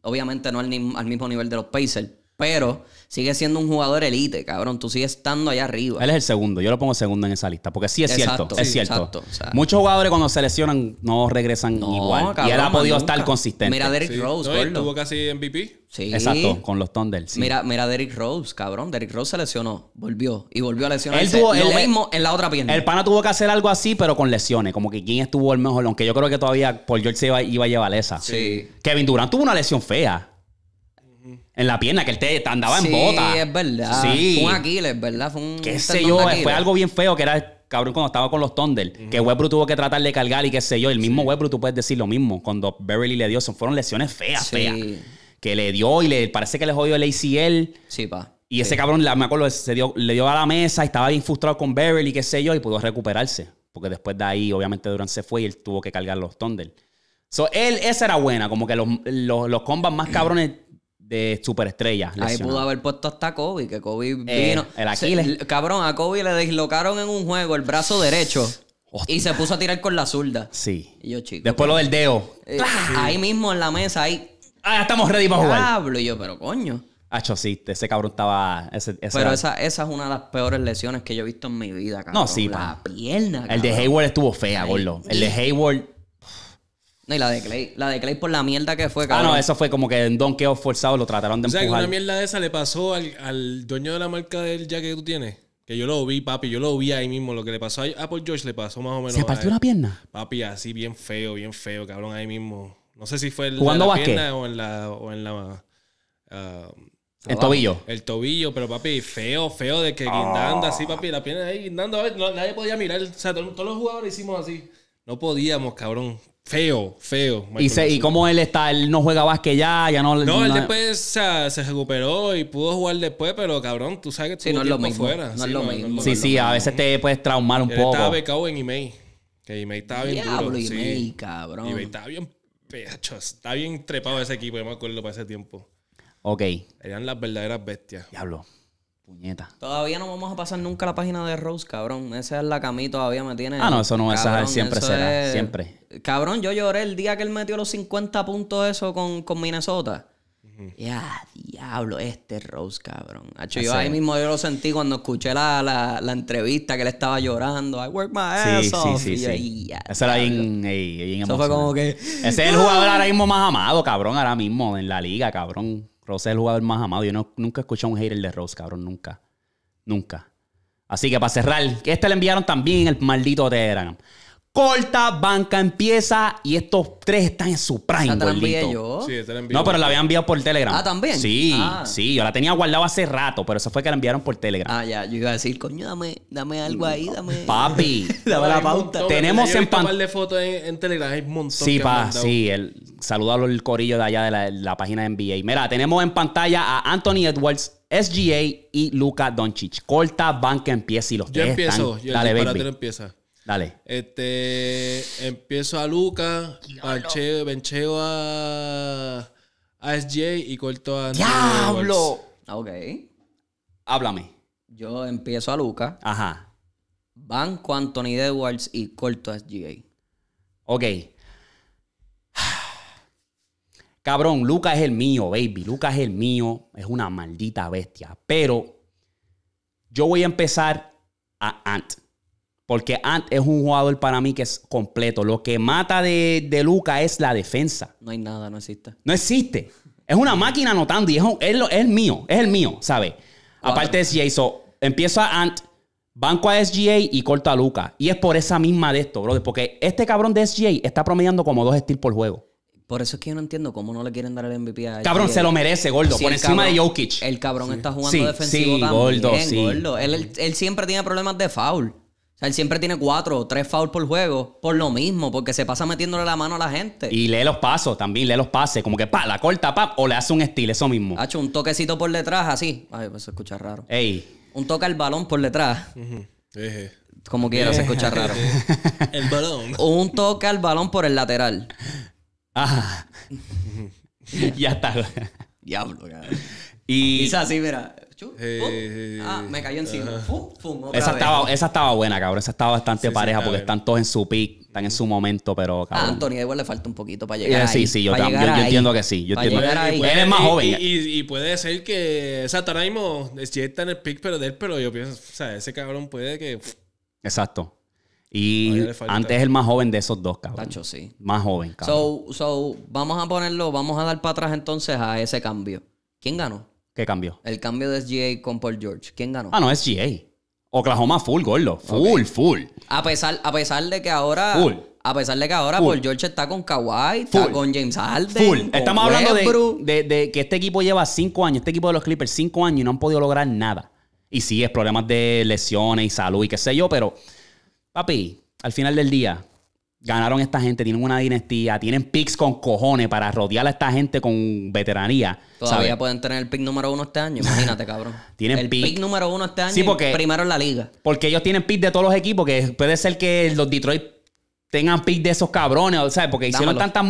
Obviamente no al mismo nivel de los Pacers pero sigue siendo un jugador elite, cabrón. Tú sigues estando allá arriba. Él es el segundo. Yo lo pongo segundo en esa lista. Porque sí es cierto. es cierto. Muchos jugadores cuando se lesionan no regresan igual. Cabrón, y él ha podido estar consistente. Mira Derrick Rose, no, Tuvo casi MVP. Sí. Exacto, con los Thunder. Mira, mira Derrick Rose, cabrón. Derrick Rose se lesionó, volvió y volvió a lesionar. Él tuvo lo mismo en la otra pierna. El pana tuvo que hacer algo así, pero con lesiones. Como que quién estuvo el mejor, aunque yo creo que todavía Paul George se iba, iba a llevar esa. Sí. Kevin Durant tuvo una lesión fea en la pierna, que él andaba en bota. Sí, es verdad. Sí. Fue un Aquiles, ¿verdad? Fue un. Qué sé yo, fue algo bien feo que era el cabrón cuando estaba con los Thunder, que Webru tuvo que tratar de cargar y qué sé yo. El mismo sí. tú puedes decir lo mismo. Cuando Beverly le dio, son, fueron lesiones feas, feas. Que le dio y le parece que le jodió el ACL. Sí, pa. Y ese cabrón, me acuerdo, se dio, le dio a la mesa estaba bien frustrado con Beverly, qué sé yo, y pudo recuperarse. Porque después de ahí, obviamente, Durant se fue y él tuvo que cargar los Thunder. So, él, esa era buena, como que los, los, los combats más cabrones de superestrellas. Ahí pudo haber puesto hasta Kobe, que Kobe eh, vino. El cabrón, a Kobe le deslocaron en un juego el brazo derecho. Y se puso a tirar con la zurda. Sí. Y yo, chico. Después pues, lo del dedo. Eh, ahí mismo en la mesa, ahí. Ah, estamos ready para jugar. Hablo y yo, pero coño. Ah, sí, ese cabrón estaba. pero esa, esa es una de las peores lesiones que yo he visto en mi vida, cabrón. No, sí, La pierna, El de Hayward estuvo fea, gordo. El de Hayward no, y la de Clay. La de Clay por la mierda que fue, cabrón. Ah, no, eso fue como que en donkeo forzado lo trataron de o sea, empujar. O una mierda de esa le pasó al, dueño de la marca del jacket que tú tienes. Que yo lo vi, papi, yo lo vi ahí mismo. Lo que le pasó a Apple George le pasó más o menos. ¿Se partió una pierna? Papi, así bien feo, bien feo, cabrón, ahí mismo. No sé si fue en la, pierna o en la. Ah, el tobillo. El tobillo, pero papi, feo, feo, de que guindando así, papi, la pierna ahí guindando. A ver, nadie podía mirar. O sea, todos los jugadores hicimos así. No podíamos, cabrón. Feo, feo. y, se, y cómo él está, él no juega básquet ya, ya no... No, él después se recuperó y pudo jugar después, pero cabrón, tú sabes que sí, no es lo Fuera. No, sí, Sí, a veces te puedes traumar un él poco. estaba becado en Imei. Que Imei estaba bien Diablo, duro. cabrón. Imei estaba bien pecho, estaba bien trepado ese equipo, yo me acuerdo para ese tiempo. Ok. Eran las verdaderas bestias. Diablo. Todavía no vamos a pasar nunca la página de Rose, cabrón. Esa es la que a mí todavía me tiene. Ah, no, eso no, es esa siempre será. Siempre. Cabrón, yo lloré el día que él metió los 50 puntos eso con, Minnesota. Ya, diablo, este Rose, cabrón. yo ahí mismo yo lo sentí cuando escuché la, la, entrevista que él estaba llorando. I work my ass sí, Sí, sí, era bien, Eso fue como que... Ese es el jugador ahora mismo más amado, cabrón, ahora mismo en la liga, cabrón. Rose es el jugador más amado. Yo nunca he escuchado un hater de Rose, cabrón. Nunca. Nunca. Así que para cerrar, este le enviaron también el maldito Telegram corta, banca empieza y estos tres están en su prime, ¿La gordito. yo? No, pero la había enviado por Telegram. Ah, ¿también? Sí, ah. sí, yo la tenía guardado hace rato, pero eso fue que la enviaron por Telegram. Ah, ya, yo iba a decir, coño, dame, dame algo ahí, dame. Papi, dame la pauta. Tenemos en un pantalla. de fotos en, Telegram, hay un montón. Sí, que pa, sí, el, al corillo de allá de la, página de NBA. Mira, tenemos en pantalla a Anthony Edwards, SGA y Luca Doncic. Corta, banca, empieza y los Yo tres están- empiezo, yo, empieza. Dale. Este, empiezo a Luca, a, SJ y corto a... ¡Diablo! Ah, ok. Háblame. Yo empiezo a Luca. Ajá. Banco a Anthony Edwards y corto a SJ. Ok. Cabrón, Luca es el mío, baby. Luca es el mío. Es una maldita bestia. Pero yo voy a empezar a Ant. Porque Ant es un jugador para mí que es completo. Lo que mata de, de Luca es la defensa. No hay nada, no existe. No existe. Es una máquina anotando y es, el mío, es el mío, ¿sabes? Aparte de SGA, so, a Ant, banco a SGA y corto a Luca. Y es por esa misma de esto, brother. Porque este cabrón de SGA está promediando como dos steals por juego. Por eso es que yo no entiendo cómo no le quieren dar el MVP a Cabrón, se lo merece, gordo. por encima de Jokic. El cabrón está jugando defensivo también, gordo, sí. él, siempre tiene problemas de foul. O sea, él siempre tiene cuatro o tres fouls por juego por lo mismo, porque se pasa metiéndole la mano a la gente. Y lee los pasos también, lee los pases. Como que pa, la corta, pa, o le hace un estilo, eso mismo. Ha hecho un toquecito por detrás, así. Ay, pues se escucha raro. Ey. Un toque al balón por detrás. Como quiera, se escucha raro. el balón. Un toque al balón por el lateral. Ah. ya está. Diablo, Y... Quizás así, mira. Eh, ah, me cayó encima. esa, estaba, buena, cabrón. Esa estaba bastante pareja porque están todos en su pick, están en su momento, pero ah, cabrón. A Antonio igual le falta un poquito para eh, llegar. ahí, sí, sí, yo, entiendo que sí. Él es más joven. Y, puede ser que, Satanimo, está en el pick, pero de él, pero yo pienso, o sea, ese cabrón puede que. Exacto. Y antes es el más joven de esos dos, cabrón. Tacho, sí. Más joven, cabrón. so, vamos a ponerlo, vamos a dar para atrás entonces a ese cambio. ¿Quién ganó? ¿Qué cambio? El cambio de SGA con Paul George. ¿Quién ganó? Ah, no, es SGA. Oklahoma full, gordo. Full, full. A pesar, a pesar de que ahora. Full. A pesar de que ahora Paul George está con Kawhi, está con James Harden. Full. Estamos hablando de, de, que este equipo lleva cinco años, este equipo de los Clippers, cinco años y no han podido lograr nada. Y sí, es problemas de lesiones y salud y qué sé yo, pero, papi, al final del día, ganaron esta gente, tienen una dinastía, tienen picks con cojones para rodear a esta gente con veteranía. Todavía pueden tener el pick número uno este año, imagínate, cabrón. tienen el pick? número uno este año sí, porque, primero en la liga. Porque ellos tienen pick de todos los equipos, que puede ser que los Detroit tengan pick de esos cabrones, O ¿sabes? Porque hicieron tantas,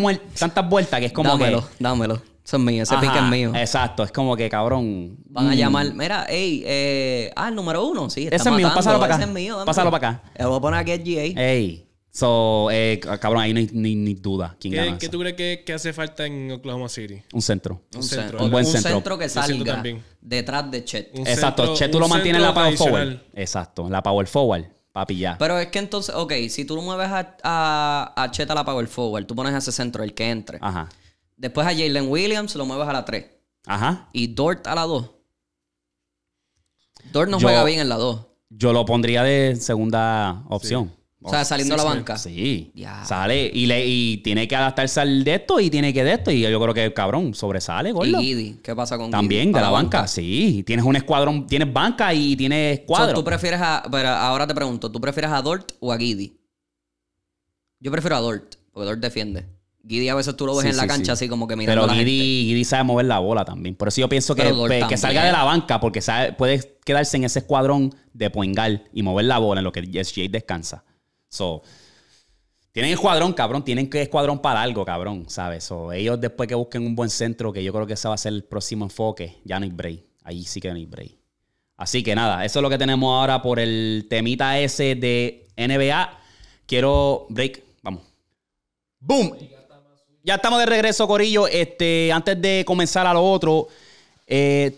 vueltas que es como dámelo, que... Dámelo, Eso es mío, ese pick es mío. Exacto, es como que cabrón. Van a mm. llamar, mira, ey, eh, ah, el número uno, sí. ese es mío, pásalo para acá. es mío, pásalo para acá. Le voy a poner aquí el GA. Ey. So, eh, cabrón, ahí no hay ni, ni duda quién ¿Qué, ¿Qué tú crees que, hace falta en Oklahoma City? Un centro. Un, centro. Un buen centro. que salga detrás de Chet. Exacto, Chet tú lo mantienes en la power forward. Exacto, la power forward. Papi, ya. Pero es que entonces, ok, si tú lo mueves a, a, Chet a la power forward, tú pones a ese centro, el que entre. Ajá. Después a Jalen Williams lo mueves a la 3. Ajá. Y Dort a la 2. Dort no juega bien en la 2. Yo lo pondría de segunda opción. O sea, saliendo a la banca. Sí. Ya. Sale y, le, y tiene que adaptarse al de esto y tiene que de esto. Y yo creo que, el cabrón, sobresale, ¿Y ¿Qué pasa con También, de la, banca? sí. Tienes un escuadrón, tienes banca y tienes cuadro. ¿Tú prefieres a. Pero ahora te pregunto, ¿tú prefieres a Dort o a Giddy? Yo prefiero a Dort, porque Dort defiende. Giddy a veces tú lo ves en la cancha así como que mirando Pero a la sabe mover la bola también. Por eso yo pienso que, pues, que salga de la banca porque sabe, puede quedarse en ese escuadrón de poingal y mover la bola en lo que Jade descansa. So, tienen escuadrón, cabrón. Tienen que escuadrón para algo, cabrón, ¿sabes? ellos después que busquen un buen centro, que yo creo que ese va a ser el próximo enfoque, ya no hay break. Ahí sí que no hay break. Así que nada, eso es lo que tenemos ahora por el temita ese de NBA. Quiero break. Vamos. ¡Boom! Ya estamos de regreso, Corillo. Este, antes de comenzar a lo otro, eh,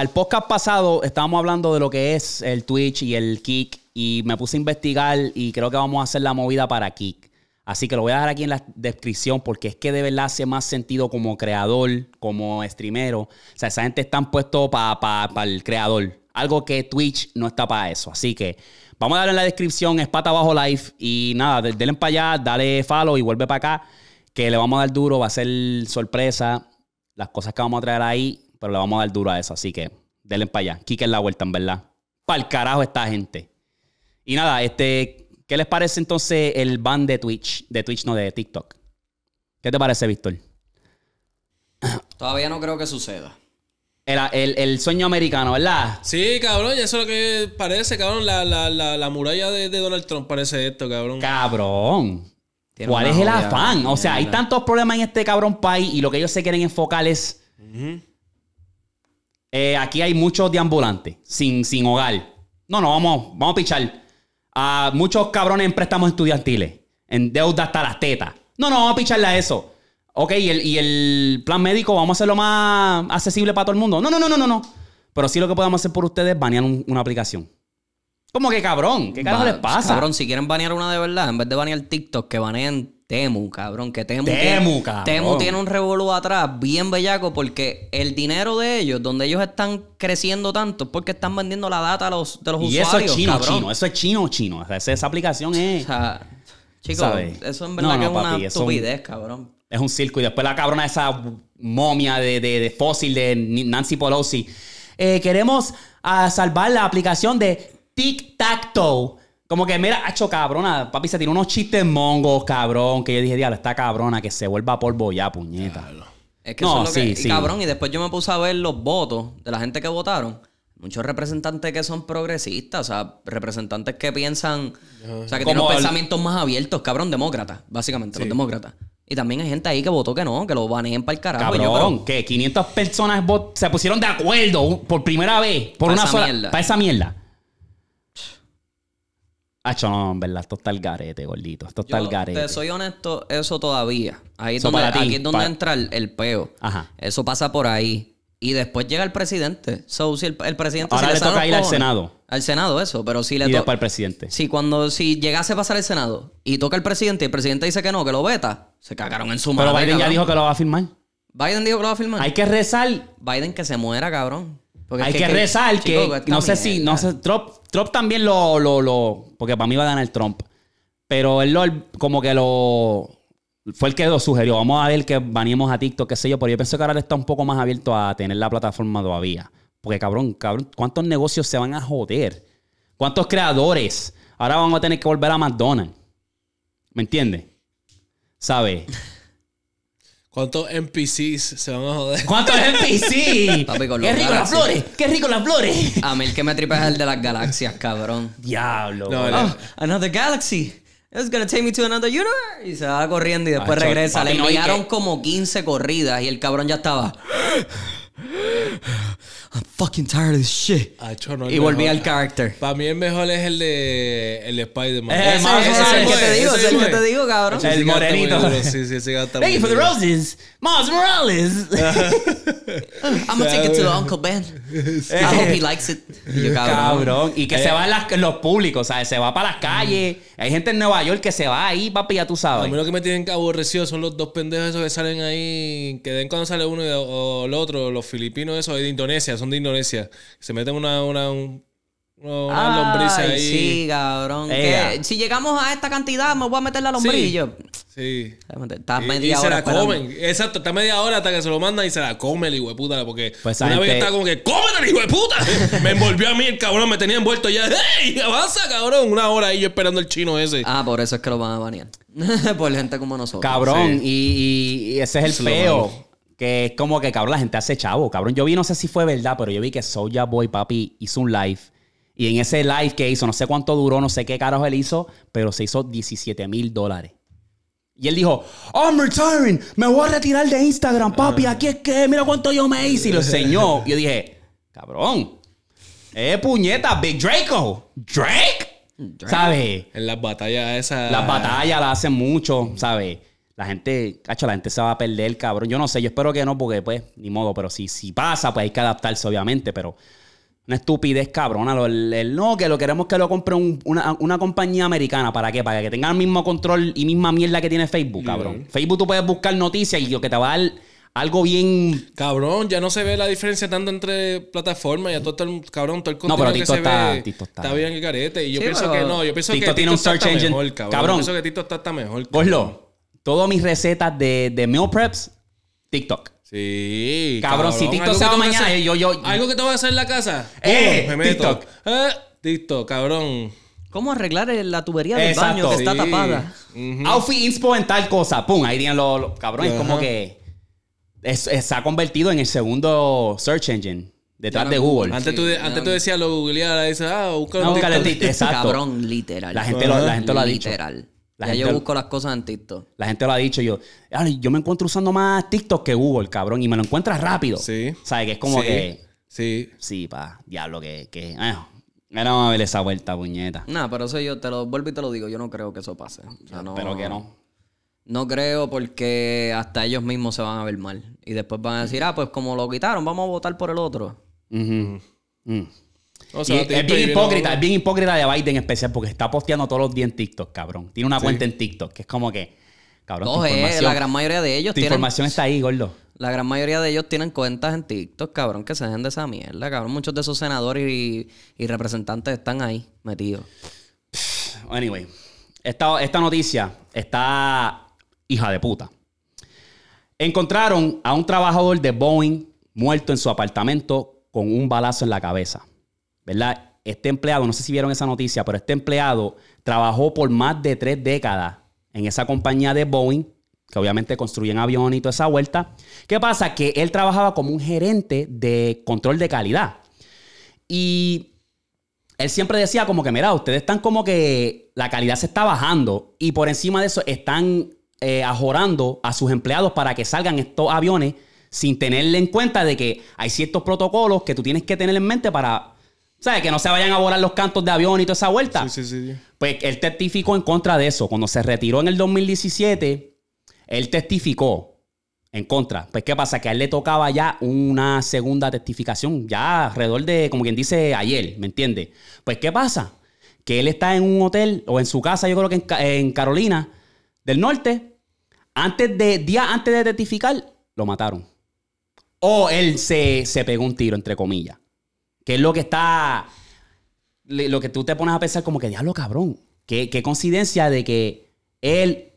el podcast pasado estábamos hablando de lo que es el Twitch y el Kick y me puse a investigar y creo que vamos a hacer la movida para Kik. Así que lo voy a dejar aquí en la descripción porque es que de verdad hace más sentido como creador, como streamero. O sea, esa gente está puesto para el creador. Algo que Twitch no está para eso. Así que vamos a darle en la descripción, es pata abajo live. Y nada, denle para allá, dale follow y vuelve para acá. Que le vamos a dar duro, va a ser sorpresa. Las cosas que vamos a traer ahí, pero le vamos a dar duro a eso. Así que denle para allá. Kik la vuelta, en verdad. Para el carajo esta gente. Y nada, este, ¿qué les parece entonces el ban de Twitch? De Twitch, no de TikTok. ¿Qué te parece, Víctor? Todavía no creo que suceda. El, el, sueño americano, ¿verdad? Sí, cabrón, y eso es lo que parece, cabrón. La, muralla de, Donald Trump parece esto, cabrón. Cabrón. ¿Cuál es el afán? O sea, hay tantos problemas en este cabrón país y lo que ellos se quieren enfocar es. Eh, aquí hay muchos deambulantes sin, sin hogar. No, no, vamos, vamos a pichar a muchos cabrones en préstamos estudiantiles, en deuda hasta las tetas. No, no, vamos a picharle a eso. Ok, y el, plan médico, vamos a hacerlo más accesible para todo el mundo. No, no, no, no, no, no. Pero sí lo que podemos hacer por ustedes es banear una aplicación. ¿Cómo que cabrón, ¿qué carajo les pasa? Cabrón, si quieren banear una de verdad, en vez de banear TikTok, que baneen Temu, cabrón, que Temu, Temu, tiene, cabrón. Temu tiene un revolú atrás bien bellaco porque el dinero de ellos, donde ellos están creciendo tanto, es porque están vendiendo la data a los, de los usuarios. Y eso es chino, chino, eso es chino, chino. esa, aplicación es. O sea, chicos, eso en verdad es una estupidez, cabrón. Es un circo. Y después la cabrona, esa momia de, de, fósil de Nancy Pelosi. Eh, queremos ah, salvar la aplicación de Tic Tac Toe como que, mira, ha hecho cabrona, papi se tiró unos chistes mongos, cabrón, que yo dije, diablo, está cabrona, que se vuelva polvo ya, puñeta. Es que no, que, sí. cabrón, y después yo me puse a ver los votos de la gente que votaron. Muchos representantes que son progresistas, o sea, representantes que piensan, o sea, que tienen pensamientos más abiertos, cabrón, demócratas, básicamente, los demócratas. Y también hay gente ahí que votó que no, que lo baneen para el carajo. Cabrón, que 500 personas se pusieron de acuerdo por primera vez, por una sola, para esa mierda. Ah, verdad, esto está el garete, gordito. Esto está el garete. Te soy honesto, eso todavía. Ahí es donde, aquí es donde entra el, peo. Ajá. Eso pasa por ahí. Y después llega el presidente. So, el, presidente Ahora le, toca ir al Senado. Al Senado, eso. Pero si le toca. al presidente. Si cuando si llegase a pasar el Senado y toca el presidente y el presidente dice que no, que lo veta, se cagaron en su mano. Pero Biden ya dijo que lo va a firmar. Biden dijo que lo va a firmar. Hay que rezar. Biden que se muera, cabrón. Hay que, rezar que, no sé si, no sé, Trump Trump también lo, lo, lo, Porque para mí va a ganar Trump. Pero él lo, como que lo. Fue el que lo sugirió. Vamos a ver que veníamos a TikTok, qué sé yo. Pero yo pienso que ahora está un poco más abierto a tener la plataforma todavía. Porque cabrón, cabrón, ¿cuántos negocios se van a joder? ¿Cuántos creadores? Ahora vamos a tener que volver a McDonald's. ¿Me entiendes? ¿Sabes? ¿Cuántos NPCs se van a joder? ¿Cuántos NPCs? Qué rico las flores. Qué rico las flores. A mí el que me tripa es el de las galaxias, cabrón. Diablo. No, ah, another galaxy. It's gonna take me to another universe. Y se va corriendo y ah, después regresa. Le enviaron como 15 corridas y el cabrón ya estaba. I'm fucking tired of this shit. y volví al character. Para mí el mejor es el de, el de Spider-Man. Eh, es el que te digo, es el que te digo, cabrón. El morenito. Sí, sí, ese gato Thank you for the roses, Miles Morales. I'm gonna take it to Uncle Ben. I hope he likes it. cabrón. Y que se eh. va las, los públicos, O sea, Se va para las calles. Mm. Hay gente en Nueva York que se va ahí, papi, ya tú sabes. Lo mí lo que me tienen aborrecido son los dos pendejos esos que salen ahí, que den cuando sale uno y, o el otro, los filipinos esos de Indonesia son de Indonesia, Se meten una, una, un, una lombriz ahí. Sí, cabrón. si llegamos a esta cantidad, me voy a meter la lombriz. Sí. yo, sí. Está media y, hora. se la comen. Exacto, está media hora hasta que se lo mandan y se la come el hijo de puta. Porque pues una vez está como que, ¡cómete el hijo de puta! me envolvió a mí el cabrón, me tenía envuelto ya. ¡Hey! ¡Avanza, cabrón! Una hora ahí yo esperando el chino ese. Ah, por eso es que lo van a banear. por gente como nosotros. Cabrón, y, y, ese es el feo. Que es como que, cabrón, la gente hace chavo, cabrón. Yo vi, no sé si fue verdad, pero yo vi que Soulja Boy, papi, hizo un live. Y en ese live que hizo, no sé cuánto duró, no sé qué carajo él hizo, pero se hizo 17 mil dólares. Y él dijo, I'm retiring, me voy a retirar de Instagram, papi, ah. aquí es que, mira cuánto yo me hice. Y lo enseñó. Yo dije, cabrón, eh, puñeta, Big Draco, Drake. ¿Sabes? En las batallas esas. Las batallas las hacen mucho, ¿sabes? la gente, cacho, la gente se va a perder, cabrón. Yo no sé, yo espero que no, porque pues, ni modo, pero si, si pasa, pues hay que adaptarse, obviamente, pero una estupidez cabrón. Lo, el, no, que lo queremos que lo compre una, una, compañía americana. ¿Para qué? Para que tenga el mismo control y misma mierda que tiene Facebook, cabrón. Facebook tú puedes buscar noticias y lo que te va a dar algo bien. Cabrón, ya no se ve la diferencia tanto entre plataformas. Ya todo el cabrón, todo el contenido. No, pero TikTok, que se está, ve, está, está. bien el carete. Y yo pienso que no, yo pienso que tiene está engine. Mejor, cabrón. Yo pienso que TikTok está, está mejor. Cabrón todas mis recetas de, de meal preps, TikTok. Sí. Cabrón, si TikTok va mañana, yo, yo. Algo que te voy a hacer en la casa. ¡Eh! eh me TikTok. Eh, TikTok, cabrón. ¿Cómo arreglar la tubería del baño que está tapada? Outfit inspo en tal cosa. Pum, ahí dirían los, Cabrón, cabrones. Como que se ha convertido en el segundo search engine. Detrás de Google. Antes, tú, antes tú decías lo googleaba, ahora dices, ah, busca no, TikTok. Exacto. Cabrón, literal. La gente, lo, la gente lo ha dicho. Literal. La gente, yo busco las cosas en TikTok. La gente lo ha dicho yo. Yo me encuentro usando más TikTok que Google, cabrón. Y me lo encuentras rápido. Sí. ¿Sabes? Que es como que. Sí. Sí, pa. Diablo, que. que eh, vamos a ver esa vuelta, puñeta. Nah, pero eso yo te lo vuelvo y te lo digo. Yo no creo que eso pase. pero que no. No creo porque hasta ellos mismos se van a ver mal. Y después van a decir, ah, pues como lo quitaron, vamos a votar por el otro es bien hipócrita, es bien hipócrita de Biden en especial porque está posteando todos los días en TikTok, cabrón. Tiene una cuenta en TikTok que es como que, cabrón, eh, la gran mayoría de ellos tienen, información está ahí, gordo. La gran mayoría de ellos tienen cuentas en TikTok, cabrón, que se dejen de esa mierda, cabrón. Muchos de esos senadores y, representantes están ahí metidos. Anyway, esta, esta noticia está hija de puta. Encontraron a un trabajador de Boeing muerto en su apartamento con un balazo en la cabeza. ¿verdad? Este empleado, no sé si vieron esa noticia, pero este empleado trabajó por más de tres décadas en esa compañía de Boeing, que obviamente construyen aviones y toda esa vuelta. ¿Qué pasa? Que él trabajaba como un gerente de control de calidad. Y él siempre decía como que, mira, ustedes están como que la calidad se está bajando y por encima de eso están eh, ajorando a sus empleados para que salgan estos aviones sin tenerle en cuenta de que hay ciertos protocolos que tú tienes que tener en mente para ¿Sabes? Que no se vayan a volar los cantos de avión y toda esa vuelta. Sí, sí, sí. Pues él testificó en contra de eso. Cuando se retiró en el 2017, él testificó en contra. Pues, ¿qué pasa? Que a él le tocaba ya una segunda testificación, ya alrededor de, como quien dice, ayer, ¿me entiende? Pues, ¿qué pasa? Que él está en un hotel o en su casa, yo creo que en, Carolina del Norte. Antes de, día antes de testificar, lo mataron. O él se pegó un tiro, entre comillas. Que es lo que está. Lo que tú te pones a pensar como que, diablo, cabrón. Qué, coincidencia de que él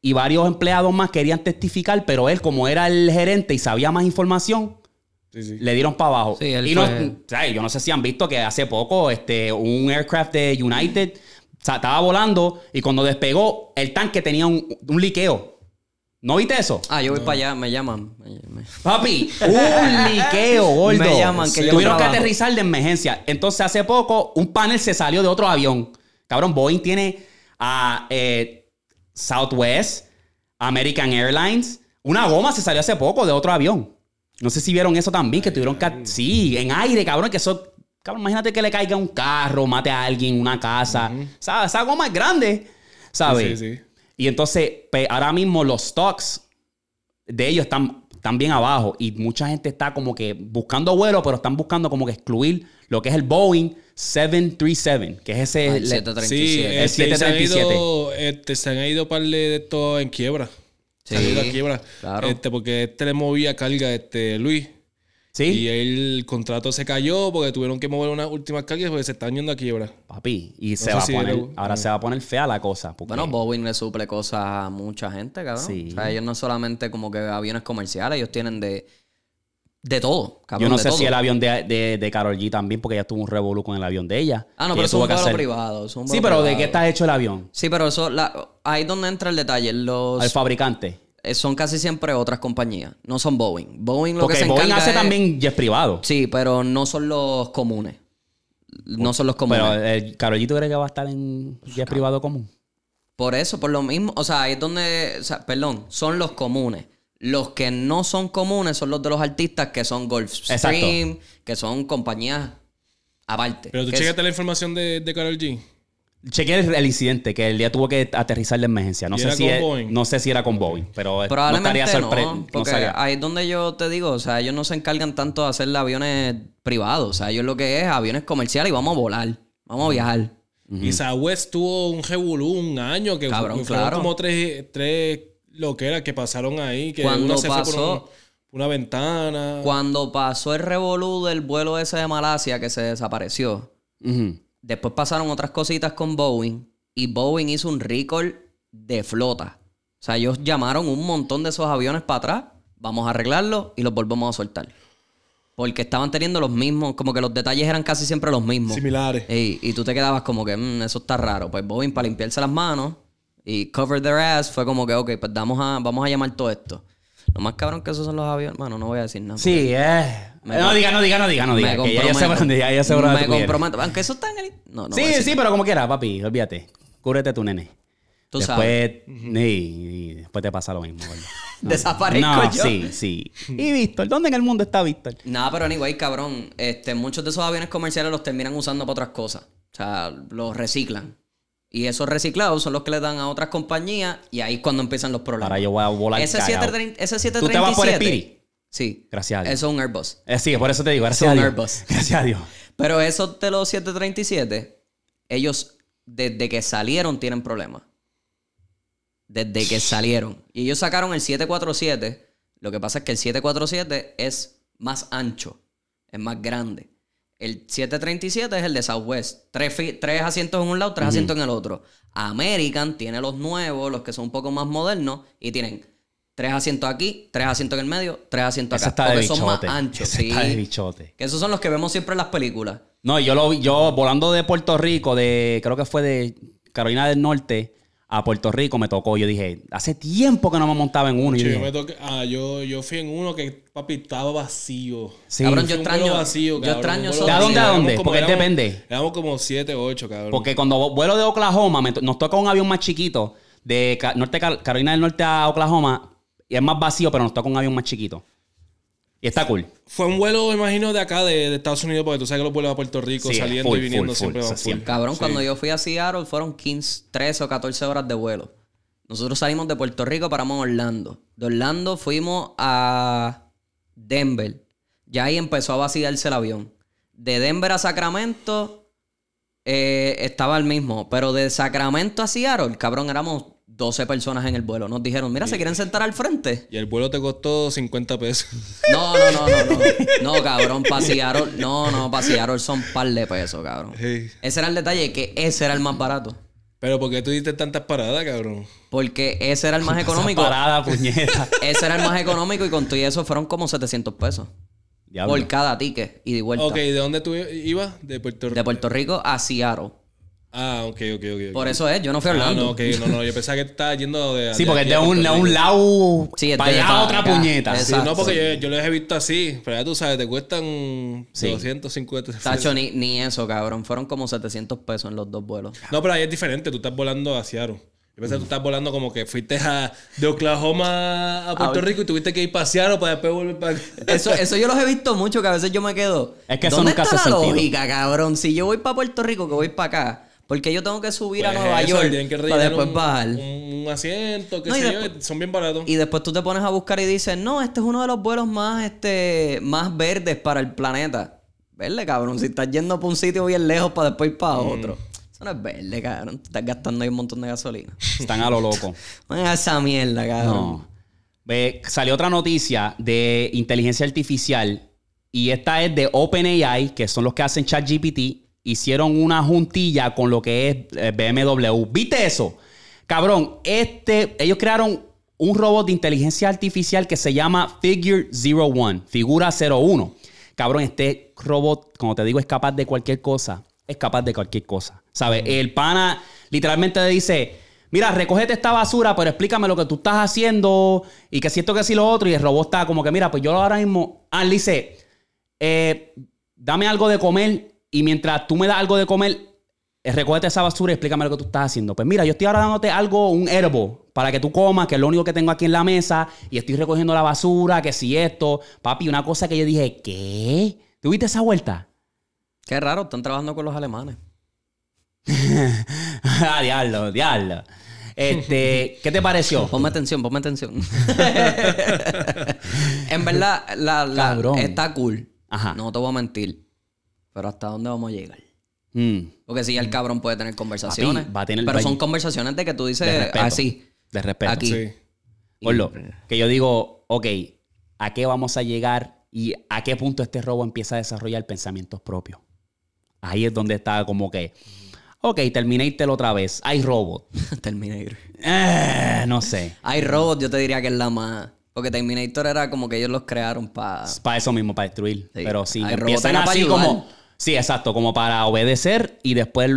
y varios empleados más querían testificar, pero él, como era el gerente y sabía más información, le dieron para abajo. y yo no sé si han visto que hace poco este, un aircraft de United estaba volando y cuando despegó, el tanque tenía un, un liqueo. ¿No viste eso? Ah, yo voy para allá, me llaman. Papi, un niqueo, gordo. Me llaman que Tuvieron que aterrizar de emergencia. Entonces, hace poco, un panel se salió de otro avión. Cabrón, Boeing tiene a eh, Southwest, American Airlines. Una goma se salió hace poco de otro avión. No sé si vieron eso también, que tuvieron que... Sí, en aire, cabrón, que eso... Cabrón, imagínate que le caiga un carro, mate a alguien, una casa. Esa goma es grande, ¿sabes? Sí, sí. Y entonces, pues, ahora mismo los stocks de ellos están, están, bien abajo y mucha gente está como que buscando vuelo, pero están buscando como que excluir lo que es el Boeing 737, que es ese... Ah, el 737. Sí, Se han ido, este, han ido de todo en quiebra. se han ido a quiebra. Claro. Este, porque este le movía carga este Luis. Y el contrato se cayó porque tuvieron que mover unas últimas calles porque se están yendo a quiebra. Papi, y se va a poner, ahora se va a poner fea la cosa. Porque... Bueno, Boeing le suple cosas a mucha gente, cabrón. O sea, ellos no solamente como que aviones comerciales, ellos tienen de, de todo, Yo no sé si el avión de, de, Carol G también, porque ella tuvo un revolú con el avión de ella. Ah, no, pero es un vuelo privado. sí, pero ¿de qué está hecho el avión? Sí, pero eso, ahí es donde entra el detalle. Los... Al fabricante. Eh, son casi siempre otras compañías. No son Boeing. Boeing lo que se Boeing hace también jets privado. Sí, pero no son los comunes. No son los comunes. Pero eh, el Carolito cree que va a estar en jet privado común. Por eso, por lo mismo. O sea, ahí es donde. O perdón, son los comunes. Los que no son comunes son los de los artistas que son Gulfstream, que son compañías aparte. Pero tú checaste la información de, de Carol G. Chequé el, incidente, que el día tuvo que aterrizar la emergencia. No, sé si, no sé si era con Boeing, pero Probablemente no estaría sorprendido. ahí es donde yo te digo, o sea, ellos no se encargan tanto de hacer aviones privados. O sea, ellos lo que es aviones comerciales y vamos a volar, vamos a viajar. Y Southwest tuvo un revolú un año que Cabrón, claro. como tres, tres lo que era que pasaron ahí. Que Cuando pasó... una ventana. Cuando pasó el revolú del vuelo ese de Malasia que se desapareció, Después pasaron otras cositas con Boeing y Boeing hizo un recall de flota. O sea, ellos llamaron un montón de esos aviones para atrás, vamos a arreglarlo y los volvemos a soltar. Porque estaban teniendo los mismos, como que los detalles eran casi siempre los mismos. Similares. Y, y tú te quedabas como que, mm, eso está raro. Pues Boeing para limpiarse las manos y cover their ass fue como que, ok, pues a, vamos a llamar todo esto. Lo más cabrón que esos son los aviones, bueno, no voy a decir nada. Sí, Eh. Eh, no diga, no diga, no diga, no diga. Me ya, ya se Me comprometo. Aunque eso está en el... No, no sí, sí, pero como quiera, papi, olvídate. Cúbrete tu nene. Tú después, sabes. Y, y después te pasa lo mismo, Desaparezco no, yo. Sí, sí. ¿Y Víctor? ¿Dónde en el mundo está Víctor? Nada, pero anyway, cabrón. Este, muchos de esos aviones comerciales los terminan usando para otras cosas. O sea, los reciclan. Y esos reciclados son los que le dan a otras compañías y ahí es cuando empiezan los problemas. Ahora yo voy a volar. Ese, 730, ese 737. ¿Tú te vas por Sí. Gracias Eso es un Airbus. Eh, sí, por eso te digo, gracias un Airbus. Gracias a Dios. Pero esos de los 737, ellos desde que salieron tienen problemas. Desde que salieron. Y ellos sacaron el 747. Lo que pasa es que el 747 es más ancho, es más grande. El 737 es el de Southwest. Tres, asientos en un lado, tres asientos en el otro. American tiene los nuevos, los que son un poco más modernos, y tienen tres asientos aquí, tres asientos en el medio, tres asientos acá. Ese son más anchos. sí. Que esos son los que vemos siempre en las películas. No, yo lo yo volando de Puerto Rico, de creo que fue de Carolina del Norte a Puerto Rico me tocó. Yo dije, hace tiempo que no me montaba en uno. Yo, me ah, yo, fui en uno que, papi, estaba vacío. Sí. yo extraño, vacío, yo extraño. ¿De dónde a dónde? Porque depende. Éramos como 7, 8, cabrón. Porque cuando vuelo de Oklahoma, nos toca un avión más chiquito de Norte, Carolina del Norte a Oklahoma, y es más vacío, pero nos toca un avión más chiquito. Y está cool. Fue un vuelo, imagino, de acá, de, Estados Unidos, porque tú sabes que los vuelos a Puerto Rico saliendo y viniendo siempre, full, Cabrón, cuando yo fui a Seattle fueron 15, 13 o 14 horas de vuelo. Nosotros salimos de Puerto Rico, paramos a Orlando. De Orlando fuimos a Denver. Ya ahí empezó a vaciarse el avión. De Denver a Sacramento eh, estaba el mismo. Pero de Sacramento a Seattle, cabrón, éramos 12 personas en el vuelo. Nos dijeron, mira, ¿se quieren sentar al frente? Y el vuelo te costó 50 pesos. No, no, no, no. No, no cabrón, pasearon. No, no, pasearon son par de pesos, cabrón. Ese era el detalle, que ese era el más barato. Pero ¿por qué tú diste tantas paradas, cabrón? Porque ese era el más económico. Parada, puñeta. Ese era el más económico y con y eso fueron como 700 pesos. Por cada ticket y de vuelta. Ok, ¿de dónde tú ibas? De Puerto Rico. De Puerto Rico a Seattle. Ah, ok, ok, ok. Por eso es, yo no fui a ah, Orlando. no, no, no, yo pensaba que estaba yendo de. Sí, porque es de un, un lado sí, para allá a otra puñeta. Sí, no, porque yo, los he visto así, pero ya tú sabes, te cuestan sí. 250. Tacho, ni, ni, eso, cabrón. Fueron como 700 pesos en los dos vuelos. No, pero ahí es diferente, tú estás volando a Seattle. Yo pensaba que tú estás volando como que fuiste a, de Oklahoma a Puerto Rico y tuviste que ir pasear o para después volver para eso, eso yo los he visto mucho, que a veces yo me quedo. Es que eso nunca está la sentido? lógica, cabrón? Si yo voy para Puerto Rico, que voy para acá porque yo tengo que subir a pues Nueva York para después bajar. Un, asiento, asiento, que yo. son bien baratos. Y después tú te pones a buscar y dices, no, este es uno de los vuelos más, este, más verdes para el planeta. Verde, cabrón. Si estás yendo para un sitio bien lejos para después ir para mm. otro. Eso no es verde, cabrón. Estás gastando ahí un montón de gasolina. Están a lo loco. Venga esa mierda, cabrón. salió otra noticia de inteligencia artificial y esta es de OpenAI, que son los que hacen ChatGPT hicieron una juntilla con lo que es eh, BMW. ¿Viste eso? Cabrón, este, ellos crearon un robot de inteligencia artificial que se llama Figure 01, figura 01. Cabrón, este robot, como te digo, es capaz de cualquier cosa. Es capaz de cualquier cosa. ¿Sabes? El pana literalmente le dice, mira, recógete esta basura, pero explícame lo que tú estás haciendo y que siento que sí lo otro. Y el robot está como que, mira, pues yo ahora mismo, ah, dice, eh, dame algo de comer y mientras tú me das algo de comer, eh, recógete esa basura y explícame lo que tú estás haciendo. Pues mira, yo estoy ahora dándote algo, un herbo, para que tú comas, que es lo único que tengo aquí en la mesa, y estoy recogiendo la basura, que si esto. Papi, una cosa que yo dije, ¿qué? ¿Tuviste esa vuelta? Qué raro, están trabajando con los alemanes. ah, diablo, diablo. Este, ¿Qué te pareció? Ponme atención, ponme atención. en verdad, la, está cool. Ajá. No te voy a mentir. Pero ¿hasta dónde vamos a llegar? Hmm. Porque si el cabrón puede tener conversaciones. pero son conversaciones de que tú dices así. De respeto. Aquí. que yo digo, ok, ¿a qué vamos a llegar y a qué punto este robo empieza a desarrollar pensamientos propios? Ahí es donde está como que, ok, Terminator otra vez. Hay robot. Terminator. Eh, no sé. Hay robot, yo te diría que es la más... Porque Terminator era como que ellos los crearon para... Para eso mismo, para destruir. Pero sí, si empiezan así como... Sí, exacto, como para obedecer y después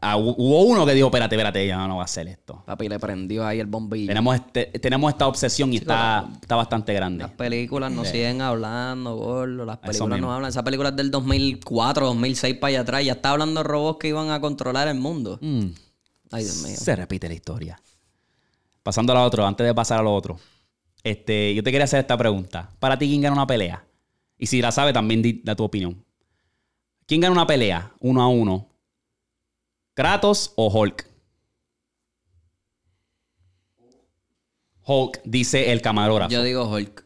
ah, hubo uno que dijo, espérate, espérate, ya no va a hacer esto. Papi, le prendió ahí el bombillo. Tenemos, este, tenemos esta obsesión y está, bastante grande. Las películas nos siguen hablando, gordo, las películas no hablan. película películas del 2004, 2006 para allá atrás, ya está hablando robots que iban a controlar el mundo. Mm. Ay, Dios mío. Se repite la historia. Pasando a lo otro, antes de pasar a lo otro. Este, yo te quería hacer esta pregunta. Para ti, ¿quién gana una pelea? Y si la sabe, también da tu opinión. ¿Quién gana una pelea? Uno a uno. ¿Kratos o Hulk? Hulk, dice el camarógrafo. Yo digo Hulk.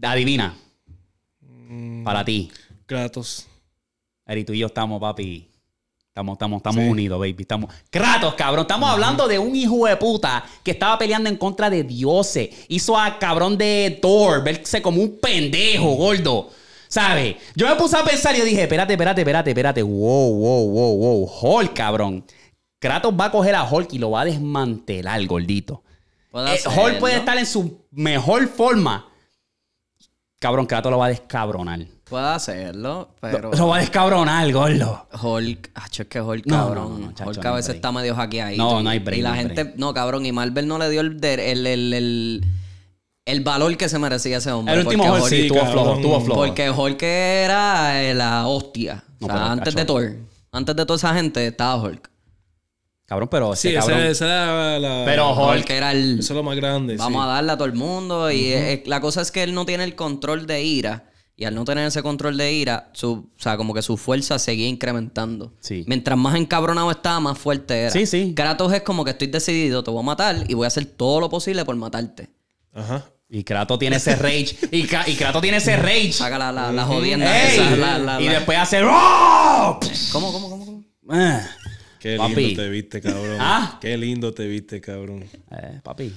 Adivina. Mm. Para ti. Kratos. Eri, tú y yo estamos, papi. Estamos, estamos, estamos unidos, baby. Estamos. Kratos, cabrón. Estamos hablando de un hijo de puta que estaba peleando en contra de dioses. Hizo a cabrón de Thor verse como un pendejo, gordo. ¿Sabes? Yo me puse a pensar y yo dije, espérate, espérate, espérate, espérate. Wow, wow, wow, wow. Hulk, cabrón. Kratos va a coger a Hulk y lo va a desmantelar, gordito. Eh, Hulk puede estar en su mejor forma. Cabrón, Kratos lo va a descabronar. Puede hacerlo, pero. Lo, va a descabronar, gordo. Hulk, acho, ah, es que Hulk, cabrón. Hulk a veces está medio hackeado. No, no hay break. Y la gente, no, cabrón, y Marvel no le dio el, el el valor que se merecía ese hombre. El último Hulk, sí, tuvo flojo, tuvo flojo. Porque Hulk era eh, la hostia. antes de Thor, antes de toda esa gente, estaba Hulk. Cabrón, pero sí, era Pero Hulk, era el... Eso es lo más grande, Vamos a darle a todo el mundo. Y eh, eh, la cosa es que él no tiene el control de ira. Y al no tener ese control de ira, su, o sea, como que su fuerza seguía incrementando. Sí. Mientras más encabronado estaba, más fuerte era. Sí, sí. Kratos es como que estoy decidido, te voy a matar y voy a hacer todo lo posible por matarte. Ajá. Y Kratos tiene ese rage. Y, y Kratos tiene ese rage. Saca la, jodienda Y después hace. ¡Oh! ¿Cómo, cómo, cómo? Qué lindo te viste, cabrón. ¿Ah? Qué lindo te viste, cabrón. Eh, papi.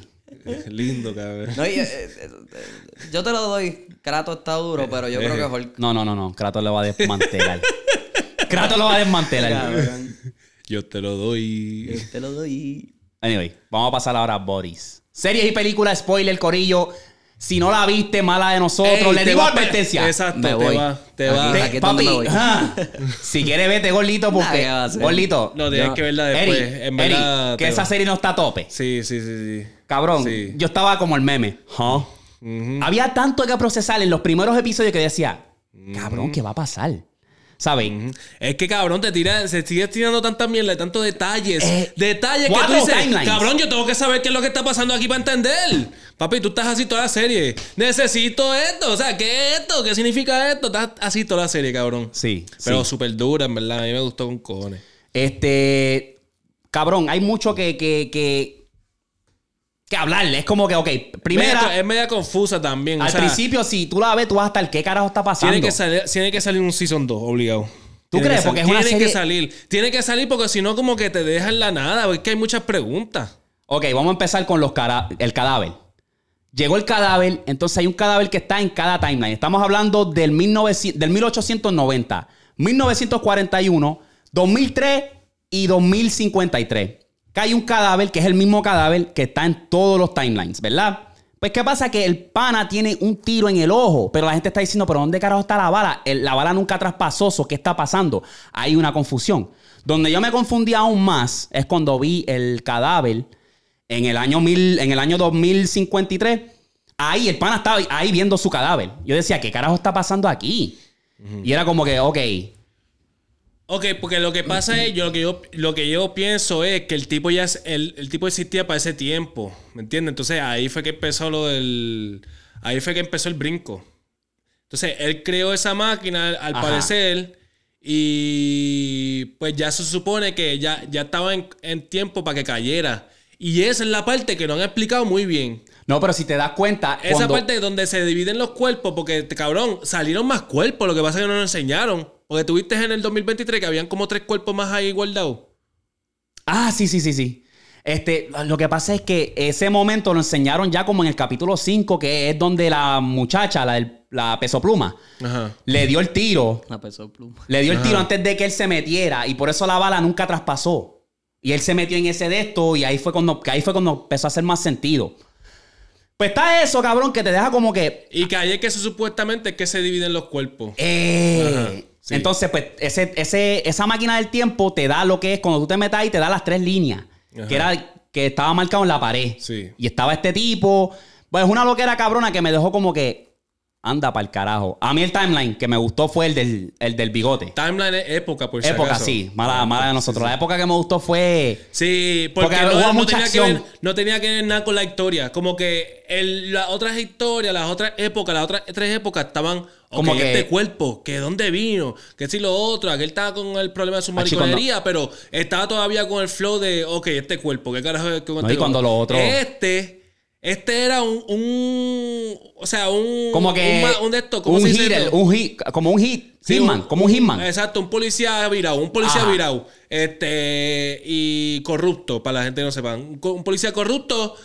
Eh, lindo, cabrón. No, eh, eh, yo te lo doy. Kratos está duro, pero yo creo que No, no, no, no. Kratos lo va a desmantelar. Kratos lo va a desmantelar. Yo te lo doy. Yo te lo doy. Anyway, vamos a pasar ahora a Boris. Series y películas, spoiler, corillo. Si no la viste, mala de nosotros. Le digo advertencia. Exacto, te va. Te va. Te- papi, si quieres vete, Gorlito, porque... No, tienes que verla después. verdad, que esa serie no está a tope. Sí, sí, sí, sí. Cabrón, yo estaba como el meme. Había tanto que procesar en los primeros episodios que decía, cabrón, ¿qué va a pasar? ¿Saben? Es que cabrón, te tira, se sigue tirando tanta mierda, tantos detalles. Eh, detalles que tú dices, cabrón, yo tengo que saber qué es lo que está pasando aquí para entender. Papi, tú estás así toda la serie. Necesito esto. O sea, ¿qué es esto? ¿Qué significa esto? Estás así toda la serie, cabrón. Sí. Pero súper dura, en verdad. A mí me gustó con cojones. Este. Cabrón, hay mucho que, que que hablarle. Es como que, ok, primera. es media confusa también. Al principio, si tú la ves, tú vas a estar, ¿qué carajo está pasando? Tiene que salir, tiene que salir un season 2, obligado. ¿Tú crees? Porque es una tiene que salir. Tiene que salir porque si no, como que te dejan la nada. Porque hay muchas preguntas. Ok, vamos a empezar con los cara... el cadáver. Llegó el cadáver, entonces hay un cadáver que está en cada timeline. Estamos hablando del, 1900 del 1890, 1941, 2003 y 2053 hay un cadáver que es el mismo cadáver que está en todos los timelines, ¿verdad? Pues, ¿qué pasa? Que el pana tiene un tiro en el ojo, pero la gente está diciendo, ¿pero dónde carajo está la bala? la bala nunca traspasó, eso ¿qué está pasando? Hay una confusión. Donde yo me confundí aún más es cuando vi el cadáver en el año, mil, en el año 2053. Ahí el pana estaba ahí viendo su cadáver. Yo decía, ¿qué carajo está pasando aquí? Y era como que, ok, Ok, porque lo que pasa es, yo lo que yo, lo que yo pienso es que el tipo ya el, el tipo existía para ese tiempo, ¿me entiendes? Entonces ahí fue que empezó lo del. Ahí fue que empezó el brinco. Entonces, él creó esa máquina, al parecer, y pues ya se supone que ya, ya estaba en, tiempo para que cayera. Y esa es la parte que no han explicado muy bien. No, pero si te das cuenta. Esa parte donde se dividen los cuerpos, porque cabrón, salieron más cuerpos, lo que pasa es que no nos enseñaron. Porque tuviste en el 2023 que habían como tres cuerpos más ahí guardados. Ah, sí, sí, sí, sí. Este, lo que pasa es que ese momento lo enseñaron ya como en el capítulo 5, que es donde la muchacha, la, del, la peso pluma, le dio el tiro. La peso pluma. Le dio el tiro antes de que él se metiera y por eso la bala nunca traspasó. Y él se metió en ese de esto y ahí fue cuando, que ahí fue cuando empezó a hacer más sentido. Pues está eso, cabrón, que te deja como que... Y que ahí es que eso supuestamente es que se dividen los cuerpos. Eh, entonces, pues, ese, ese, esa máquina del tiempo te da lo que es cuando tú te metas ahí, te da las tres líneas. Que era que estaba marcado en la pared. Y estaba este tipo. Pues una loquera cabrona que me dejó como que Anda para el carajo. A mí el timeline que me gustó fue el del, bigote. Timeline época, por si Época, sí. Mala, mala de nosotros. La época que me gustó fue. Sí, porque, no, tenía Que ver, nada con la historia. Como que el, las otras historias, las otras épocas, las otras tres épocas estaban. como este que este cuerpo, que dónde vino, que si lo otro, aquel estaba con el problema de su ah, mariconería, pero estaba todavía con el flow de, ok, este cuerpo, qué carajo es que no, este cuando lo otro. Este este era un, un o sea, un como que un, de estos, hit, como un hit, hitman, como un hitman. Exacto, un policía virado, un policía virado, este y corrupto para la gente que no sepan, un, policía corrupto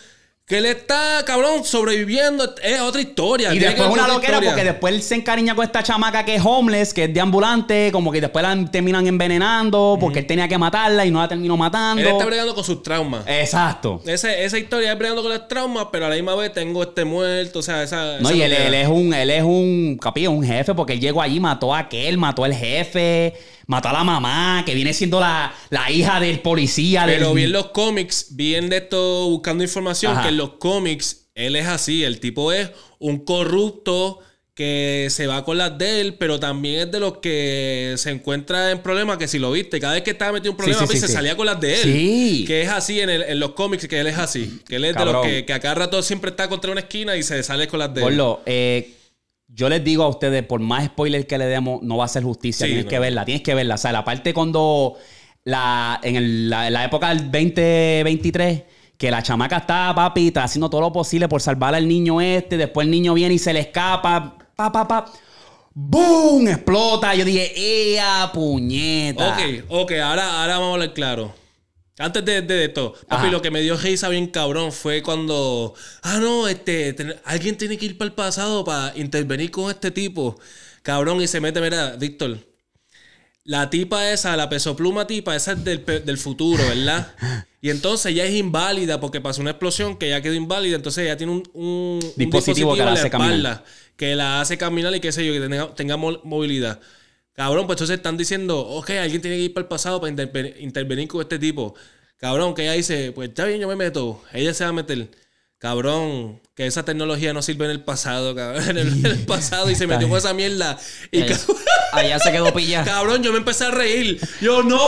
que él está, cabrón, sobreviviendo. Es otra historia. Y después una loquera porque después él se encariña con esta chamaca que es homeless, que es de ambulante, como que después la terminan envenenando porque él tenía que matarla y no la terminó matando. Él está bregando con sus traumas. Exacto. Ese, esa historia es bregando con los traumas, pero a la misma vez tengo este muerto, o sea, esa... No, y él, es un, él es un, capillo, un jefe porque él llegó allí, mató a aquel, mató al jefe. Mata a la mamá, que viene siendo la, hija del policía. Pero bien los cómics, bien de esto buscando información, que en los cómics él es así, el tipo es un corrupto que se va con las de él, pero también es de los que se encuentra en problemas, que si lo viste, cada vez que estaba metido en un problema, pues, se salía con las de él. Que es así en, el, en, los cómics, que él es así. Que él es de los que, a cada rato siempre está contra una esquina y se sale con las de Por Lo, eh, yo les digo a ustedes, por más spoiler que le demos, no va a ser justicia. tienes que verla, tienes que verla. O sea, la parte cuando la, en la, época del 2023, que la chamaca está, papi, está haciendo todo lo posible por salvar al niño este, después el niño viene y se le escapa, pa, pa, pa. ¡Boom! Explota. Yo dije, ¡ea, puñeta! Ok, ok, ahora, ahora vamos a hablar claro. Antes de, esto, Papi, lo que me dio risa bien cabrón fue cuando. Ah, no, este. alguien tiene que ir para el pasado para intervenir con este tipo. Cabrón, y se mete, mira, Víctor. La tipa esa, la pesopluma tipa, esa es del, del futuro, ¿verdad? Y entonces ya es inválida porque pasó una explosión que ya quedó inválida. Entonces ya tiene un, dispositivo, un que la hace caminar. Que la hace caminar y qué sé yo, que tenga, tenga movilidad. Cabrón, pues entonces están diciendo, ok, alguien tiene que ir para el pasado para intervenir con este tipo. Cabrón, que ella dice, pues está bien, yo me meto. Ella se va a meter. Cabrón, que esa tecnología no sirve en el pasado, cabrón. En el, pasado y se metió con esa mierda. Y allá, se quedó pillado. Cabrón, yo me empecé a reír. Yo, no,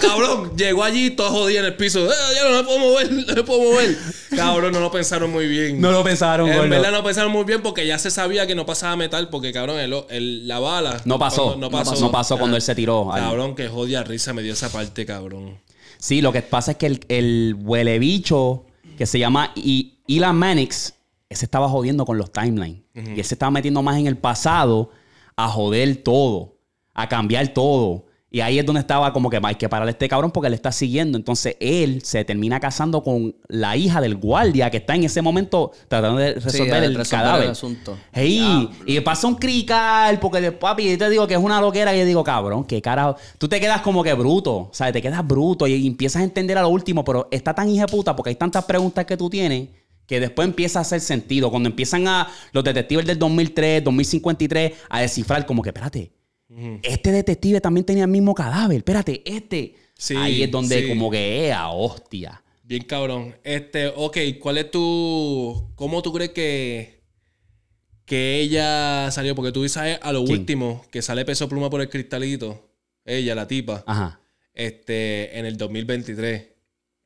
cabrón. Llegó allí todo jodido en el piso. Eh, ya no me puedo mover, no me puedo mover. Cabrón, no lo pensaron muy bien. No lo pensaron, En verdad no pensaron muy bien porque ya se sabía que no pasaba metal porque, cabrón, el, la bala. No pasó. No, pasó, no pasó, cuando él se tiró. Cabrón, que jodia risa me dio esa parte, cabrón. Sí, lo que pasa es que el, el huele bicho que se llama y Elon Mannix, ese estaba jodiendo con los timelines. Y ese se estaba metiendo más en el pasado a joder todo, a cambiar todo, y ahí es donde estaba como que hay que pararle a este cabrón porque le está siguiendo. Entonces él se termina casando con la hija del guardia que está en ese momento tratando de resolver el cadáver. El asunto. y pasa un crical porque de, papi, yo te digo que es una loquera y yo digo, cabrón, qué carajo. Tú te quedas como que bruto, o sea, te quedas bruto y, empiezas a entender a lo último, pero está tan hija puta porque hay tantas preguntas que tú tienes que después empieza a hacer sentido. Cuando empiezan a los detectives del 2003, 2053 a descifrar como que, espérate, este detective también tenía el mismo cadáver. Espérate, este. Ahí es donde como que, ¡ea, eh, hostia! Bien cabrón. Este, ok, ¿cuál es tu... ¿Cómo tú crees que... Que ella salió? Porque tú dices a lo último que sale peso pluma por el cristalito. Ella, la tipa. Ajá. Este, en el 2023.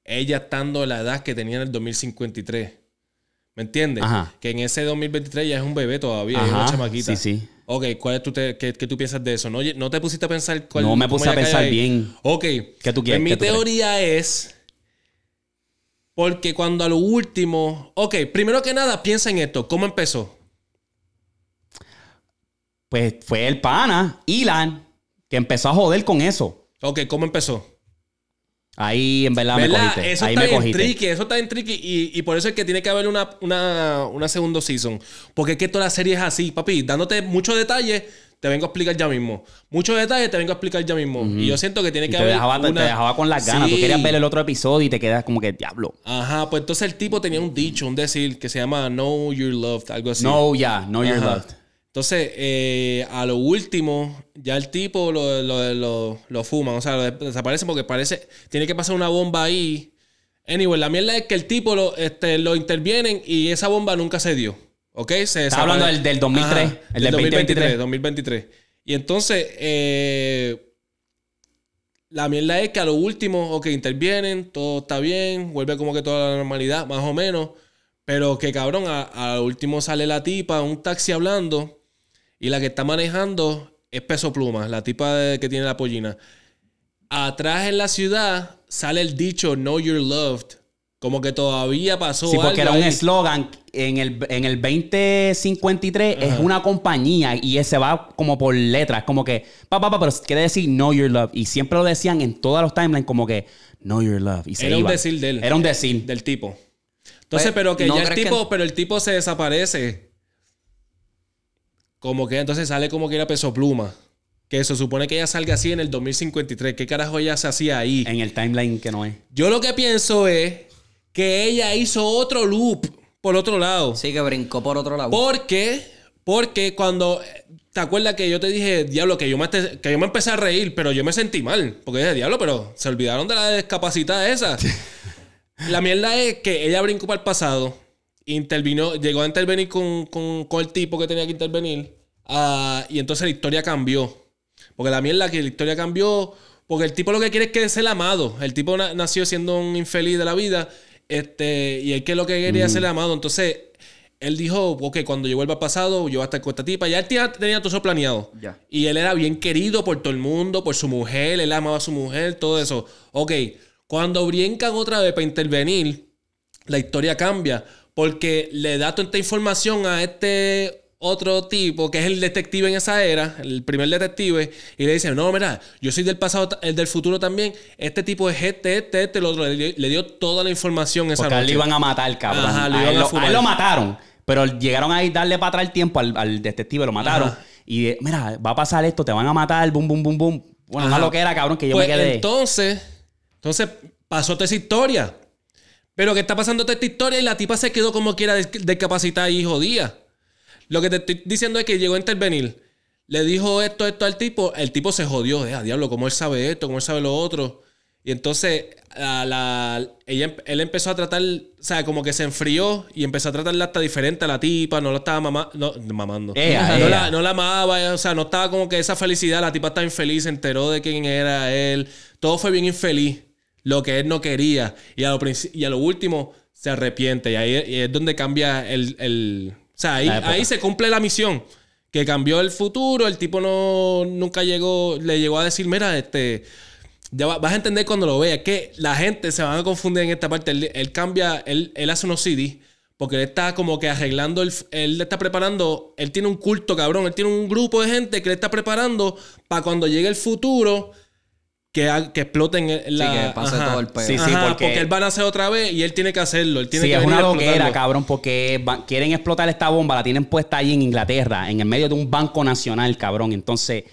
Ella estando en la edad que tenía en el 2053. ¿Me entiendes? Que en ese 2023 ya es un bebé todavía, es una chamaquita. Sí, sí. Ok, ¿cuál es qué, tú piensas de eso? ¿No, ¿No te pusiste a pensar cuál No me puse a pensar bien. Ok. Que pues mi teoría es. Porque cuando a lo último. Ok, primero que nada, piensa en esto. ¿Cómo empezó? Pues fue el pana, Ilan, que empezó a joder con eso. Ok, ¿cómo empezó? Ahí en verdad, me cogiste. Eso ahí está me cogiste. Tricky, eso está en tricky. Y, y, por eso es que tiene que haber una, una, una segunda season. Porque es que toda la serie es así, papi. Dándote muchos detalles, te vengo a explicar ya mismo. Muchos detalles te vengo a explicar ya mismo. Y yo siento que tiene que te haber. Dejaba, una... Te dejaba con las ganas. Tú querías ver el otro episodio y te quedas como que diablo. Ajá, pues entonces el tipo tenía un dicho, un decir que se llama Know Your Loved, algo así. No, ya, Know Your Loved. Entonces, eh, a lo último, ya el tipo lo, lo, o sea, lo desaparece porque parece, tiene que pasar una bomba ahí. Anyway, la mierda es que el tipo lo, este, lo intervienen y esa bomba nunca se dio. ¿Ok? Se Está hablando del, del 2003, el del 2023. 2023. Y entonces, eh, la mierda es que a lo último, que intervienen, todo está bien, vuelve como que toda la normalidad, más o menos. Pero que cabrón, a, a lo último sale la tipa, un taxi hablando y la que está manejando es Peso Pluma, la tipa que tiene la pollina. Atrás en la ciudad sale el dicho Know Your Loved. Como que todavía pasó. Sí, porque era un eslogan. En el, en el 2053 es una compañía y se va como por letras. Como que, papá, pero quiere decir Know Your Love. Y siempre lo decían en todos los timelines, como que Know Your Love. era un decir de él. Era un decir. Del tipo. Pues, Entonces, pero que ya el tipo, pero el tipo se desaparece. Como que entonces sale como que era peso pluma. Que se supone que ella salga así en el 2053. ¿Qué carajo ella se hacía ahí? En el timeline que no es. Yo lo que pienso es que ella hizo otro loop por otro lado. Sí, que brincó por otro lado. ¿Por qué? porque cuando. ¿Te acuerdas que yo te dije, diablo, que yo, me, que me empecé a reír, pero yo me sentí mal? Porque dije, diablo, pero se olvidaron de la discapacidad esa. La mierda es que ella brincó para el pasado intervino, llegó a intervenir con, el tipo que tenía que intervenir. Ah, y entonces la historia cambió. Porque la mierda que la historia cambió. Porque el tipo lo que quiere es que es el amado. El tipo nació siendo un infeliz de la vida. Este, y él que lo que quería es el amado. Entonces, él dijo, ok, cuando yo vuelva al pasado, yo voy a estar con esta tipa. Ya el tenía, tenía todo eso planeado. Y él era bien querido por todo el mundo, por su mujer, él amaba a su mujer, todo eso. Ok, cuando brincan otra vez para intervenir, la historia cambia porque le da toda esta información a este otro tipo que es el detective en esa era, el primer detective, y le dice, no, mira, yo soy del pasado, el del futuro también, este tipo es este, este, este, el otro, le dio, toda la información esa Porque le iban a matar, cabrón. Ajá, le a, lo, mataron, pero llegaron ahí darle para atrás el tiempo al, al detective, lo mataron. Y mira, va a pasar esto, te van a matar, boom, boom, boom, boom. Bueno, lo una era, cabrón, que yo me pues quedé. Entonces, entonces pasó toda esa historia. Pero que está pasando toda esta historia y la tipa se quedó como quiera discapacitada y jodida. Lo que te estoy diciendo es que llegó a intervenir. Le dijo esto, esto al tipo. El tipo se jodió. Eh, a diablo, ¿cómo él sabe esto? ¿Cómo él sabe lo otro? Y entonces ella, em, él empezó a tratar, o sea, como que se enfrió y empezó a tratarla hasta diferente a la tipa, no la estaba mamando. no, La, no, La, amaba, o sea, no estaba como que esa felicidad, la tipa estaba infeliz, se enteró de quién era él, todo fue bien infeliz lo que él no quería. Y a lo, y lo último se arrepiente. Y ahí es donde cambia el... o sea, ahí, se cumple la misión. Que cambió el futuro. El tipo no nunca llegó. Le llegó a decir, mira, este. Ya vas a entender cuando lo veas. Que la gente se va a confundir en esta parte. Él, cambia, él, él, hace unos CDs. Porque él está como que arreglando, el, él está preparando, él tiene un culto cabrón, él tiene un grupo de gente que le está preparando para cuando llegue el futuro, que, exploten la. Sí, que pase todo el pedo. Sí, sí, porque... él va a hacer otra vez y él tiene que hacerlo. Él tiene sí, es una loquera, cabrón, porque quieren explotar esta bomba, la tienen puesta ahí en Inglaterra, en el medio de un banco nacional, cabrón. Entonces,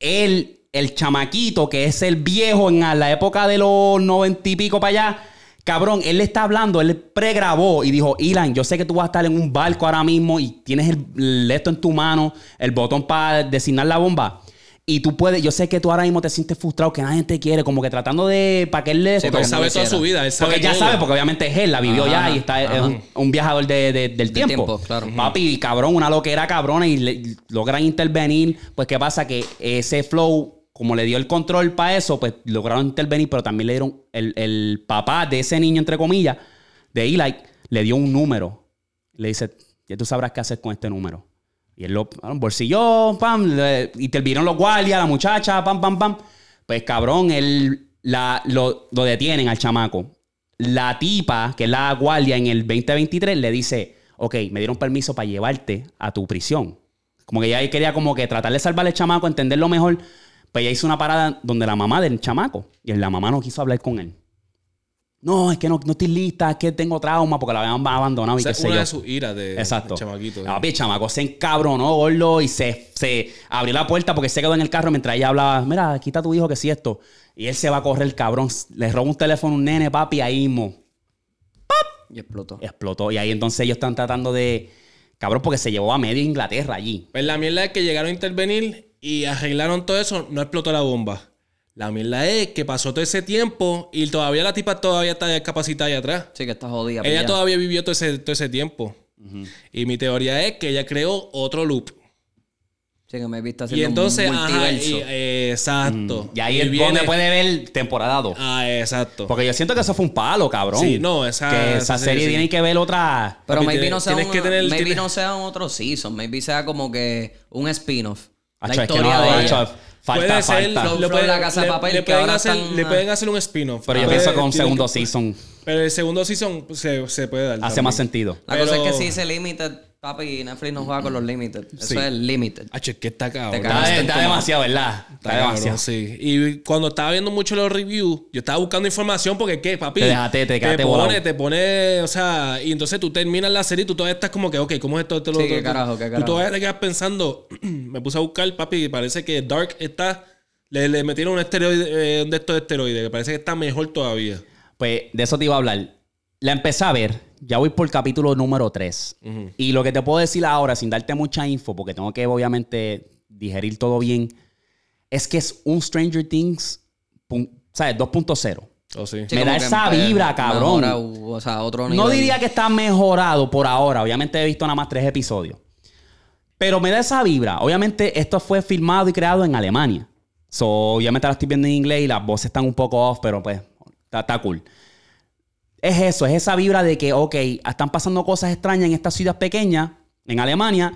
él, el chamaquito, que es el viejo en la época de los noventa y pico para allá. Cabrón, él le está hablando, él pregrabó y dijo, Ilan, yo sé que tú vas a estar en un barco ahora mismo y tienes el, esto en tu mano, el botón para designar la bomba y tú puedes, yo sé que tú ahora mismo te sientes frustrado, que nadie te quiere, como que tratando de, para que él le... porque él sabe toda su vida, Porque ya sabe, porque obviamente es él, la vivió ya y está un, viajador del tiempo. claro. Papi, cabrón, una loquera cabrona y logran intervenir, pues ¿qué pasa? Que ese flow como le dio el control para eso, pues lograron intervenir, pero también le dieron el, el, papá de ese niño, entre comillas, de Eli, le dio un número. Le dice, ya tú sabrás qué hacer con este número. Y él lo ah, bolsilló, pam, y te vieron los guardias, la muchacha, pam, pam, pam. Pues cabrón, él la, lo, detienen al chamaco. La tipa, que es la guardia en el 2023, le dice, ok, me dieron permiso para llevarte a tu prisión. Como que ella quería como que tratar de salvar al chamaco, entenderlo mejor. Pues ella hizo una parada donde la mamá del chamaco, y la mamá no quiso hablar con él. No, es que no, no estoy lista, es que tengo trauma porque la habían abandonado y qué es sé de su de Exacto. chamaquito. Ah, papi, chamaco se encabronó, y se, se abrió la puerta porque se quedó en el carro mientras ella hablaba, mira, quita a tu hijo que si esto. Y él se va a correr, el cabrón. Le roba un teléfono un nene, papi, ahí mismo. ¡Pap! Y explotó. Explotó. Y ahí entonces ellos están tratando de... Cabrón, porque se llevó a medio Inglaterra allí. Pues la mierda es que llegaron a intervenir y arreglaron todo eso, no explotó la bomba. La mierda es que pasó todo ese tiempo y todavía la tipa todavía está capacitada allá atrás. Sí, que está jodida. Ella todavía vivió todo ese, tiempo. Y mi teoría es que ella creó otro loop. Sí, que me he visto haciendo y entonces, eh, un exacto. Mm. Y ahí él el viene... puede ver temporada 2. Ah, exacto. Porque yo siento que eso fue un palo, cabrón. Sí, no, esa, que esa, serie, tiene que ver otra... Pero maybe, no, sea un otro season. Maybe sea como que un spin-off. La historia de Falta, puede ser la casa le, papel pueden ahora hacer, le pueden hacer un spin-off pero yo pienso con segundo season pero el segundo season se, se puede dar hace más sentido la cosa es que si se limita Papi, Netflix no juega con los limited Eso es el Ah, H, que está cagado? Está, demasiado, ¿verdad? Está, demasiado. sí. Y cuando estaba viendo mucho los reviews, yo estaba buscando información porque, ¿qué, papi? Te dejate, te, te pone, te pone, o sea, y entonces tú terminas la serie y tú todavía estás como que, ok, ¿cómo es esto? esto sí, qué carajo, qué carajo. Tú todavía te quedas pensando, me puse a buscar, papi, y parece que Dark está, le, le metieron un esteroide, eh, de estos esteroides, que parece que está mejor todavía. Pues de eso te iba a hablar. La empecé a ver ya voy por el capítulo número 3. Y lo que te puedo decir ahora, sin darte mucha info, porque tengo que obviamente digerir todo bien, es que es un Stranger Things, 2.0. me da esa vibra, cabrón. otro no diría que está mejorado por ahora. Obviamente he visto nada más tres episodios. Pero me da esa vibra. Obviamente esto fue filmado y creado en Alemania. So, obviamente la estoy viendo en inglés y las voces están un poco off, pero pues está cool es eso, es esa vibra de que, ok, están pasando cosas extrañas en esta ciudad pequeña, en Alemania,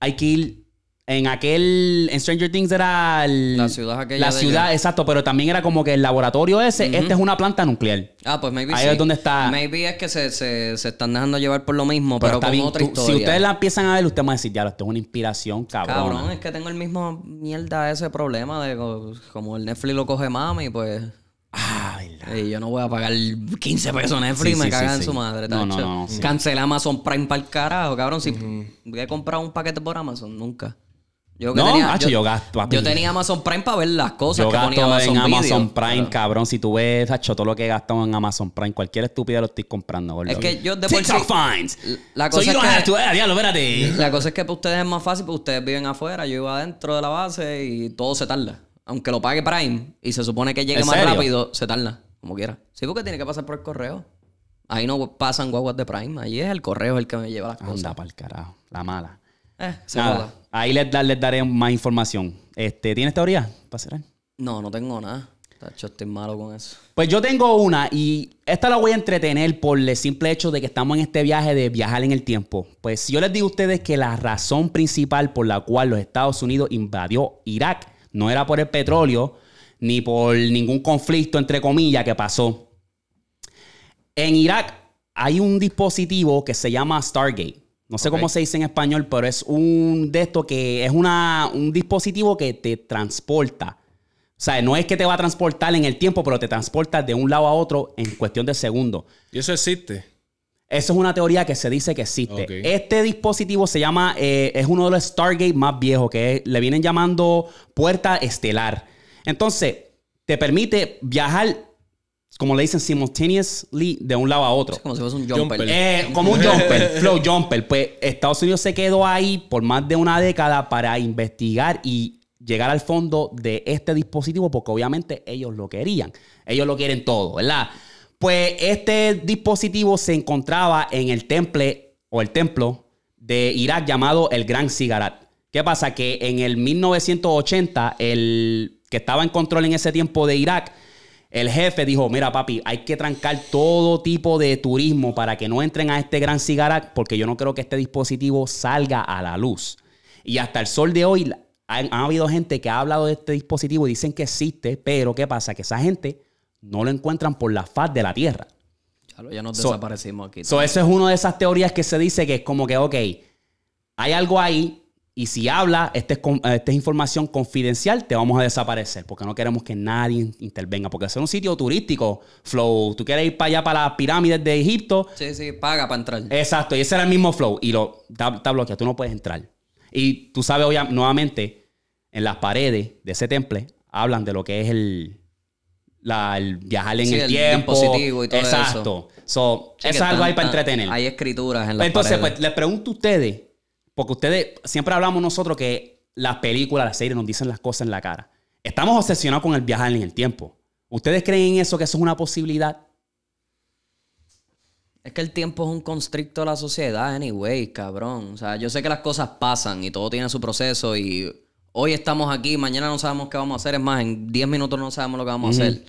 hay que ir. En aquel. En Stranger Things era. El, la ciudad La ciudad, exacto, pero también era como que el laboratorio ese. esta es una planta nuclear. Ah, pues maybe. Ahí es donde está. Maybe es que se, están dejando llevar por lo mismo, pero, también con otra historia. Si ustedes la empiezan a ver, ustedes van a decir, ya, esto es una inspiración, cabrón. Cabrón, es que tengo el mismo mierda ese problema de como el Netflix lo coge mami, pues. Ay, yo no voy a pagar 15 pesos Netflix sí, me cagan su madre. No, no, Cancela Amazon Prime para el carajo, cabrón. Si voy a comprar un paquete por Amazon, nunca. Yo, tenía, yo, gasto, yo, tenía Amazon Prime para ver las cosas. Yo gasto en Amazon Prime, cabrón. Si tú ves, hecho todo lo que he en Amazon Prime, cualquier estúpida lo estoy comprando, boludo. Es que yo después eh, La cosa, es que, la cosa es que para ustedes es más fácil porque ustedes viven afuera. Yo iba adentro de la base y todo se tarda aunque lo pague Prime y se supone que llegue más rápido, se tarda, como quiera. Sí, porque tiene que pasar por el correo. Ahí no pasan guaguas de Prime. Ahí es el correo el que me lleva la Anda Anda para el carajo. La mala. Eh, se Ahí les, daré más información. Este, ¿Tienes teoría para No, no tengo nada. Yo estoy malo con eso. Pues yo tengo una y esta la voy a entretener por el simple hecho de que estamos en este viaje de viajar en el tiempo. Pues si yo les digo a ustedes que la razón principal por la cual los Estados Unidos invadió Irak no era por el petróleo ni por ningún conflicto, entre comillas, que pasó. En Irak hay un dispositivo que se llama Stargate. No sé cómo se dice en español, pero es un de esto que es una, un dispositivo que te transporta. O sea, no es que te va a transportar en el tiempo, pero te transporta de un lado a otro en cuestión de segundos. ¿Y eso existe? Eso es una teoría que se dice que existe. Este dispositivo se llama, eh, es uno de los Stargate más viejos, que le vienen llamando puerta estelar. Entonces, te permite viajar como le dicen simultaneously de un lado a otro. Es como si fuese un jumper. Eh, como un jumper, flow jumper. Pues Estados Unidos se quedó ahí por más de una década para investigar y llegar al fondo de este dispositivo porque obviamente ellos lo querían. Ellos lo quieren todo, ¿verdad? Pues este dispositivo se encontraba en el temple o el templo de Irak llamado el Gran Cigarat. ¿Qué pasa? Que en el 1980, el que estaba en control en ese tiempo de Irak, el jefe dijo, mira papi, hay que trancar todo tipo de turismo para que no entren a este gran cigarat porque yo no creo que este dispositivo salga a la luz. Y hasta el sol de hoy ha habido gente que ha hablado de este dispositivo y dicen que existe, pero ¿qué pasa? Que esa gente no lo encuentran por la faz de la Tierra. ya nos desaparecimos aquí. So eso es una de esas teorías que se dice que es como que, ok, hay algo ahí y si habla, este esta es, información confidencial, te vamos a desaparecer porque no queremos que nadie intervenga. Porque es un sitio turístico, Flow. Tú quieres ir para allá, para las pirámides de Egipto. Sí, sí, paga para entrar. Exacto, y ese era el mismo Flow. Y lo está bloqueado, tú no puedes entrar. Y tú sabes, hoy nuevamente, en las paredes de ese temple hablan de lo que es el, el viajar en el, tiempo. y Exacto. Eso, es algo ahí para entretener. Hay escrituras en la pues Entonces, pues les pregunto a ustedes, porque ustedes siempre hablamos nosotros que las películas, las series nos dicen las cosas en la cara. Estamos obsesionados con el viajar en el tiempo. ¿Ustedes creen en eso, que eso es una posibilidad? Es que el tiempo es un constricto de la sociedad, anyway, cabrón. O sea, yo sé que las cosas pasan y todo tiene su proceso y hoy estamos aquí, mañana no sabemos qué vamos a hacer, es más, en 10 minutos no sabemos lo que vamos a hacer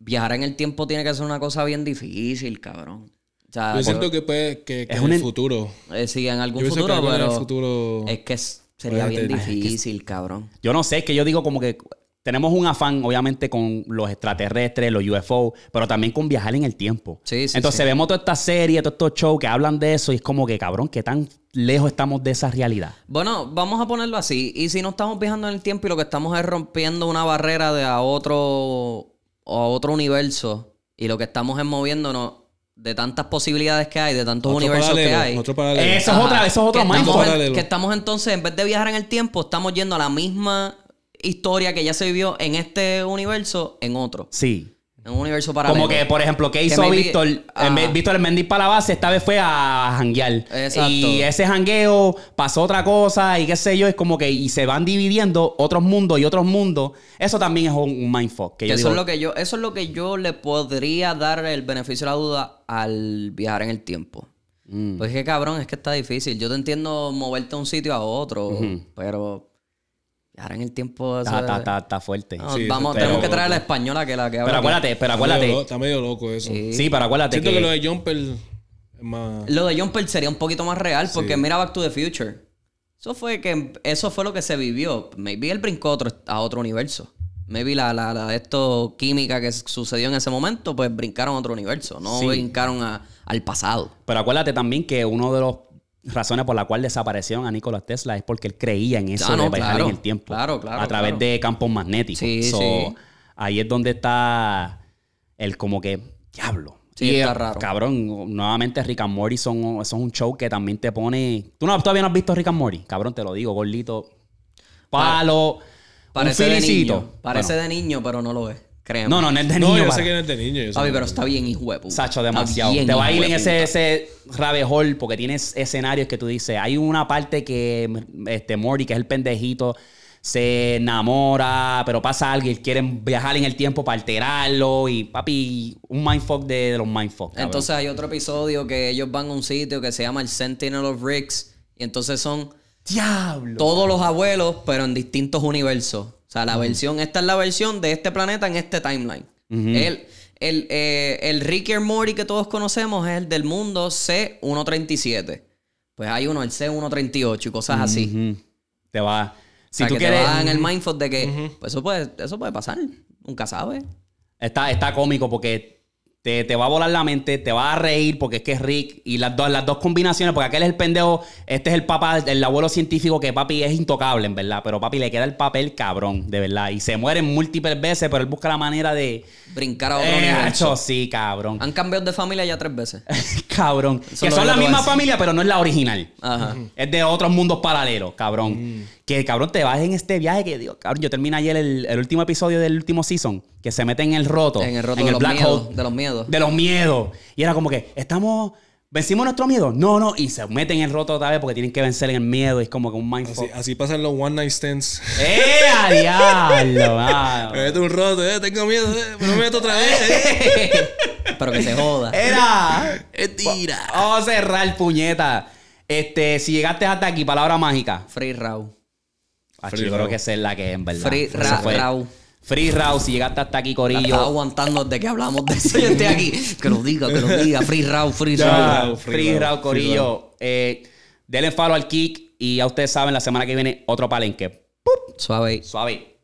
viajar en el tiempo tiene que ser una cosa bien difícil, cabrón. yo siento pues, que, es un, futuro. Eh, sí, en algún futuro, pero futuro es que sería bien difícil, cabrón. Yo no sé, es que yo digo como que tenemos un afán, obviamente, con los extraterrestres, los UFO, pero también con viajar en el tiempo. Sí, sí, Entonces vemos toda esta serie, todos estos shows que hablan de eso y es como que, cabrón, qué tan lejos estamos de esa realidad. Bueno, vamos a ponerlo así. Y si no estamos viajando en el tiempo y lo que estamos es rompiendo una barrera de a otro a otro universo y lo que estamos es moviéndonos de tantas posibilidades que hay, de tantos universos que hay. Otro Eso es otra, eso es otro que que estamos entonces, en vez de viajar en el tiempo, estamos yendo a la misma historia que ya se vivió en este universo en otro. Sí un universo paralelo. Como que, por ejemplo, ¿qué hizo Víctor? Ah. Víctor Mendiz Mendy para la base, esta vez fue a janguear. Exacto. Y ese jangueo pasó otra cosa y qué sé yo, es como que y se van dividiendo otros mundos y otros mundos. Eso también es un, mindfuck. Que eso, es lo que yo, eso es lo que yo le podría dar el beneficio de la duda al viajar en el tiempo. Mm. Pues que cabrón, es que está difícil. Yo te entiendo moverte de un sitio a otro, pero ahora en el tiempo. Está, está, fuerte. vamos, tenemos que traer a la española que la que Pero acuérdate, pero acuérdate. Está medio, loco eso. Sí, pero acuérdate. Siento que... lo de Jumper. Es más... Lo de Jumper sería un poquito más real porque mira Back to the Future. Eso fue, que, eso fue lo que se vivió. Maybe él brincó a otro universo. Maybe la, la, la esto química que sucedió en ese momento, pues brincaron a otro universo. No brincaron al pasado. Pero acuérdate también que uno de los razones por la cual desaparecieron a Nikola Tesla es porque él creía en eso ah, de viajar en el tiempo. A través de campos magnéticos. Sí, Ahí es donde está el como que, diablo. Sí, está raro. Cabrón, nuevamente Rick and Morty son, un show que también te pone... Tú no, todavía no has visto Rick and Morty. Cabrón, te lo digo, gordito. Palo. Parece Parece de niño, pero no lo es. No, no, no es de niño. No, yo sé que no es de niño. Yo Papi, pero está bien, hijo de Sacho, demasiado. Te va a en ese, ese porque tienes escenarios que tú dices. Hay una parte que este Morty, que es el pendejito, se enamora, pero pasa algo y quieren viajar en el tiempo para alterarlo y papi, un mindfuck de, los mindfuck. Entonces hay otro episodio que ellos van a un sitio que se llama el Sentinel of ricks y entonces son Diablo. todos los abuelos, pero en distintos universos. O sea, la versión, esta es la versión de este planeta en este timeline. el, el, eh, Mori que todos conocemos es el del mundo C137. Pues hay uno, el C138 y cosas así. Te va. Si tú que Te va en el mindfuck de que. Pues eso puede, eso puede pasar. Nunca sabes. Está, está cómico porque te, va a volar la mente, te va a reír porque es que es Rick. Y las dos, las dos combinaciones, porque aquel es el pendejo, este es el papá, el abuelo científico que papi es intocable, en verdad. Pero papi le queda el papel cabrón, de verdad. Y se muere múltiples veces, pero él busca la manera de. Brincar a otro eh, sí, cabrón. Han cambiado de familia ya tres veces. cabrón. que son la misma familia, pero no es la original. Ajá. Es de otros mundos paralelos, cabrón. Mm que cabrón te vas en este viaje que digo, cabrón, yo terminé ayer el, último episodio del último season, que se mete en el roto, en el roto en de los black miedos, hole de los miedos. De los miedos. Y era como que estamos ¿Vencimos nuestro miedo? No, no. Y se meten en el roto otra vez porque tienen que vencer en el miedo. Es como que un mindfuck. Así, pasan los one night stands. ¡Eh, diablo! Me meto un roto. Eh, tengo miedo. Eh, me meto otra vez. Eh. Pero que se joda. Era... Tira. Vamos a cerrar, puñeta. Este, si llegaste hasta aquí, palabra mágica. Free Raw yo creo que esa es la que es, en verdad. Free Raw. Free Raw, si llegaste hasta aquí, Corillo. Estaba aguantando desde que hablamos de eso. Yo aquí. Que lo diga, que lo diga. Free Raw, Free Raw. Free Raw, Corillo. Eh, denle follow al kick y ya ustedes saben, la semana que viene otro palenque. Suave. Suave.